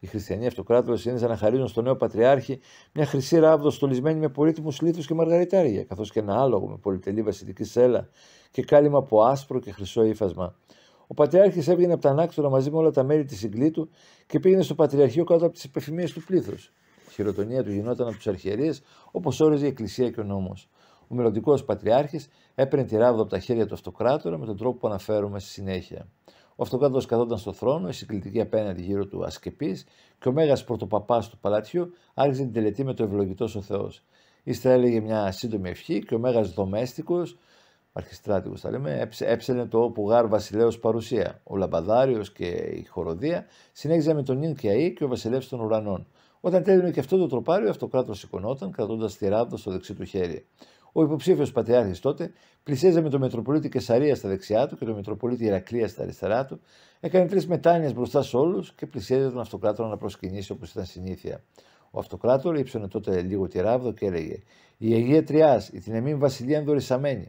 Οι χριστιανοί αυτοκράτορες συνήθισαν να χαρίζουν στον νέο Πατριάρχη μια χρυσή ράβδο στολισμένη με πολύτιμους λίθους και μαργαριτάρια, καθώς και ένα άλογο με πολυτελή βασιλική σέλα και κάλυμα από άσπρο και χρυσό ύφασμα. Ο Πατριάρχης έβγαινε από τα ανάκτορα μαζί με όλα τα μέλη της συγκλήτου και πήγαινε στο Πατριαρχείο κάτω από τις επιφημίες του πλήθους. Η χειροτονία του γινόταν από τους αρχαιρίε, όπως όριζε η Εκκλησία και ο νόμος ο μελλοντικός Πατριάρχης έπαιρνε τη ράβδο από τα χέρια του Αυτοκράτορα με τον τρόπο που αναφέρουμε στη συνέχεια. Ο Αυτοκράτορας καθόταν στο θρόνο, η συγκλητική απέναντι γύρω του ασκεπής και ο μέγας πρωτοπαπάς του παλατιού άρχισε την τελετή με το ευλογητό ο Θεός. Ύστερα έλεγε μια σύντομη ευχή και ο μέγας δομέστικος, αρχιστράτηγο θα λέμε, έψελε το όπου γάρ βασιλέο παρουσία. Ο λαμπαδάριος και η χοροδία συνέχιζαν με τον νυν και ο βασιλεύς των ουρανών. Όταν τέλειωνε και αυτό το τροπάριο, ο αυτοκράτο σηκωνόταν κρατώντας τη ράβδο στο δεξί του χέρι. Ο υποψήφιος Πατριάρχης τότε πλησίαζε με τον Μητροπολίτη Κεσαρία στα δεξιά του και τον Μητροπολίτη Ηρακλία στα αριστερά του, έκανε τρεις μετάνοιες μπροστά σε όλους και πλησίαζε τον Αυτοκράτορα να προσκυνήσει όπως ήταν συνήθεια. Ο Αυτοκράτορα ύψωνε τότε λίγο τη ράβδο και έλεγε: Η Αγία Τριάς, η την εμήν βασιλεία ενδορισαμένη.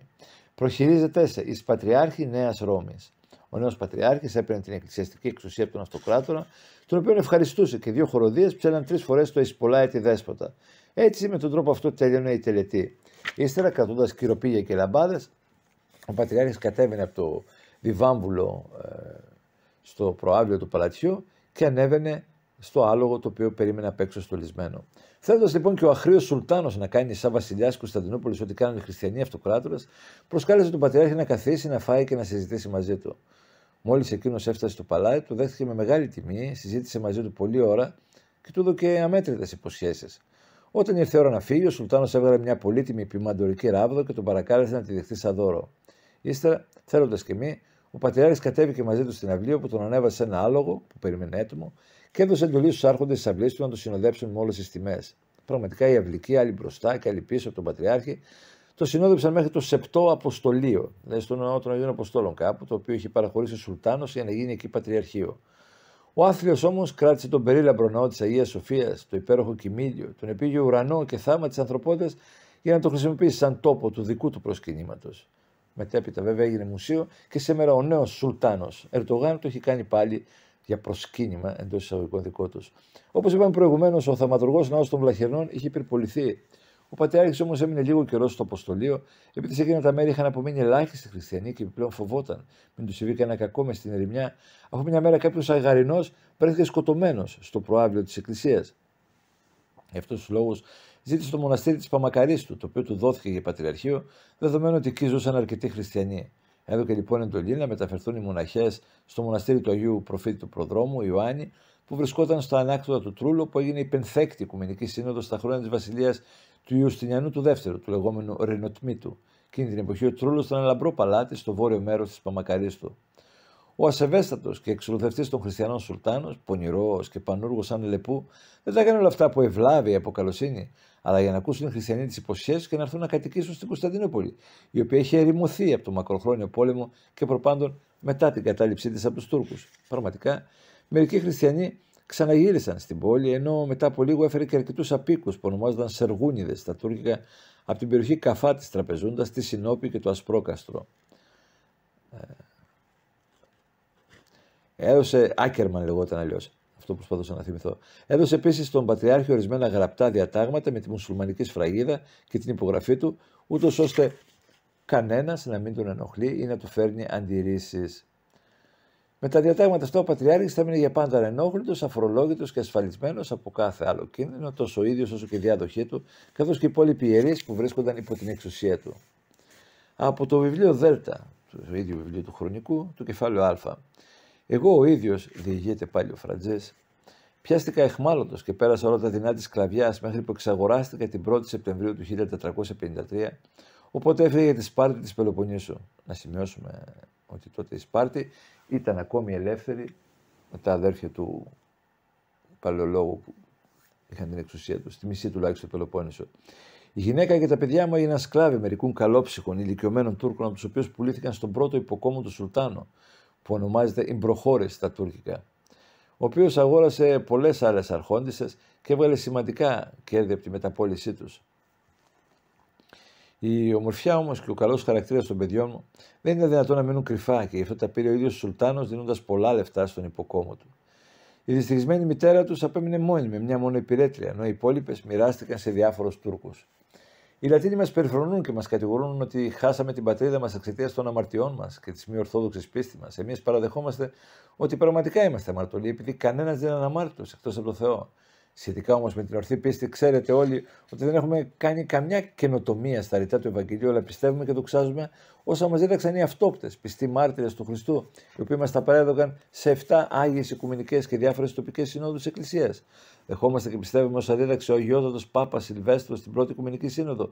Προχειρίζεται σε εις Πατριάρχη Νέας Ρώμης. Ο νέος Πατριάρχης έπαιρνε την εκκλησιαστική εξουσία από τον Αυτοκράτορα, τον οποίο ευχαριστούσε και δύο χοροδίες ψέλαν τρεις φορές το Ισπολάι τη Δέσποτα. Έτσι με τον τρόπο αυτό τέλειωνε η τελετή. Ύστερα, κρατώντας κυροπήγια και λαμπάδες, ο Πατριάρχη κατέβαινε από το διβάμβουλο ε, στο προάβλιο του παλατιού και ανέβαινε στο άλογο το οποίο περίμενε απ' έξω στολισμένο. Θέλοντας λοιπόν και ο Αχρίο Σουλτάνος να κάνει σαν βασιλιάς Κωνσταντινούπολης ό,τι κάνουν οι χριστιανοί αυτοκράτορες, προσκάλεσε τον Πατριάρχη να καθίσει, να φάει και να συζητήσει μαζί του. Μόλις εκείνος έφτασε στο παλάτι, του δέχτηκε με μεγάλη τιμή, συζήτησε μαζί του πολλή ώρα και του έδωκε αμέτρητες υποσχέσεις. Όταν ήρθε η ώρα να φύγει, ο Σουλτάνος έβγαλε μια πολύτιμη πιμαντορική ράβδο και τον παρακάλεσε να τη δεχτεί σαν δώρο. Ύστερα, θέλοντας και μη, ο Πατριάρχη κατέβηκε μαζί του στην αυλή, όπου τον ανέβασε σε ένα άλογο που περίμενε έτοιμο και έδωσε εντολή στους άρχοντες της αυλής του να τον συνοδέψουν με όλες τις τιμές. Πραγματικά οι αυλικοί, άλλοι μπροστά και άλλοι πίσω από τον Πατριάρχη, το συνόδεψαν μέχρι το Σεπτό Αποστολείο, δηλαδή στο ναό των Αγίων Αποστόλων κάπου, το οποίο είχε παραχωρήσει ο Σουλτάνος για να γίνει εκεί Πατριαρχείο. Ο άθλιος όμως κράτησε τον περίλαμπρο ναό της Αγίας Σοφίας, το υπέροχο κοιμήλιο, τον επίγειο ουρανό και θάμα της ανθρωπότητας για να το χρησιμοποιήσει σαν τόπο του δικού του προσκυνήματος. Μετέπειτα βέβαια έγινε μουσείο και σήμερα ο νέος Σουλτάνος Ερτογάν το έχει κάνει πάλι για προσκύνημα εντός εισαγωγικών δικό τους. Όπως είπαμε προηγουμένως, ο θαυματουργός ναός των Βλαχερνών είχε υπερποληθεί ο Πατριάρχης όμως έμεινε λίγο καιρός στο Αποστολείο, επειδή σε εκείνα τα μέρη είχαν απομείνει ελάχιστοι χριστιανοί και επιπλέον φοβόταν μην τους συμβεί κανένα κακό μες στην ερημιά, αφού μια μέρα κάποιος αγαρινός βρέθηκε σκοτωμένος στο προάβλιο της Εκκλησίας. Γι' αυτό τους λόγους ζήτησε το μοναστήρι της Παμακαρίστου, το οποίο του δόθηκε για πατριαρχείο, δεδομένου ότι εκεί ζούσαν αρκετοί χριστιανοί. Έδωκε λοιπόν εντολή να μεταφερθούν οι μοναχές στο μοναστήρι του Αγίου Προφήτη του Προδρόμου Ιωάννη, που βρισκόταν στα ανάκτοτα του Τρούλο, που έγινε υπενθέκτη Οικουμενική Σύνοδος στα χρόνια της Βασιλείας του Ιουστινιανού του Δεύτερου, του λεγόμενου Ρενοτμήτου. Εκείνη την εποχή ο Τρούλο ήταν ένα λαμπρό παλάτι στο βόρειο μέρος της Παμακαρίστου. Ο ασεβέστατος και εξολοθευτή των χριστιανών Σουλτάνος, πονηρός και πανούργος σαν λεπού, δεν τα έκανε όλα αυτά από ευλάβεια, από καλοσύνη, αλλά για να ακούσουν οι χριστιανοί τις υποσχέσεις και να έρθουν να κατοικήσουν στην Κωνσταντινούπολη, η οποία είχε ερημωθεί από το μακροχρόνιο πόλεμο και προπάντων μετά την κατάληψή της από τους Τούρκους. Πραγματικά, μερικοί χριστιανοί ξαναγύρισαν στην πόλη, ενώ μετά από λίγο έφερε και αρκετούς απίκους που ονομάζονταν Σεργούνιδες στα Τούρκικα από την περιοχή Καφά της Τραπεζούντας, τη Συνόπη και το Ασπρόκαστρο. Ε, έδωσε, Άκερμαν λεγόταν αλλιώς, αυτό προσπαθούσα να θυμηθώ. Έδωσε επίσης στον Πατριάρχη ορισμένα γραπτά διατάγματα με τη μουσουλμανική σφραγίδα και την υπογραφή του, ούτως ώστε κανένας να μην τον ενοχλεί ή να του φέρνει αντιρρήσεις. Με τα διατάγματα αυτά ο Πατριάρχη θα μείνει για πάντα ανενόχλητος, αφορολόγητος και ασφαλισμένος από κάθε άλλο κίνδυνο, τόσο ο ίδιος όσο και η διάδοχή του, καθώς και οι υπόλοιποι ιερείς που βρίσκονταν υπό την εξουσία του. Από το βιβλίο Δέλτα, το ίδιο βιβλίο του χρονικού, του κεφάλαιο Α. Εγώ ο ίδιος, διηγείται πάλι ο Φραντζές, πιάστηκα εχμάλωτος και πέρασα όλα τα δεινά της σκλαβιάς μέχρι που εξαγοράστηκα την 1η Σεπτεμβρίου του 1453, οπότε έφυγε για τη Σπάρτη της Πελοπονίσου. Να σημειώσουμε ότι τότε η Σπάρτη ήταν ακόμη ελεύθερη με τα αδέρφια του παλαιολόγου που είχαν την εξουσία τους, στη μισή τουλάχιστον του Πελοπόννησο. Η γυναίκα και τα παιδιά μου έγιναν σκλάβοι μερικών καλόψυχων, ηλικιωμένων Τούρκων, από τους οποίους πουλήθηκαν στον πρώτο υποκόμο του Σουλτάνο, που ονομάζεται Ιμπροχώρες στα τουρκικά, ο οποίος αγόρασε πολλές άλλες αρχόντισε και έβγαλε σημαντικά κέρδη από τη μεταπόλησή τους. Η ομορφιά όμως και ο καλός χαρακτήρας των παιδιών μου δεν είναι δυνατόν να μείνουν κρυφά και γι' αυτό τα πήρε ο ίδιος Σουλτάνος δίνοντας πολλά λεφτά στον υποκόμο του. Η δυστυχισμένη μητέρα τους απέμεινε μόνη με μια μόνο υπηρέτρια, ενώ οι υπόλοιπες μοιράστηκαν σε διάφορους Τούρκους. Οι Λατίνοι μας περιφρονούν και μας κατηγορούν ότι χάσαμε την πατρίδα μας εξαιτίας των αμαρτιών μας και της μη ορθόδοξης πίστης μας. Εμείς παραδεχόμαστε ότι πραγματικά είμαστε αμαρτωλοί, επειδή κανένας δεν είναι αναμάρτητος εκτός από τον Θεό. Σχετικά όμως με την ορθή πίστη, ξέρετε όλοι ότι δεν έχουμε κάνει καμιά καινοτομία στα ρητά του Ευαγγελίου, αλλά πιστεύουμε και δοξάζουμε όσα μας δίδαξαν οι αυτόπτες, πιστοί μάρτυρες του Χριστού, οι οποίοι μας τα παρέδωκαν σε 7 άγιες οικουμενικές και διάφορες τοπικές συνόδους Εκκλησίας. Δεχόμαστε και πιστεύουμε όσα δίδαξε ο Αγιώτατο Πάπας Σιλβέστρος στην πρώτη Οικουμενική Σύνοδο,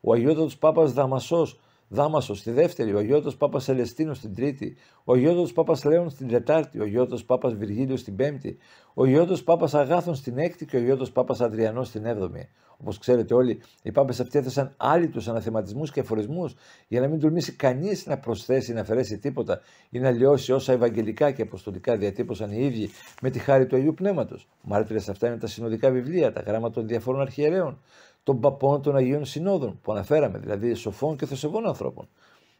ο Αγιώτατο Πάπα Δαμασός Δάμασος στη δεύτερη, ο γιώτο Πάπα Σελεστίνο στην τρίτη, ο γιώτο Πάπας Λέων στην τετάρτη, ο γιώτο Πάπας Βυργίλιος στην πέμπτη, ο γιώτο Πάπας Αγάθων στην έκτη και ο γιώτο Πάπας Αδριανός στην έβδομη. Όπως ξέρετε όλοι, οι Πάπες αυτοί έθεσαν τους αναθεματισμούς και αφορισμού για να μην τολμήσει κανείς να προσθέσει, να αφαιρέσει τίποτα ή να λιώσει όσα ευαγγελικά και αποστολικά διατύπωσαν οι ίδιοι με τη χάρη του Αγίου Πνεύματος. Μάρτυρες αυτά είναι τα συνοδικά βιβλία, τα γράμματα των διαφόρων αρχιερέων των παπών των Αγίων Συνόδων που αναφέραμε, δηλαδή σοφών και θεσοβών ανθρώπων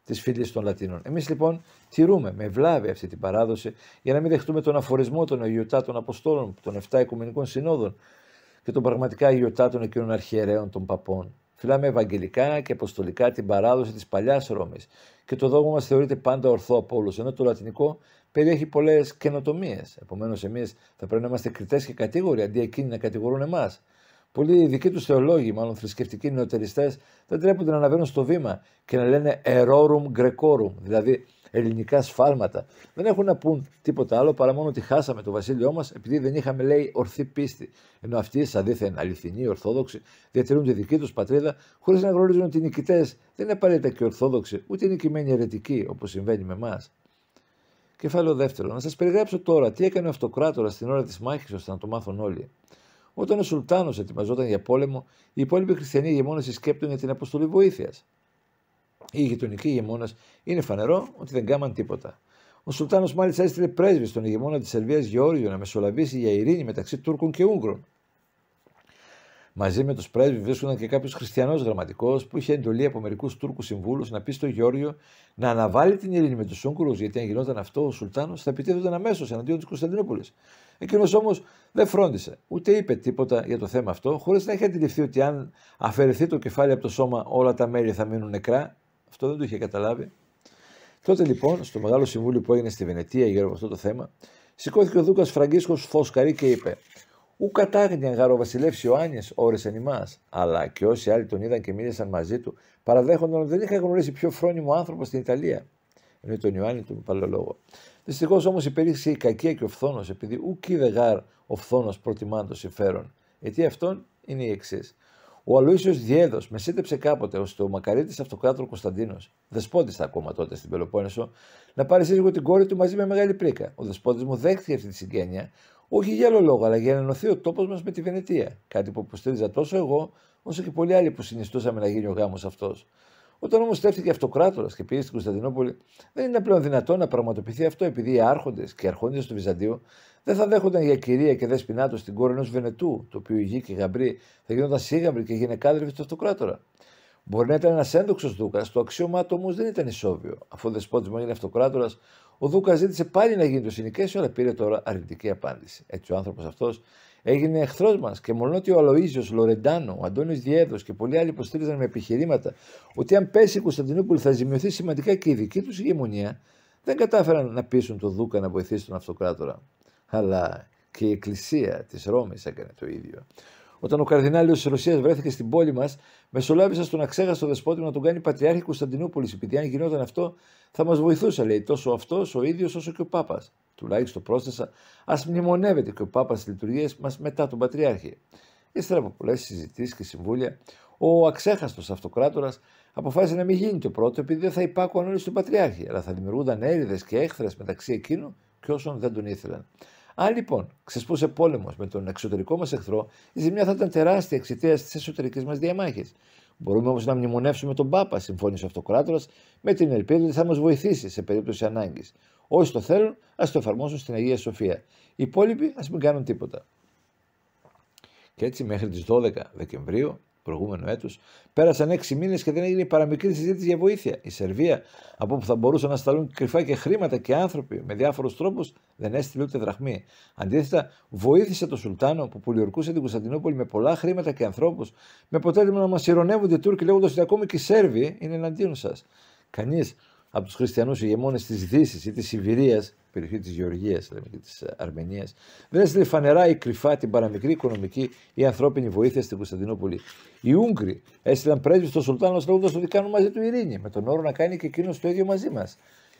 της Φίλης των Λατίνων. Εμείς λοιπόν τηρούμε με βλάβη αυτή την παράδοση για να μην δεχτούμε τον αφορισμό των Αγιοτάτων Αποστόλων, των 7 Οικουμενικών Συνόδων και των πραγματικά Αγιοτάτων εκείνων αρχιερέων των Παπών. Φιλάμε ευαγγελικά και αποστολικά την παράδοση της παλιάς Ρώμης και το δόγμα μας θεωρείται πάντα ορθό από όλους, ενώ το λατινικό περιέχει πολλές καινοτομίες. Επομένως, εμείς θα πρέπει να είμαστε κριτές και κατήγοροι αντί εκείνοι να κατηγορούν εμάς. Πολλοί δικοί τους θεολόγοι, μάλλον θρησκευτικοί νεοτεριστές, δεν τρέπονται να αναβαίνουν στο βήμα και να λένε erorum grecorum, δηλαδή ελληνικά σφάλματα. Δεν έχουν να πούν τίποτα άλλο παρά μόνο ότι χάσαμε το βασίλειό μας επειδή δεν είχαμε, λέει, ορθή πίστη. Ενώ αυτοί, σαν δίθεν αληθινοί, ορθόδοξοι, διατηρούν τη δική τους πατρίδα χωρίς να γνωρίζουν ότι οι νικητές δεν είναι απαραίτητα και ορθόδοξοι, ούτε νικημένοι αιρετικοί, όπως συμβαίνει με εμάς. Κεφάλαιο δεύτερο. Να σας περιγράψω τώρα τι έκανε ο Αυτοκράτορας στην ώρα της μάχης ώστε να το μάθουν όλοι. Όταν ο Σουλτάνος ετοιμαζόταν για πόλεμο, οι υπόλοιποι χριστιανοί ηγεμόνες συσκέπτουν για την αποστολή βοήθειας. Οι γειτονικοί ηγεμόνε είναι φανερό ότι δεν κάμαν τίποτα. Ο Σουλτάνος μάλιστα έστειλε πρέσβη στον ηγεμόνα της Σερβίας Γεώργιο να μεσολαβήσει για ειρήνη μεταξύ Τούρκων και Ούγγρων. Μαζί με τους πρέσβεις βρίσκονταν και κάποιος χριστιανός γραμματικός που είχε εντολή από μερικούς Τούρκους συμβούλους να πει στον Γεώργιο να αναβάλει την ειρήνη με τους Ούγγρους, γιατί αν γινόταν αυτό, ο Σουλτάνος θα επιτίθεται αμέσως εναντίον της Κωνσταντινούπολης. Εκείνος όμως δεν φρόντισε, ούτε είπε τίποτα για το θέμα αυτό, χωρίς να είχε αντιληφθεί ότι αν αφαιρεθεί το κεφάλι από το σώμα, όλα τα μέλη θα μείνουν νεκρά. Αυτό δεν το είχε καταλάβει. Τότε λοιπόν, στο μεγάλο συμβούλιο που έγινε στη Βενετία γύρω από αυτό το θέμα, σηκώθηκε ο Δούκας Φραγκίσκος Φωσκαρή και είπε: Ου κατάγνια γαροβασιλεύσει ο Άνιες, όρεσεν ημάς. Αλλά και όσοι άλλοι τον είδαν και μίλησαν μαζί του, παραδέχονταν ότι δεν είχα γνωρίσει πιο φρόνιμο άνθρωπο στην Ιταλία. Είναι τον Ιωάννη του Παλαιολόγο. Δυστυχώς όμως υπήρξε η κακία και ο φθόνος, επειδή δε γάρ ο φθόνος προτιμά το συμφέρον. Γιατί αυτόν είναι η εξής. Ο Αλοίσιος Διέδος σύντεψε κάποτε ώστε ο μακαρίτης αυτοκράτορ Κωνσταντίνος, δεσπότης ακόμα τότε στην Πελοπόννησο, να πάρει σύζυγο την κόρη του μαζί με μεγάλη πρίκα. Ο δεσπότης μου δέχτηκε αυτή τη συγγένεια, όχι για άλλο λόγο, αλλά για να ενωθεί ο τόπος μας με τη Βενετία. Κάτι που υποστήριζα τόσο εγώ, όσο και πολλοί άλλοι που συνιστούσαμε να γίνει ο γάμος αυτός. Όταν όμω στέφθηκε αυτοκράτορας και πήγε στην Κωνσταντινούπολη, δεν είναι πλέον δυνατόν να πραγματοποιηθεί αυτό επειδή οι άρχοντες και οι αρχόντες του Βυζαντίου δεν θα δέχονταν για κυρία και δεσπινά τους την κόρη ενός Βενετού, το οποίο η γη και η γαμπρή θα γινόταν σύγαμπρη και γυναικάδρυφοι του αυτοκράτορα. Μπορεί να ήταν ένας ένδοξος Δούκας, το αξίωμά του όμως δεν ήταν ισόβιο. Αφού ο δεσπότης μου έγινε αυτοκράτορας, ο Δούκας ζήτησε πάλι να γίνει το συνοικέσιο, αλλά πήρε τώρα αρνητική απάντηση. Έτσι ο άνθρωπος αυτός έγινε εχθρός μας και μόνο ότι ο Αλοίζιος, Λορεντάνο, ο Αντώνιος Διέδος και πολλοί άλλοι υποστήριζαν με επιχειρήματα ότι αν πέσει η Κωνσταντινούπολη θα ζημιωθεί σημαντικά και η δική τους ηγεμονία, δεν κατάφεραν να πείσουν τον Δούκα να βοηθήσει τον Αυτοκράτορα. Αλλά και η Εκκλησία της Ρώμης έκανε το ίδιο. Όταν ο Καρδινάλιος της Ρωσίας βρέθηκε στην πόλη μας, μεσολάβησα στον αξέχαστο δεσπότη να τον κάνει Πατριάρχη Κωνσταντινούπολης, επειδή αν γινόταν αυτό θα μας βοηθούσε, λέει, τόσο αυτός ο ίδιος όσο και ο Πάπας τουλάχιστον πρόσθεσα, ας μνημονεύεται και ο Πάπας στις λειτουργίες μας μετά τον Πατριάρχη. Ύστερα από πολλές συζητήσεις και συμβούλια, ο αξέχαστος αυτοκράτορας αποφάσισε να μην γίνει το πρώτο επειδή δεν θα υπάκουαν όλοι στον Πατριάρχη, αλλά θα δημιουργούνταν έρηδες και έχθρες μεταξύ εκείνου και όσων δεν τον ήθελαν. Αν λοιπόν ξεσπούσε πόλεμος με τον εξωτερικό μας εχθρό, η ζημιά θα ήταν τεράστια εξαιτίας της εσωτερικής μας διαμάχης. Μπορούμε όμως να μνημονεύσουμε τον Πάπα, συμφώνησε ο Αυτοκράτορας, με την ελπίδα ότι θα μας βοηθήσει σε περίπτωση ανάγκης. Όσοι το θέλουν, ας το εφαρμόσουν στην Αγία Σοφία. Οι υπόλοιποι ας μην κάνουν τίποτα. Και έτσι μέχρι τις 12 Δεκεμβρίου προηγούμενο έτους, πέρασαν 6 μήνες και δεν έγινε παραμικρή συζήτηση για βοήθεια. Η Σερβία, από όπου θα μπορούσαν να σταλούν κρυφά και χρήματα και άνθρωποι με διάφορους τρόπους, δεν έστειλε ούτε δραχμή. Αντίθετα, βοήθησε τον Σουλτάνο που πολιορκούσε την Κωνσταντινούπολη με πολλά χρήματα και ανθρώπους, με αποτέλεσμα να μας ηρωνεύονται οι Τούρκοι λέγοντας ότι ακόμη και οι Σέρβοι είναι εναντίον σας. Κανείς από τους χριστιανούς ηγεμόνες της Δύσης ή της ιβυρία, περιοχή της Γεωργίας λέμε και της Αρμενίας, έστειλε φανερά ή κρυφά την παραμικρή οικονομική ή ανθρώπινη βοήθεια στην Κωνσταντινούπολη. Οι Ούγγροι έστειλαν πρέσβεις στον Σουλτάνο λέγοντα ότι κάνουν μαζί του ειρήνη, με τον όρο να κάνει και εκείνος το ίδιο μαζί μας.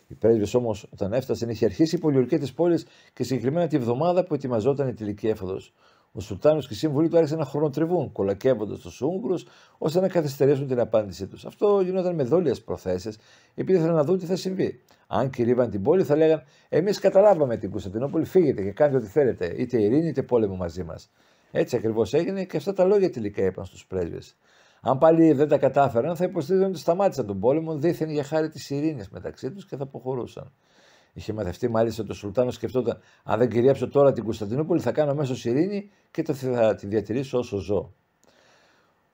Οι πρέσβει όμως, όταν έφτασαν, είχε αρχίσει η πολιορκία της πόλης και συγκεκριμένα τη βδομάδα που ετοιμαζόταν η τελική έφοδος. Ο Σουλτάνος και οι σύμβουλοι του άρχισαν να χρονοτριβούν, κολακεύοντας τους Ούγγρους, ώστε να καθυστερήσουν την απάντησή τους. Αυτό γινόταν με δόλειε προθέσει, επειδή ήθελαν να δουν τι θα συμβεί. Αν κηρύβαν την πόλη, θα λέγαν: Εμείς καταλάβαμε την Κωνσταντινούπολη, φύγετε και κάντε ό,τι θέλετε, είτε ειρήνη είτε πόλεμο μαζί μας. Έτσι ακριβώς έγινε και αυτά τα λόγια τελικά είπαν στους πρέσβε. Αν πάλι δεν τα κατάφεραν, θα υποστήριζαν ότι σταμάτησαν τον πόλεμο δίθεν για χάρη της ειρήνης μεταξύ τους και θα αποχωρούσαν. Είχε μαθευτεί μάλιστα το Σουλτάνος, σκεφτόταν: Αν δεν κυριέψω τώρα την Κωνσταντινούπολη, θα κάνω μέσω ειρήνη και θα τη διατηρήσω όσο ζω.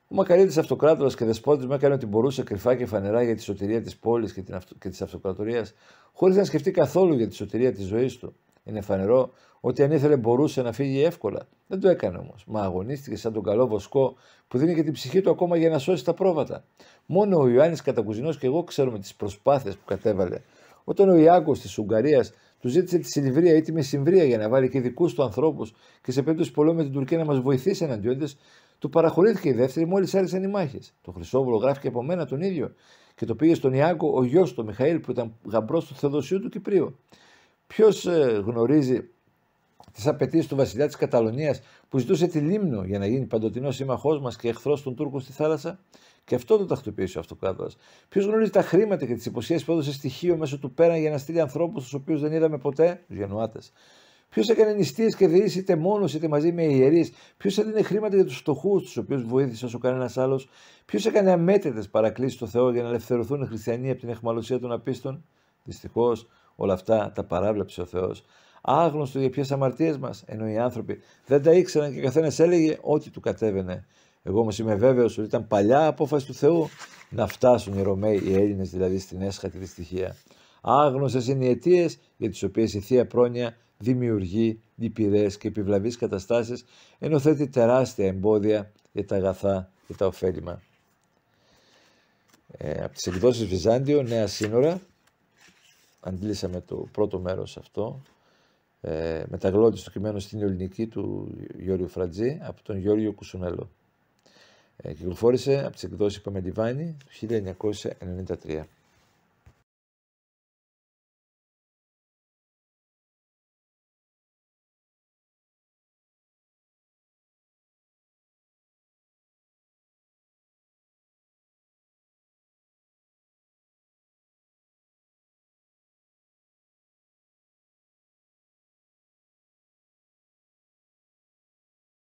Ο Μακαρίδη Αυτοκράτορας και δεσπότης μου έκανε ό,τι μπορούσε κρυφά και φανερά για τη σωτηρία της πόλης και, αυτο... και της αυτοκρατορίας, χωρίς να σκεφτεί καθόλου για τη σωτηρία της ζωής του. Είναι φανερό ότι αν ήθελε μπορούσε να φύγει εύκολα. Δεν το έκανε όμως. Μα αγωνίστηκε σαν τον καλό βοσκό που δίνει και την ψυχή του ακόμα για να σώσει τα πρόβατα. Μόνο ο Ιωάννης Κατακουζινός και εγώ ξέρουμε τις προσπάθειες που κατέβαλε όταν ο Ιάκος της Ουγγαρίας του ζήτησε τη συμβρία ή τη Μεσημβρία για να βάλει και δικούς του ανθρώπους και σε περίπτωση πολέμου με την Τουρκία να μας βοηθήσει εναντίον της, του παραχωρήθηκε η δεύτερη μόλις άρχισαν οι μάχες. Το Χρυσόβολο γράφηκε από μένα τον ίδιο και το πήγε στον Ιάκο ο γιος του Μιχαήλ που ήταν γαμπρός του Θεοδοσίου του Κυπρίου. Ποιος ε, γνωρίζει τις απαιτήσεις του βασιλιά της Καταλωνίας που ζητούσε τη λίμνο για να γίνει παντοτινό σύμμαχός μας και εχθρός των Τούρκων στη θάλασσα, και αυτό το τακτοποιήσει ο αυτοκράτορας. Ποιος γνωρίζει τα χρήματα και τις υποσχέσεις που έδωσε στοιχείο μέσω του πέραν για να στείλει ανθρώπους τους οποίους δεν είδαμε ποτέ, τους Γενουάτε. Ποιος έκανε νηστείες και δεήσει είτε μόνος είτε μαζί με ιερείς. Ποιος έδινε χρήματα για τους φτωχούς, τους οποίους βοήθησε όσο κανένας άλλος. Ποιος έκανε αμέτρητες παρακλήσεις στο Θεό για να ελευθερωθούν οι χριστιανοί από την αιχμαλωσία των απίστων. Δυστυχώς όλα αυτά τα παράβλεψε ο Θεός άγνωστο για ποιε αμαρτίες μας, ενώ οι άνθρωποι δεν τα ήξεραν και καθένας έλεγε ό,τι του κατέβαινε. Εγώ όμως είμαι βέβαιος ότι ήταν παλιά απόφαση του Θεού να φτάσουν οι Ρωμαίοι, οι Έλληνες δηλαδή, στην έσχατη δυστυχία. Άγνωστες είναι οι αιτίες για τις οποίες η θεία πρόνοια δημιουργεί λυπηρέ και επιβλαβείς καταστάσεις, ενώ θέτει τεράστια εμπόδια για τα αγαθά και τα ωφέλιμα. Ε, από τις εκδόσεις Βυζάντιο, Νέα Σύνορα, αντλήσαμε το πρώτο μέρος αυτό, ε, μεταγλώτης του κειμένου στην ελληνική του Γιώργου Φραντζή από τον Γιώργο Κουσουνέλο. Ε, κυκλοφόρησε από τις εκδόσεις Παμεντιβάνη το 1993.